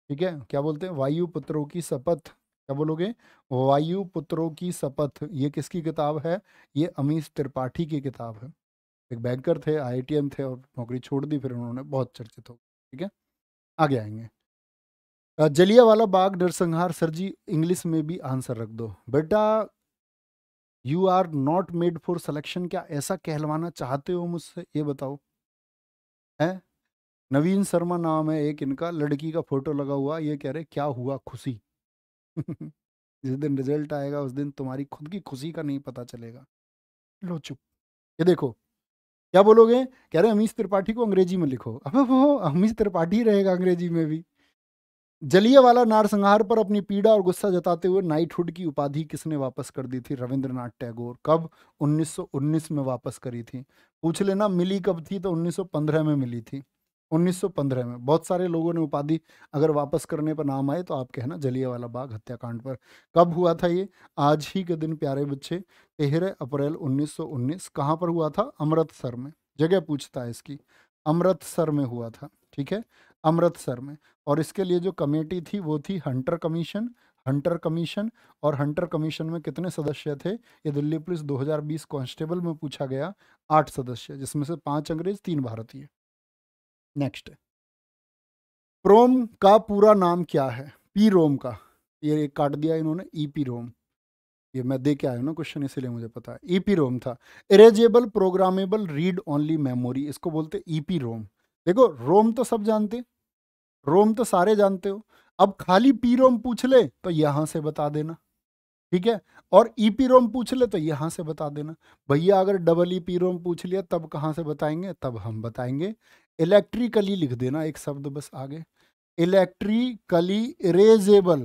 ठीक है क्या बोलते हैं वायुपुत्रों की शपथ क्या बोलोगे वायु पुत्रों की शपथ ये किसकी किताब है ये अमीश त्रिपाठी की किताब है एक बैंकर थे आई थे और नौकरी छोड़ दी फिर उन्होंने बहुत चर्चित हो ठीक है आगे आएंगे जलिया वाला बाग नरसंहार सर जी इंग्लिश में भी आंसर रख दो बेटा you are not made for selection क्या ऐसा कहलवाना चाहते हो मुझसे ये बताओ है नवीन शर्मा नाम है एक इनका लड़की का फोटो लगा हुआ ये कह रहे क्या हुआ खुशी <laughs> जिस दिन रिजल्ट आएगा उस दिन तुम्हारी खुद की खुशी का नहीं पता चलेगा लो चुप ये देखो क्या बोलोगे कह रहे अमीश त्रिपाठी को अंग्रेजी में लिखो अब वो अमीश त्रिपाठी रहेगा अंग्रेजी में भी जलिया वाला नारसंहार पर अपनी पीड़ा और गुस्सा जताते हुए नाइटहुड की उपाधि किसने वापस कर दी थी रविंद्रनाथ टैगोर कब 1919 में वापस करी थी पूछ लेना मिली कब थी तो 1915 में मिली थी 1915 में बहुत सारे लोगों ने उपाधि अगर वापस करने पर नाम आए तो आप कहना जलियावाला बाग हत्याकांड पर कब हुआ था ये आज ही के दिन प्यारे बच्चे तेरह अप्रैल 1919 कहाँ पर हुआ था अमृतसर में जगह पूछता है इसकी अमृतसर में हुआ था ठीक है अमृतसर में और इसके लिए जो कमेटी थी वो थी हंटर कमीशन हंटर कमीशन और हंटर कमीशन में कितने सदस्य थे ये दिल्ली पुलिस 2020 कांस्टेबल में पूछा गया आठ सदस्य जिसमें से पांच अंग्रेज तीन भारतीय नेक्स्ट प्रोम का पूरा नाम क्या है पी रोम का ये एक काट दिया इन्होंने ई पी रोम ये मैं दे के आया ना क्वेश्चन इसीलिए मुझे पता है ई पी रोम था erasable programmable read only memory इसको बोलते ई पी रोम देखो रोम तो सब जानते रोम तो सारे जानते हो अब खाली पी रोम पूछ ले तो यहाँ से बता देना ठीक है और ई पी रोम पूछ ले तो यहाँ से बता देना भैया अगर डबल ई पी रोम पूछ लिया तब कहाँ से बताएंगे तब हम बताएंगे इलेक्ट्रिकली लिख देना एक शब्द बस आगे इलेक्ट्रिकली इरेजेबल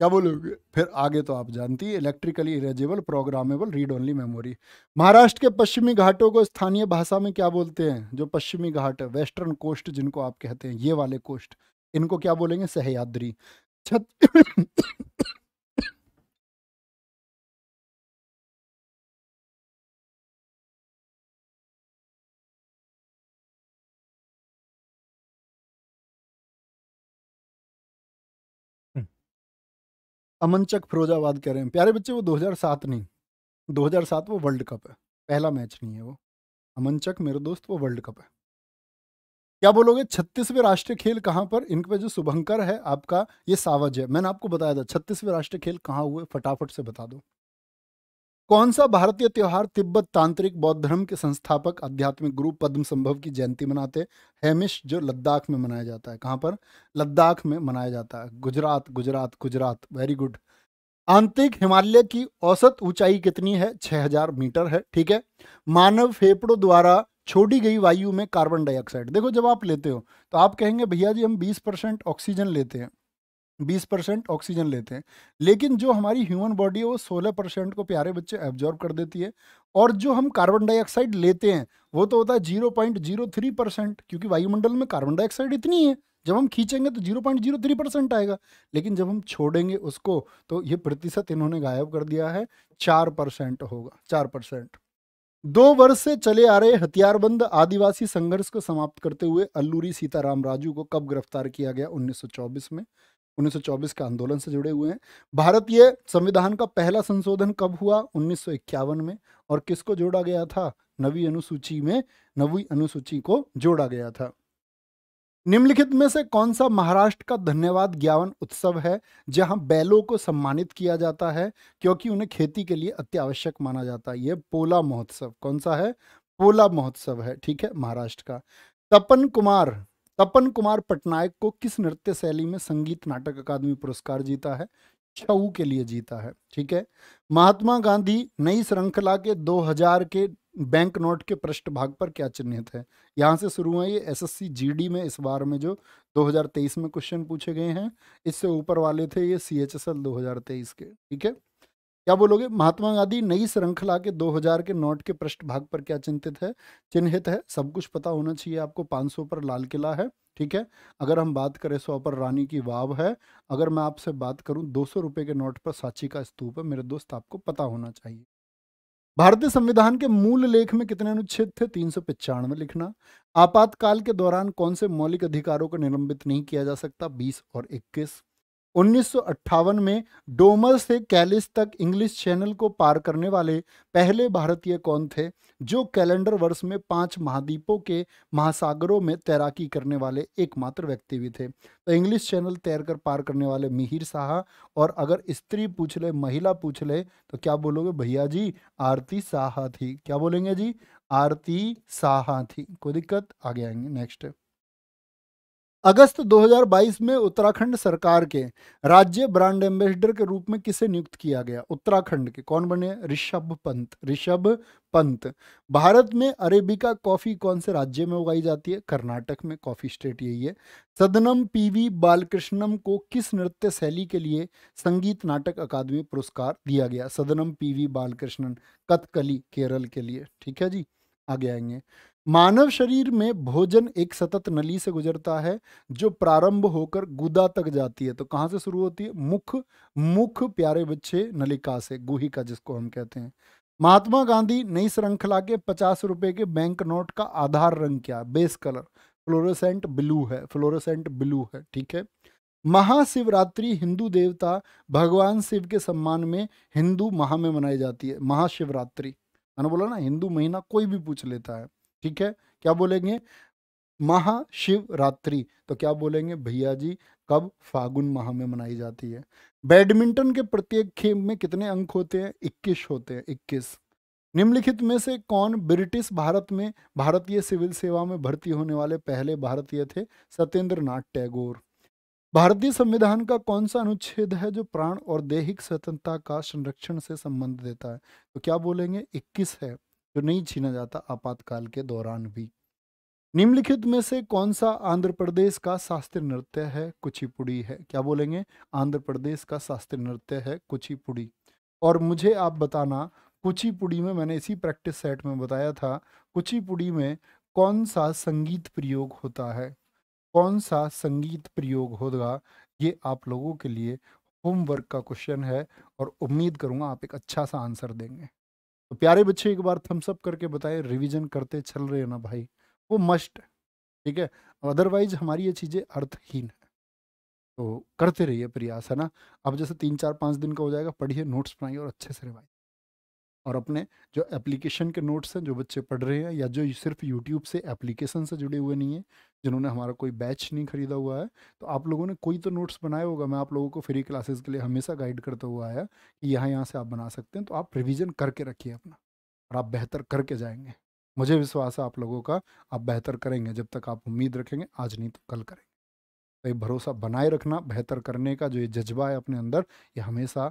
क्या बोलोगे फिर आगे तो आप जानती है electrically erasable programmable read only memory Maharashtra के पश्चिमी घाटों को स्थानीय भाषा में क्या बोलते हैं जो पश्चिमी घाट है वेस्टर्न कोस्ट जिनको आप कहते हैं ये वाले कोस्ट इनको क्या बोलेंगे सहयाद्री छत अमनचक फिरोजाबाद कह रहे हैं प्यारे बच्चे वो 2007 नहीं 2007 वो वर्ल्ड कप है पहला मैच नहीं है वो अमनचक मेरे दोस्त वो वर्ल्ड कप है क्या बोलोगे छत्तीसवें राष्ट्रीय खेल कहाँ पर इनके पे जो शुभंकर है आपका ये सावज है मैंने आपको बताया था छत्तीसवें राष्ट्रीय खेल कहाँ हुए फटाफट से बता दो कौन सा भारतीय त्यौहार तिब्बत तांत्रिक बौद्ध धर्म के संस्थापक आध्यात्मिक गुरु पद्म संभव की जयंती मनाते हैमिश जो लद्दाख में मनाया जाता है कहाँ पर लद्दाख में मनाया जाता है गुजरात गुजरात गुजरात वेरी गुड आंतरिक हिमालय की औसत ऊंचाई कितनी है 6000 मीटर है ठीक है मानव फेफड़ों द्वारा छोड़ी गई वायु में कार्बन डाइऑक्साइड देखो जब आप लेते हो तो आप कहेंगे भैया जी हम 20 परसेंट ऑक्सीजन लेते हैं बीस परसेंट ऑक्सीजन लेते हैं लेकिन जो हमारी ह्यूमन बॉडी है वो सोलह परसेंट को प्यारे बच्चे एब्जॉर्ब कर देती है और जो हम कार्बन डाइऑक्साइड लेते हैं वो तो होता है zero point zero three percent क्योंकि वायुमंडल में कार्बन डाइऑक्साइड इतनी है जब हम खींचेंगे तो zero point zero three percent आएगा लेकिन जब हम छोड़ेंगे उसको तो ये प्रतिशत इन्होंने गायब कर दिया है चार परसेंट होगा चार परसेंट दो वर्ष से चले आ रहे हथियारबंद आदिवासी संघर्ष को समाप्त करते हुए अल्लूरी सीताराम राजू को कब गिरफ्तार किया गया 1924 में 1924 के आंदोलन से जुड़े हुए हैं भारतीय संविधान का पहला संशोधन कब हुआ 1951 में और किसको जोड़ा गया था नवी अनुसूची में नवी अनुसूची को जोड़ा गया था निम्नलिखित में से कौन सा महाराष्ट्र का धन्यवाद ज्ञावन उत्सव है जहां बैलों को सम्मानित किया जाता है क्योंकि उन्हें खेती के लिए अत्यावश्यक माना जाता है यह पोला महोत्सव कौन सा है पोला महोत्सव है ठीक है महाराष्ट्र का तपन कुमार तपन कुमार पटनायक को किस नृत्य शैली में संगीत नाटक अकादमी पुरस्कार जीता है छऊ के लिए जीता है ठीक है महात्मा गांधी नई श्रृंखला के 2000 के बैंक नोट के पृष्ठभाग पर क्या चिन्हित है यहाँ से शुरू हुआ ये एसएससी जीडी में इस बार में जो 2023 में क्वेश्चन पूछे गए हैं इससे ऊपर वाले थे ये सी एच एस एल के ठीक है क्या बोलोगे महात्मा गांधी नई श्रृंखला के 2000 के नोट के भाग पर क्या चिंतित है चिन्हित है सब कुछ पता होना चाहिए आपको 500 पर लाल किला है ठीक है अगर हम बात करें सौ पर रानी की वाव है अगर मैं आपसे बात करूं दो सौ के नोट पर साक्षी का स्तूप है मेरे दोस्त आपको पता होना चाहिए भारतीय संविधान के मूल लेख में कितने अनुच्छेद थे तीन सौ लिखना आपातकाल के दौरान कौन से मौलिक अधिकारों को निलंबित नहीं किया जा सकता बीस और इक्कीस उन्नीस में डोमल से कैलिस तक इंग्लिश चैनल को पार करने वाले पहले भारतीय कौन थे जो कैलेंडर वर्ष में पांच महाद्वीपों के महासागरों में तैराकी करने वाले एकमात्र व्यक्ति भी थे तो इंग्लिश चैनल तैर कर पार करने वाले मिहिर साहा और अगर स्त्री पूछ ले महिला पूछ ले तो क्या बोलोगे भैया जी आरती साहा थी क्या बोलेंगे जी आरती साहा थी कोई दिक्कत आगे आएंगे नेक्स्ट अगस्त 2022 में उत्तराखंड सरकार के राज्य ब्रांड एम्बेसडर के रूप में किसे नियुक्त किया गया उत्तराखंड के कौन बने ऋषभ पंत ऋषभ पंत भारत में अरेबिका कॉफी कौन से राज्य में उगाई जाती है कर्नाटक में कॉफी स्टेट यही है सदनम पीवी बालकृष्णम को किस नृत्य शैली के लिए संगीत नाटक अकादमी पुरस्कार दिया गया सदनम वी बालकृष्णन कथकली केरल के लिए ठीक है जी आगे आएंगे मानव शरीर में भोजन एक सतत नली से गुजरता है जो प्रारंभ होकर गुदा तक जाती है तो कहाँ से शुरू होती है मुख मुख प्यारे बच्चे नलिका से गुहिका जिसको हम कहते हैं महात्मा गांधी नई श्रृंखला के पचास रुपए के बैंक नोट का आधार रंग क्या बेस कलर फ्लोरोसेंट ब्लू है फ्लोरोसेंट ब्लू है ठीक है महाशिवरात्रि हिंदू देवता भगवान शिव के सम्मान में हिंदू माह में मनाई जाती है महाशिवरात्रि मैंने बोला ना हिंदू महीना कोई भी पूछ लेता है ठीक है क्या बोलेंगे महाशिवरात्रि तो क्या बोलेंगे भैया जी कब फागुन माह में मनाई जाती है बैडमिंटन के प्रत्येक खेम में कितने अंक होते हैं इक्कीस होते हैं इक्कीस निम्नलिखित में से कौन ब्रिटिश भारत में भारतीय सिविल सेवा में भर्ती होने वाले पहले भारतीय थे सत्येंद्र नाथ टैगोर भारतीय संविधान का कौन सा अनुच्छेद है जो प्राण और देहिक स्वतंत्रता का संरक्षण से संबंध देता है तो क्या बोलेंगे 21 है जो नहीं छीना जाता आपातकाल के दौरान भी निम्नलिखित में से कौन सा आंध्र प्रदेश का शास्त्रीय नृत्य है कुचिपुड़ी है क्या बोलेंगे आंध्र प्रदेश का शास्त्रीय नृत्य है कुचिपुड़ी और मुझे आप बताना कुचिपुड़ी में मैंने इसी प्रैक्टिस सेट में बताया था कुचिपुड़ी में कौन सा संगीत प्रयोग होता है कौन सा संगीत प्रयोग होगा ये आप लोगों के लिए होमवर्क का क्वेश्चन है और उम्मीद करूँगा आप एक अच्छा सा आंसर देंगे तो प्यारे बच्चे एक बार थम्सअप करके बताए रिविजन करते चल रहे हो ना भाई वो मस्ट है ठीक है अदरवाइज हमारी ये चीज़ें अर्थहीन है तो करते रहिए प्रयास है ना अब जैसे तीन चार पाँच दिन का हो जाएगा पढ़िए नोट्स बनाइए और अच्छे से रिवाइज और अपने जो एप्लीकेशन के नोट्स हैं जो बच्चे पढ़ रहे हैं या जो सिर्फ यूट्यूब से एप्लीकेशन से जुड़े हुए नहीं हैं जिन्होंने हमारा कोई बैच नहीं खरीदा हुआ है तो आप लोगों ने कोई तो नोट्स बनाया होगा मैं आप लोगों को फ्री क्लासेस के लिए हमेशा गाइड करता हुआ आया कि यहाँ यहाँ से आप बना सकते हैं तो आप रिविज़न करके रखिए अपना और आप बेहतर करके जाएंगे मुझे विश्वास है आप लोगों का आप बेहतर करेंगे जब तक आप उम्मीद रखेंगे आज नहीं तो कल करेंगे तो ये भरोसा बनाए रखना बेहतर करने का जो ये जज्बा है अपने अंदर ये हमेशा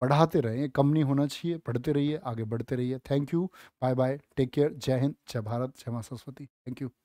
पढ़ाते रहें कम नहीं होना चाहिए पढ़ते रहिए आगे बढ़ते रहिए thank you bye bye take care जय हिंद जय भारत जय माँ सरस्वती थैंक यू